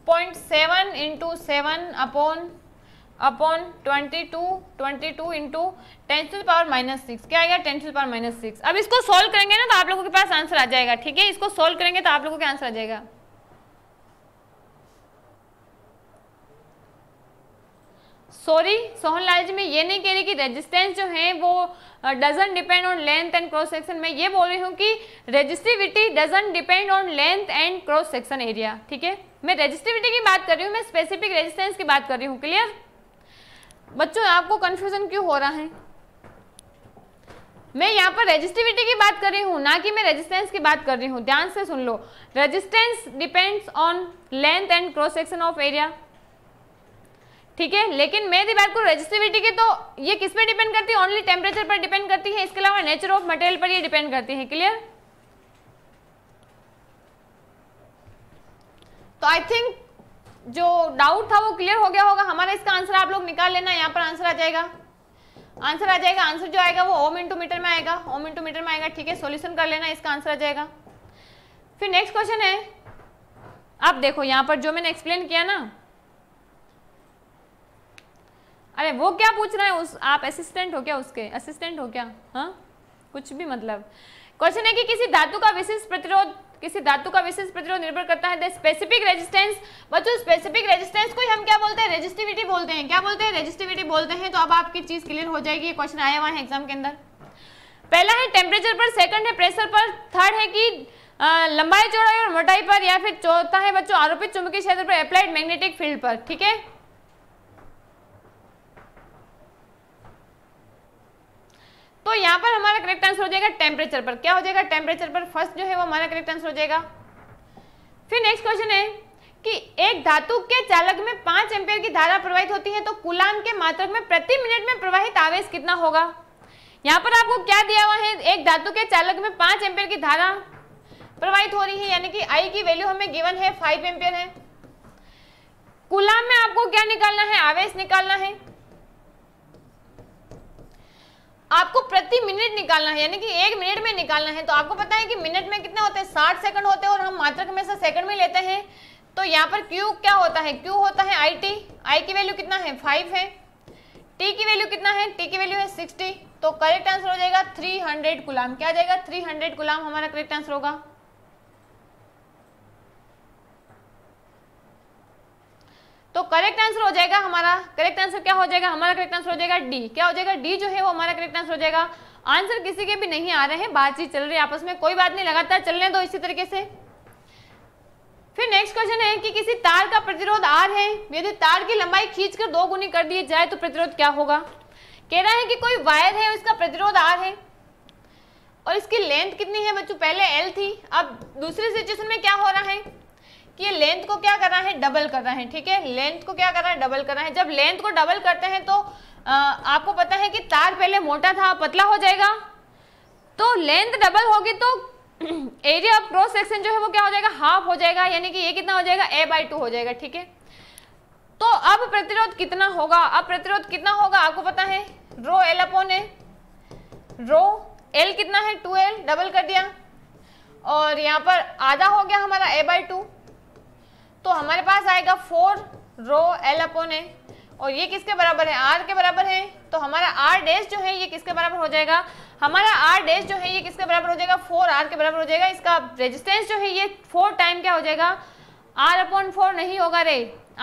point seven into seven upon upon twenty two twenty two into ten power minus six क्या आएगा टेन पावर माइनस सिक्स अब इसको सोल्व करेंगे ना तो आप लोगों के पास आंसर आ जाएगा ठीक है इसको सोल्व करेंगे तो आप लोगों के आंसर आ जाएगा सॉरी सोहन लाल जी मैं ये नहीं कह रही कि रेजिस्टेंस जो है वो doesn't depend on length and cross section मैं ये बोल रही हूँ कि resistivity doesn't depend on length and cross section area ठीक है मैं रेजिस्टिविटी की बात कर रही हूँ मैं स्पेसिफिक रेजिस्टेंस की बात कर रही हूँ क्लियर बच्चों आपको कन्फ्यूजन क्यों हो रहा है मैं यहाँ पर रेजिस्टिविटी की बात कर रही हूँ ना कि मैं रेजिस्टेंस की बात कर रही हूँ ध्यान से सुन लो resistance depends on length and cross section of area ठीक है लेकिन मैं दी बात करूँ रजिस्टिविटी की तो ये किस पे डिपेंड करती है ओनली टेम्परेचर पर डिपेंड करती है इसके अलावा नेचर ऑफ मटेरियल पर ये डिपेंड करती है क्लियर तो आई थिंक जो डाउट था वो क्लियर हो गया होगा हमारा इसका आंसर आप लोग निकाल लेना यहाँ पर आंसर आ जाएगा आंसर आ जाएगा आंसर जो आएगा वो ओम इंटू मीटर में आएगा ओम इंटू मीटर में आएगा ठीक है सॉल्यूशन कर लेना इसका आंसर आ जाएगा फिर नेक्स्ट क्वेश्चन है आप देखो यहाँ पर जो मैंने एक्सप्लेन किया ना अरे वो क्या पूछ रहे हैं उस आप असिस्टेंट हो क्या उसके असिस्टेंट हो क्या हाँ कुछ भी मतलब क्वेश्चन है कि किसी धातु का विशिष्ट प्रतिरोध किसी धातु का विशिष्ट प्रतिरोध निर्भर करता है स्पेसिफिक रेजिस्टेंस बच्चों स्पेसिफिक रेजिस्टेंस को हम क्या बोलते हैं रेजिस्टिविटी बोलते हैं क्या बोलते हैं रेजिस्टिविटी बोलते हैं तो अब आपकी चीज क्लियर हो जाएगी क्वेश्चन आया हुआ है एग्जाम के अंदर पहला है टेम्परेचर पर सेकंड है प्रेशर पर थर्ड है कि लंबाई चौड़ाई और मोटाई पर या फिर चौथा है बच्चों आरोपित चुंबकीय क्षेत्र पर अप्लाइड मैग्नेटिक फील्ड पर ठीक है तो यहाँ पर हमारा करेक्ट आंसर हो जाएगा टेम्परेचर पर क्या हो जाएगा टेम्परेचर पर फर्स्ट जो है वो हमारा करेक्ट आंसर हो जाएगा फिर नेक्स्ट क्वेश्चन है कि एक धातु के चालक में पांच एम्पेयर की धारा प्रवाहित होती है तो कुलाम के मात्रक में प्रति मिनट में प्रवाहित आवेश कितना होगा यहाँ पर आपको क्या दिया हुआ है एक धातु के चालक में पांच एम्पेयर की धारा प्रवाहित हो रही है यानी कि आई की वैल्यू हमें गिवन है फाइव एम्पेयर है कुलाम में आपको क्या निकालना है आवेश निकालना है आपको प्रति मिनट निकालना है यानी कि एक मिनट में निकालना है तो आपको पता है कि मिनट में कितने होते हैं साठ सेकंड होते हैं और हम मात्रक में से सेकंड में लेते हैं तो यहाँ पर क्यू क्या होता है क्यू होता है आई टी आई की वैल्यू कितना है फाइव है टी की वैल्यू कितना है टी की वैल्यू है सिक्सटी तो करेक्ट आंसर हो जाएगा थ्री हंड्रेड गुलाम क्या जाएगा थ्री हंड्रेड गुलाम हमारा करेक्ट आंसर होगा तो करेक्ट आंसर हो जाएगा हमारा करेक्ट आंसर क्या हो जाएगा हमारा करेक्ट आंसर हो जाएगा डी क्या हो जाएगा डी जो है वो हमारा करेक्ट आंसर हो जाएगा आंसर किसी के भी नहीं आ रहे हैं बातचीत चल रही है आपस में कोई बात नहीं लगातार चल रहे दो इसी तरीके से फिर नेक्स्ट क्वेश्चन है कि किसी तार का प्रतिरोध आर है यदि तार की लंबाई खींचकर दो गुनी कर दिए जाए तो प्रतिरोध क्या होगा कह रहा है कि कोई वायर है उसका प्रतिरोध आर है और इसकी लेंथ कितनी है बच्चों पहले एल थी अब दूसरी सिचुएशन में क्या हो रहा है कि ये लेंथ को क्या करना है डबल करना है ठीक है लेंथ को क्या करना है डबल करना है जब लेंथ को डबल करते हैं तो आ, आपको पता है कि तार पहले मोटा था पतला हो जाएगा तो लेंथ डबल होगी तो एरिया ऑफ क्रॉस सेक्शन जो है वो क्या हो जाएगा हाफ हो जाएगा यानी कि ये कितना हो जाएगा ए बाई टू हो जाएगा ठीक है तो अब प्रतिरोध कितना होगा अब प्रतिरोध कितना होगा आपको पता है rho L upon A rho L कितना है टू एल डबल कर दिया और यहाँ पर आधा हो गया हमारा ए बाई टू तो हमारे पास आएगा four rho L upon A और ये किसके बराबर है आर के बराबर है तो हमारा आर डैश जो है ये किसके बराबर हो जाएगा हमारा आर डैश जो है ये किसके बराबर हो जाएगा फोर आर के बराबर हो जाएगा इसका रेजिस्टेंस जो है ये फोर टाइम क्या हो जाएगा आर अपॉन फोर नहीं होगा रे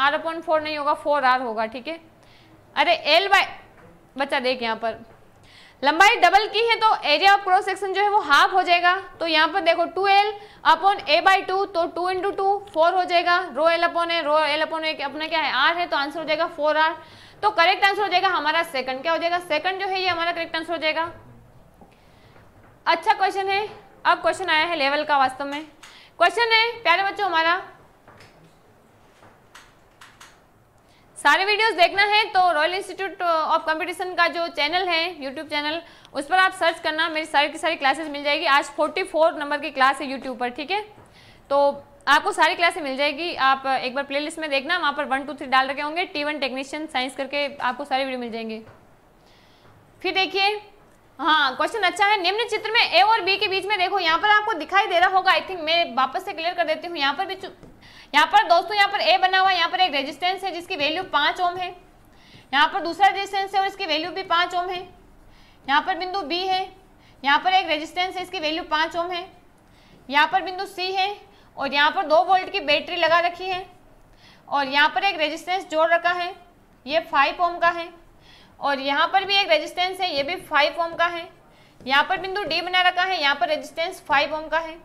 आर अपॉन फोर नहीं होगा फोर आर होगा ठीक है अरे एल बाय बच्चा देख यहाँ पर लंबाई डबल की है तो एरिया ऑफ क्रॉस सेक्शन जो है वो हाफ हो जाएगा तो यहाँ पर देखो two L upon A by two तो टू इंटू टू फोर हो जाएगा रो एल अपॉन है रो एल अपॉन है अपना क्या है आर है तो आंसर हो जाएगा फोर आर तो करेक्ट आंसर हो जाएगा हमारा सेकंड क्या हो जाएगा सेकंड जो है ये हमारा करेक्ट आंसर हो जाएगा अच्छा क्वेश्चन है अब क्वेश्चन आया है लेवल का वास्तव में क्वेश्चन है प्यारे बच्चों हमारा सारे वीडियोस देखना है तो रॉयल इंस्टीट्यूट ऑफ कंपटीशन का जो चैनल है यूट्यूब चैनल उस पर आप सर्च करना मेरी सारी की सारी क्लासेस मिल जाएगी आज 44 नंबर की क्लास है यूट्यूब पर ठीक है तो आपको सारी क्लासेस मिल जाएगी आप एक बार प्लेलिस्ट में देखना वहाँ पर वन टू थ्री डाल रखे होंगे टी वन टेक्नीशियन साइंस करके आपको सारे वीडियो मिल जाएंगे फिर देखिए हाँ क्वेश्चन अच्छा है निम्न चित्र में ए और बी के बीच में देखो यहाँ पर आपको दिखाई दे रहा होगा आई थिंक मैं वापस से क्लियर कर देती हूँ यहाँ पर भी यहाँ पर दोस्तों यहाँ पर ए बना हुआ है यहाँ पर एक रेजिस्टेंस है जिसकी वैल्यू पाँच ओम है यहाँ पर दूसरा रेजिस्टेंस है और इसकी वैल्यू भी पाँच ओम है यहाँ पर बिंदु बी है यहाँ पर एक रेजिस्टेंस है इसकी वैल्यू पाँच ओम है यहाँ पर बिंदु सी है और यहाँ पर दो वोल्ट की बैटरी लगा रखी है और यहाँ पर एक रेजिस्टेंस जोड़ रखा है ये फाइव ओम का है और यहाँ पर भी एक रेजिस्टेंस है ये भी फाइव ओम का है यहाँ पर बिंदु डी बना रखा है यहाँ पर रेजिस्टेंस फाइव ओम का है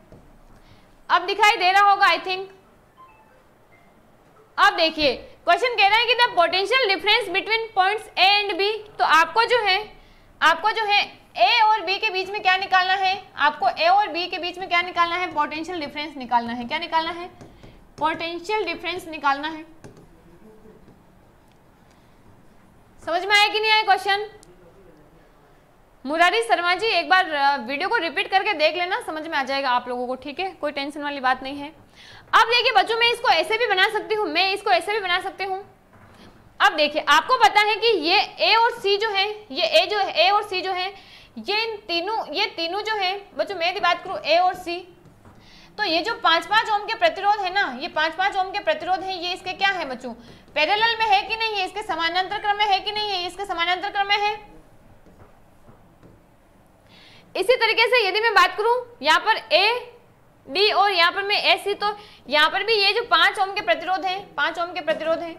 अब दिखाई दे रहा होगा आई थिंक अब देखिए क्वेश्चन कह रहा है कि the potential difference between points A and B तो आपको जो है आपको जो है ए और बी के बीच में क्या निकालना है आपको ए और बी के बीच में क्या निकालना है पोटेंशियल डिफरेंस निकालना है क्या निकालना है पोटेंशियल डिफरेंस निकालना है समझ में आया कि नहीं आया क्वेश्चन मुरारी शर्मा जी एक बार वीडियो को रिपीट करके देख लेना समझ में आ जाएगा आप लोगों को ठीक है कोई टेंशन वाली बात नहीं है अब देखिए बच्चों मैं इसको ऐसे भी बना सकती हूँ मैं इसको ऐसे भी बना सकती हूँ अब देखिए आपको पता है कि ये ए और सी जो है ये ए जो है ए और सी जो है ये इन तीनों ये तीनों जो है बच्चों मैं यदि बात करूँ ए और सी तो ये जो पांच पांच ओम के प्रतिरोध है ना ये पांच पांच ओम के प्रतिरोध है ये इसके क्या है बच्चों पैरेलल में है कि नहीं है इसके समानांतर क्रम में है कि नहीं है इसके समानांतर क्रम में है इसी तरीके से यदि मैं बात करूं यहां पर ए डी और यहां पर मैं एस सी तो यहां पर भी ये जो पांच ओम के प्रतिरोध हैं पांच ओम के प्रतिरोध हैं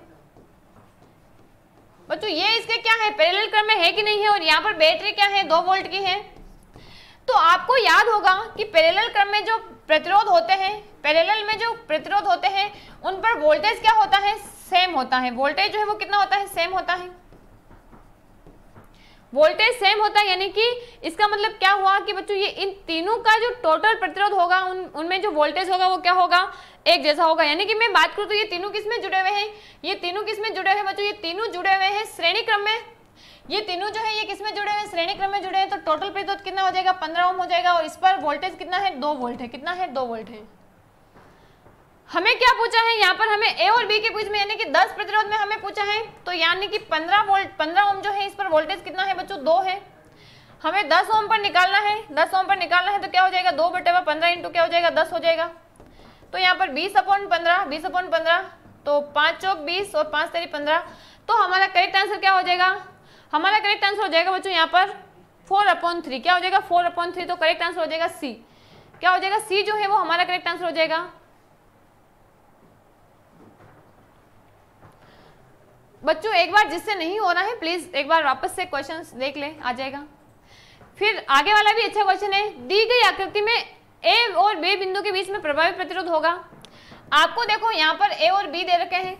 बच्चों ये इसके क्या है पैरेलल क्रम में है कि नहीं है और यहाँ पर बैटरी क्या है दो वोल्ट की है तो आपको याद होगा कि पैरेलल क्रम में जो प्रतिरोध होते हैं पैरेलल में जो प्रतिरोध होते हैं उन पर वोल्टेज क्या होता है सेम होता है वोल्टेज जो है वो कितना होता है सेम होता है वोल्टेज सेम होता है यानी कि इसका मतलब क्या हुआ कि बच्चों ये इन तीनों का जो टोटल प्रतिरोध होगा उन उनमें जो वोल्टेज होगा वो क्या होगा एक जैसा होगा यानी कि मैं बात करूँ तो ये तीनों किस में जुड़े हुए हैं ये तीनों किस में जुड़े हुए हैं बच्चों ये तीनों जुड़े हुए हैं श्रेणी क्रम में ये तीनों जो है ये किसमें जुड़े हुए श्रेणी क्रम में जुड़े हैं तो टोटल प्रतिरोध कितना हो जाएगा पंद्रह ओम हो जाएगा और इस पर वोल्टेज कितना है दो वोल्ट है कितना है दो वोल्ट है हमें क्या पूछा है यहाँ पर हमें ए और बी के बीच में यानी कि 10 प्रतिरोध में हमें पूछा है तो यानी कि 15 वोल्ट 15 ओम जो है इस पर वोल्टेज कितना है बच्चों दो है हमें 10 ओम पर निकालना है 10 ओम पर निकालना है तो क्या हो जाएगा दो बटे हुआ पंद्रह इंटू क्या हो जाएगा दस हो जाएगा तो यहाँ पर बीस अपॉन पंद्रह बीस अपॉन पंद्रह तो पाँच चौक बीस और पाँच तेरी पंद्रह तो हमारा करेक्ट आंसर क्या हो जाएगा हमारा करेक्ट आंसर हो जाएगा बच्चों यहाँ पर फोर अपॉन थ्री क्या हो जाएगा फोर अपॉन थ्री तो करेक्ट आंसर हो जाएगा सी क्या हो जाएगा सी जो है वो हमारा करेक्ट आंसर हो जाएगा बच्चों एक बार जिससे नहीं हो रहा है प्लीज एक बार वापस से क्वेश्चन देख ले आ जाएगा फिर आगे वाला भी अच्छा क्वेश्चन है दी गई आकृति में ए और बी बिंदु के बीच में प्रभावी प्रतिरोध होगा आपको देखो यहाँ पर ए और बी दे रखे हैं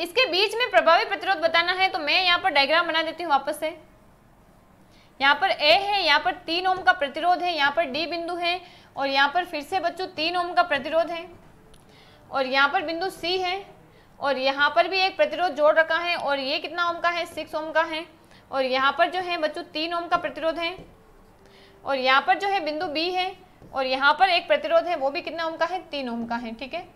इसके बीच में प्रभावी प्रतिरोध बताना है तो मैं यहाँ पर डायग्राम बना देती हूँ वापस से यहाँ पर ए है यहाँ पर तीन ओम का प्रतिरोध है यहाँ पर डी बिंदु है और यहाँ पर फिर से बच्चों तीन ओम का प्रतिरोध है और यहाँ पर बिंदु सी है और यहाँ पर भी एक प्रतिरोध जोड़ रखा है और ये कितना ओम का है सिक्स ओम का है और यहाँ पर जो है बच्चों तीन ओम का प्रतिरोध है और यहाँ पर जो है बिंदु बी है और यहाँ पर एक प्रतिरोध है वो भी कितना ओम का है तीन ओम का है ठीक है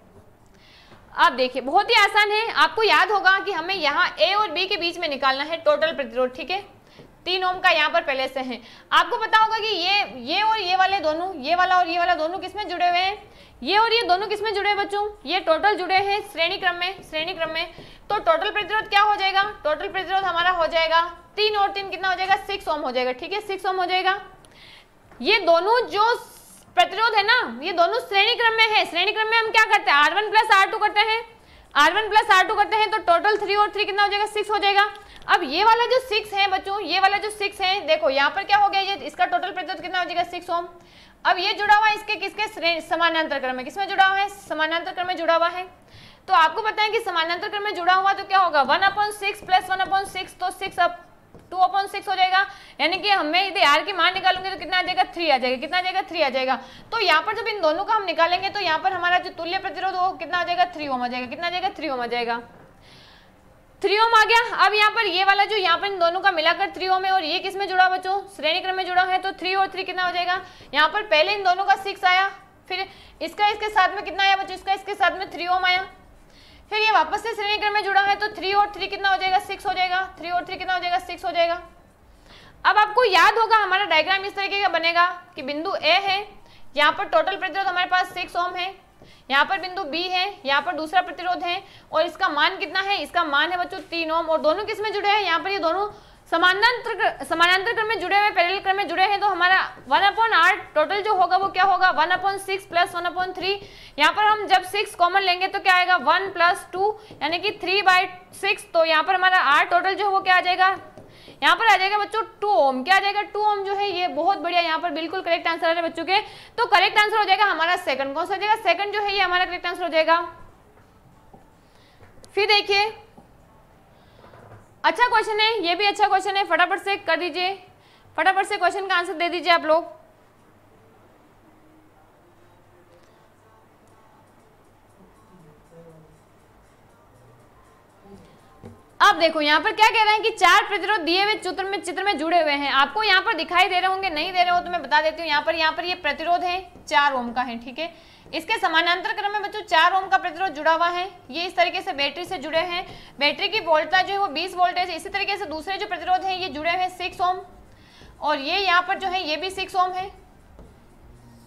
आप देखिए बहुत ही आसान है आपको याद होगा कि हमें यहाँ ए और बी के बीच में निकालना है टोटल प्रतिरोध ठीक है तीन ओम का यहाँ पर पहले से है आपको पता होगा कि ये ये और ये वाले दोनों ये वाला और ये वाला दोनों किसमें जुड़े हुए हैं ये और ये दोनों किसमें जुड़े हैं बच्चों ये टोटल जुड़े हैं श्रेणी क्रम में श्रेणी क्रम में तो टोटल प्रतिरोध क्या हो जाएगा टोटल प्रतिरोध हमारा हो जाएगा तीन और तीन कितना हो जाएगा सिक्स ओम हो जाएगा ठीक है सिक्स ओम हो जाएगा ये दोनों जो प्रतिरोध है ना ये दोनों श्रेणी क्रम में है श्रेणी क्रम में हम क्या करते हैं R one plus R two करते हैं R one plus R two करते हैं तो टोटल थ्री और थ्री कितना हो जाएगा सिक्स हो जाएगा अब ये वाला जो सिक्स है बच्चों ये वाला जो सिक्स है देखो यहाँ पर क्या हो गया ये इसका टोटल प्रतिरोध कितना हो जाएगा सिक्स ओम अब ये जुड़ा हुआ है इसके किसके समानांतर क्रम में किसमें जुड़ा हुआ है समानांतर क्रम में जुड़ा हुआ है तो आपको पता है कि समानांतर क्रम में जुड़ा हुआ तो क्या होगा one upon six plus one upon six तो six up two upon six हो जाएगा यानी कि हमें यदि आर की मान निकालूंगे तो कितना आ जाएगा थ्री आ जाएगा कितना आ जाएगा थ्री आ जाएगा तो यहाँ पर जब इन दोनों का हम निकालेंगे तो यहाँ पर हमारा जो तुल्य प्रतिरोध हो कितना आ जाएगा थ्री ओम आ जाएगा कितना जाएगा थ्री ओम आ जाएगा थ्री ओम आ गया अब यहाँ पर ये वाला जो यहाँ पर इन दोनों का मिलाकर थ्री ओम है और ये किसमें जुड़ा बच्चों श्रेणी क्रम में जुड़ा है तो थ्री और थ्री कितना हो जाएगा यहाँ पर पहले इन दोनों का सिक्स आया फिर इसका इसके साथ में कितना आया बच्चों इसका इसके साथ में थ्री ओम आया फिर ये वापस से श्रेणी क्रम में जुड़ा है तो थ्री और थ्री कितना हो जाएगा सिक्स हो जाएगा थ्री और थ्री कितना हो जाएगा सिक्स हो जाएगा अब आपको याद होगा हमारा डायग्राम इस तरीके का बनेगा कि बिंदु ए है यहाँ पर टोटल प्रतिरोध हमारे पास सिक्स ओम है यहाँ पर बिंदु बी है यहाँ पर दूसरा प्रतिरोध है और इसका मान कितना है इसका मान है बच्चों तीन ओम और दोनों किस में जुड़े हैं यहाँ पर ये दोनों समानांतर समानांतर क्रम में जुड़े हुए पैरेलल क्रम में जुड़े हैं तो हमारा वन अपॉन आर टोटल जो होगा वो क्या होगा one upon six plus one upon three यहाँ पर हम जब सिक्स कॉमन लेंगे तो क्या आएगा वन प्लस टू यानी कि थ्री बाई सिक्स तो यहाँ पर हमारा आर टोटल जो है वो क्या आ जाएगा यहाँ पर आ जाएगा बच्चों टू ओम क्या आ जाएगा टू ओम जो है ये बहुत बढ़िया यहाँ पर बिल्कुल करेक्ट आंसर आ रहा है बच्चों के तो करेक्ट आंसर हो जाएगा हमारा सेकंड कौन सा हो जाएगा सेकंड जो है ये हमारा करेक्ट आंसर हो जाएगा फिर देखिए अच्छा क्वेश्चन है ये भी अच्छा क्वेश्चन है फटाफट से कर दीजिए फटाफट से क्वेश्चन का आंसर दे दीजिए आप लोग अब देखो यहाँ पर क्या कह रहे हैं कि चार प्रतिरोध दिए हुए चित्र में चित्र में जुड़े हुए हैं आपको यहाँ पर दिखाई दे रहे होंगे नहीं दे रहे हो तो मैं बता देती हूँ यहाँ पर यहाँ पर ये यह प्रतिरोध है चार ओम का है ठीक है इसके समानांतर क्रम में बच्चों चार ओम का प्रतिरोध जुड़ा हुआ है ये इस तरीके से बैटरी से जुड़े हैं बैटरी की वोल्टता जो है वो बीस वोल्टेज इसी तरीके से दूसरे जो प्रतिरोध है ये जुड़े हैं सिक्स ओम और ये यहाँ पर जो है ये भी सिक्स ओम है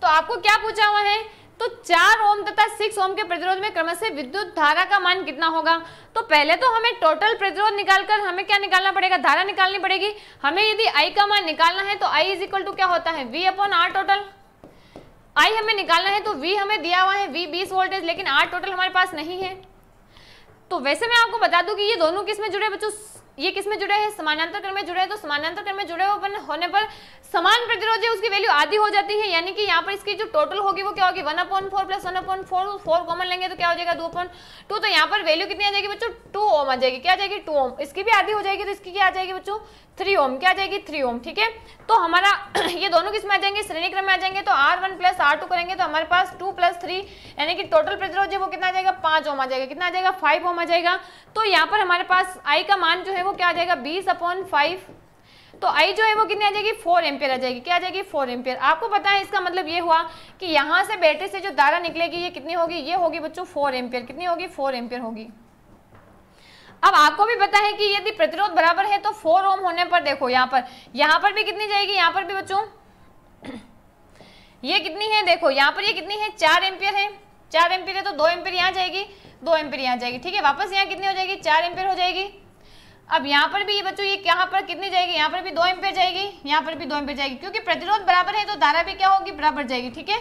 तो आपको क्या पूछा हुआ है तो चार ओम तथा सिक्स ओम के प्रतिरोध में क्रमशः विद्युत धारा का मान कितना होगा तो पहले तो हमें टोटल प्रतिरोध निकालकर हमें क्या निकालना पड़ेगा धारा निकालनी पड़ेगी हमें यदि आई का मान निकालना है तो आई इज इक्वल टू क्या होता है V upon R total I हमें निकालना है तो वी हमें दिया हुआ है वी बीस वोल्टेज लेकिन आर टोटल हमारे पास नहीं है तो वैसे मैं आपको बता दूं कि ये दोनों किस में जुड़े बच्चों ये किस में जुड़े हैं समानांतर क्रम में जुड़े हैं तो समानांतर क्रम में जुड़े होने पर समान प्रतिरोध है उसकी वैल्यू आधी हो जाती है यानी कि यहाँ पर इसकी जो टोटल होगी वो क्या होगी one upon four plus one upon four four common लेंगे तो क्या हो जाएगा दो पॉइंट टू तो यहाँ पर वैल्यू कितनी आ जाएगी बच्चों टू ओम आ जाएगी क्या आ जाएगी टू ओम इसकी भी आधी हो जाएगी तो इसकी क्या आ जाएगी बच्चों थ्री ओम क्या आ जाएगी थ्री ओम ठीक है तो हमारा [clears throat] ये दोनों किस में आ जाएंगे श्रेणी क्रम में आ जाएंगे तो R one plus R two करेंगे तो हमारे पास टू प्लस थ्री यानी कि टोटल प्रतिरोध वो कितना आ जाएगा पांच ओम आ जाएगा कितना आ जाएगा फाइव ओम आ जाएगा तो यहाँ पर हमारे पास आई का मान जो है वो क्या आ जाएगा बीस अपॉन फाइव तो आई जो है वो कितनी आ जाएगी फोर एम्पियर आ जाएगी क्या आ जाएगी फोर एम्पियर आपको पता है इसका मतलब ये हुआ कि यहाँ से बैटरी से जो धारा निकलेगी ये कितनी होगी ये होगी बच्चों फोर एम्पियर कितनी होगी फोर एम्पियर होगी अब आपको भी पता है कि यदि प्रतिरोध बराबर है तो फोर ओम होने पर देखो यहाँ पर यहाँ पर भी कितनी जाएगी यहाँ पर भी बच्चों ये कितनी है देखो यहाँ पर ये कितनी है चार एम्पियर है चार एम्पियर है तो दो एम्पियर यहाँ जाएगी दो एम्पियर यहाँ जाएगी ठीक है वापस यहाँ कितनी हो जाएगी चार एम्पियर हो जाएगी अब यहाँ पर भी ये बच्चों ये यहाँ पर कितनी जाएगी यहाँ पर भी दो एम्पियर जाएगी यहाँ पर भी दो एम्पियर जाएगी क्योंकि प्रतिरोध बराबर है तो धारा भी क्या होगी बराबर जाएगी ठीक है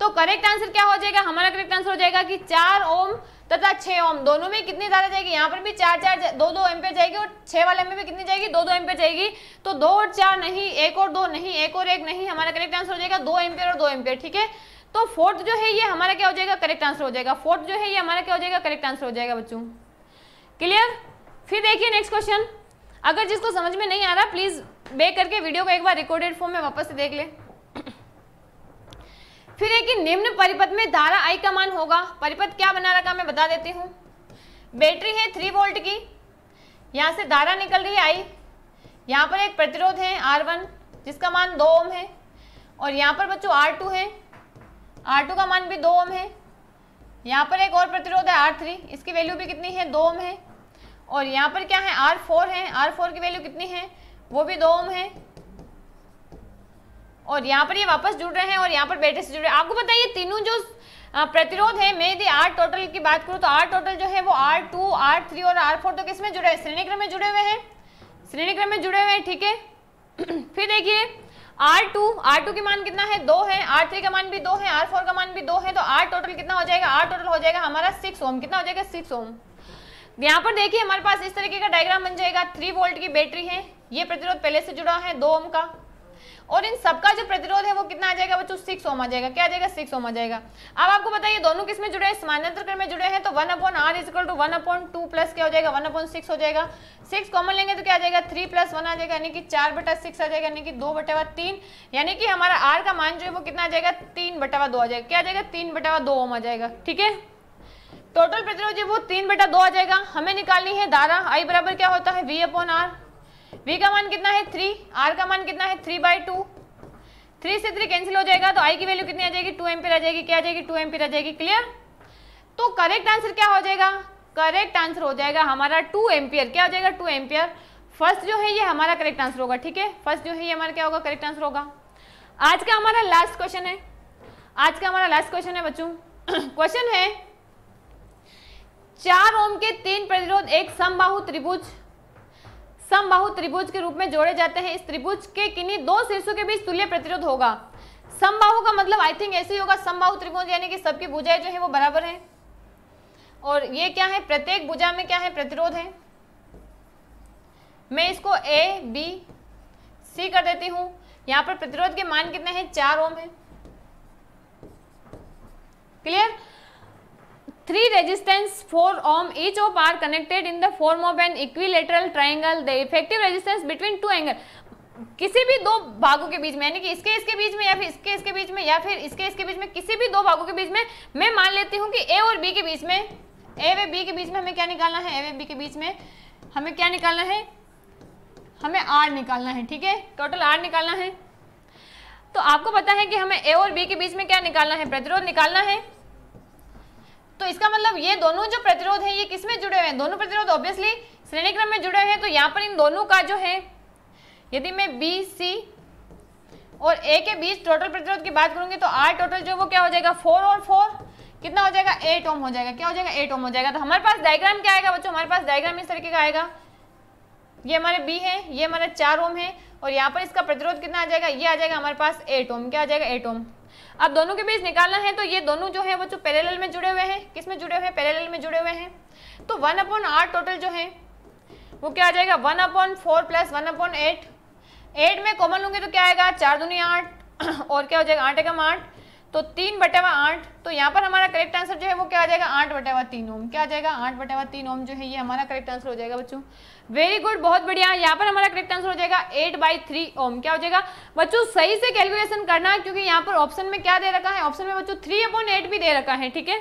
तो करेक्ट आंसर क्या हो जाएगा हमारा करेक्ट आंसर हो जाएगा कि चार ओम तथा छह ओम दोनों में कितनी धारा जाएगी यहाँ पर भी चार चार दो दो एम जाएगी और छह वाले में भी कितनी जाएगी दो दो एम जाएगी तो दो और चार नहीं एक और दो नहीं एक और एक नहीं हमारा करेक्ट आंसर हो जाएगा दो एम और दो एम ठीक है तो फोर्थ जो है ये हमारा क्या हो जाएगा करेक्ट आंसर हो जाएगा फोर्थ जो है ये हमारा क्या हो जाएगा करेक्ट आंसर हो जाएगा बच्चों क्लियर फिर देखिए नेक्स्ट क्वेश्चन अगर जिसको समझ में नहीं आ रहा प्लीज़ बे करके वीडियो को एक बार रिकॉर्डेड फॉर्म में वापस से देख ले फिर एक निम्न परिपथ में धारा आई का मान होगा परिपथ क्या बना रखा मैं बता देती हूँ बैटरी है थ्री वोल्ट की यहाँ से धारा निकल रही है आई यहाँ पर एक प्रतिरोध है आर वन जिसका मान दो ओम है और यहाँ पर बच्चों आर टू है आर टू का मान भी दो ओम है यहाँ पर एक और प्रतिरोध है आर थ्री इसकी वैल्यू भी कितनी है दो ओम है और यहाँ पर क्या है आर फोर है आर फोर की वैल्यू कितनी है वो भी दो ओम है और यहाँ पर ये वापस जुड़ रहे हैं और यहाँ पर बैटरी से जुड़ रहे हैं आपको बताइए तीनों जो प्रतिरोध है मैं यदि आर टोटल की बात करूँ तो आर टोटल जो है वो आर टू आर थ्री और आर फोर तो किस में जुड़े हैं श्रेणी क्रम में जुड़े हुए हैं श्रेणी क्रम में जुड़े हुए हैं ठीक है [clears throat] फिर देखिए आर टू आर टू की मान कितना है दो है आर थ्री का मान भी दो है आर फोर का मान भी दो है तो आर टोटल कितना हो जाएगा आर टोटल हो जाएगा हमारा सिक्स ओम कितना हो जाएगा सिक्स ओम यहाँ पर देखिए हमारे पास इस तरीके का डायग्राम बन जाएगा थ्री वोल्ट की बैटरी है ये प्रतिरोध पहले से जुड़ा है दो ओम का और इन सबका जो प्रतिरोध है वो कितना आ जाएगा बच्चों सिक्स ओम आ जाएगा क्या आ जाएगा सिक्स ओम आ जाएगा अब आपको बताइए दोनों किस में जुड़े हैं समानांतर क्रम में जुड़े हैं तो one upon R is two one upon two plus क्या हो जाएगा वन अपॉन सिक्स हो जाएगा सिक्स कॉमन लेंगे तो क्या आ जाएगा थ्री प्लस वन आ जाएगा यानी कि चार बटा सिक्स आ जाएगा यानी कि दो बटावा तीन यानी कि हमारा आर का मान जो है वो कितना आ जाएगा तीन बटावा दो आ जाएगा क्या आ जाएगा तीन बटावा दो ओम आ जाएगा ठीक है टोटल प्रतिरोध वो तीन बटा दो आ जाएगा हमें निकालनी है धारा आई बराबर क्या होता है वी अपॉन आर v का मान कितना है थ्री r का मान कितना है थ्री बाई टू थ्री से थ्री कैंसिल हो जाएगा तो i की वैल्यू कितनी आ जाएगी टू एम पी आ जाएगी क्या आ जाएगी टू एम पी आ जाएगी क्लियर तो करेक्ट आंसर क्या हो जाएगा करेक्ट आंसर हो जाएगा हमारा टू एम्पियर क्या हो जाएगा टू एम्पियर फर्स्ट जो है ये हमारा करेक्ट आंसर होगा ठीक है फर्स्ट जो है ये हमारा क्या होगा करेक्ट आंसर होगा आज का हमारा लास्ट क्वेश्चन है आज का हमारा लास्ट क्वेश्चन है बच्चों क्वेश्चन [clears throat] है चार ओम के तीन प्रतिरोध एक समबाहु त्रिभुज समबाहु त्रिभुज के रूप में जोड़े जाते हैं इस त्रिभुज के किन्हीं दो शीर्षों के बीच तुल्य प्रतिरोध होगा समबाहु का मतलब आई थिंक ऐसे ही होगा समबाहु त्रिभुज यानी कि सबकी भुजाएं जो है वो बराबर है और ये क्या है प्रत्येक भुजा में क्या है प्रतिरोध है मैं इसको ए बी सी कर देती हूं यहां पर प्रतिरोध के मान कितने हैं चार ओम है clear Three resistance 4 ohm each of are connected in the form of an equilateral triangle. The effective resistance between two angle. किसी भी दो भागों के बीच में यानी कि इसके इसके बीच में या फिर इसके इसके बीच में या फिर इसके इसके बीच में किसी भी दो भागों के बीच में मैं मान लेती हूँ कि ए और बी के बीच में ए वे बी के बीच में हमें क्या निकालना है ए वे बी के बीच में हमें क्या निकालना है हमें आर निकालना है ठीक है टोटल आर निकालना है तो आपको पता है कि हमें ए और बी के बीच में क्या निकालना है प्रतिरोध निकालना है तो इसका मतलब ये दोनों जो प्रतिरोध है ये किसमें जुड़े हुए हैं दोनों प्रतिरोध ऑब्वियसली श्रेणी क्रम में जुड़े हुए हैं तो यहाँ पर इन दोनों का जो है यदि मैं बी सी और ए के बीच टोटल प्रतिरोध की बात करूंगी तो आर टोटल जो वो क्या हो जाएगा फोर और फोर कितना हो जाएगा एट ओम हो जाएगा क्या हो जाएगा एट ओम हो जाएगा तो हमारे पास डायग्राम क्या आएगा बच्चों हमारे पास डायग्राम इस तरीके का आएगा ये हमारे बी है ये हमारा चार ओम है और यहाँ पर इसका प्रतिरोध कितना आ जाएगा ये आ जाएगा हमारे पास एट ओम क्या आ जाएगा एट ओम अब दोनों के बीच निकालना है तो ये दोनों जो है वो जो पैरेलल में जुड़े हुए हैं किसमें जुड़े हुए हैं पैरेलल में जुड़े हुए हैं तो वन अपॉन आर टोटल जो है वो क्या आ जाएगा one upon four plus one upon eight eight में कॉमन लूंगे तो क्या आएगा चार दुनिया आठ [clears throat] और क्या हो जाएगा आठ एकम आठ तो तीन बटे हुआ आठ तो यहाँ पर हमारा करेक्ट आंसर जो है वो क्या आ जाएगा आठ बटे हुआ तीन ओम क्या आ जाएगा आठ बटे हुआ तीन ओम जो है ये हमारा करेक्ट आंसर हो जाएगा बच्चों वेरी गुड बहुत बढ़िया यहाँ पर हमारा करेक्ट आंसर हो जाएगा एट बाई थ्री ओम क्या हो जाएगा बच्चों सही से कैलकुलेशन करना क्योंकि यहाँ पर ऑप्शन में क्या दे रखा है ऑप्शन में बच्चों थ्री अपॉन एट भी दे रखा है ठीक है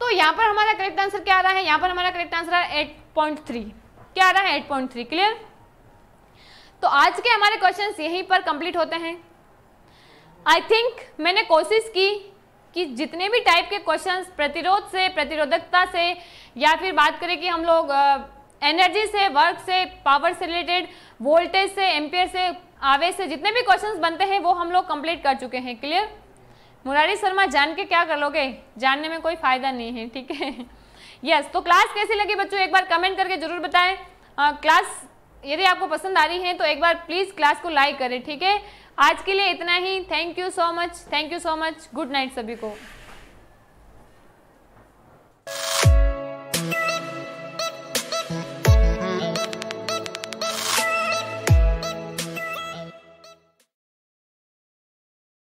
तो यहाँ पर हमारा करेक्ट आंसर क्या आ रहा है यहाँ पर हमारा करेक्ट आंसर आ रहा है एट पॉइंट थ्री क्या आ रहा है एट पॉइंट थ्री क्लियर तो आज के हमारे क्वेश्चन यहीं पर कंप्लीट होते हैं आई थिंक मैंने कोशिश की कि जितने भी टाइप के क्वेश्चंस प्रतिरोध से प्रतिरोधकता से या फिर बात करें कि हम लोग एनर्जी से वर्क से पावर से रिलेटेड वोल्टेज से एम्पियर से आवेश से जितने भी क्वेश्चंस बनते हैं वो हम लोग कंप्लीट कर चुके हैं क्लियर मुरारी शर्मा जान के क्या कर लोगे जानने में कोई फायदा नहीं है ठीक है यस तो क्लास कैसी लगी बच्चों एक बार कमेंट करके जरूर बताएं आ, क्लास यदि आपको पसंद आ रही है तो एक बार प्लीज़ क्लास को लाइक करें ठीक है आज के लिए इतना ही thank you so much thank you so much good night सभी को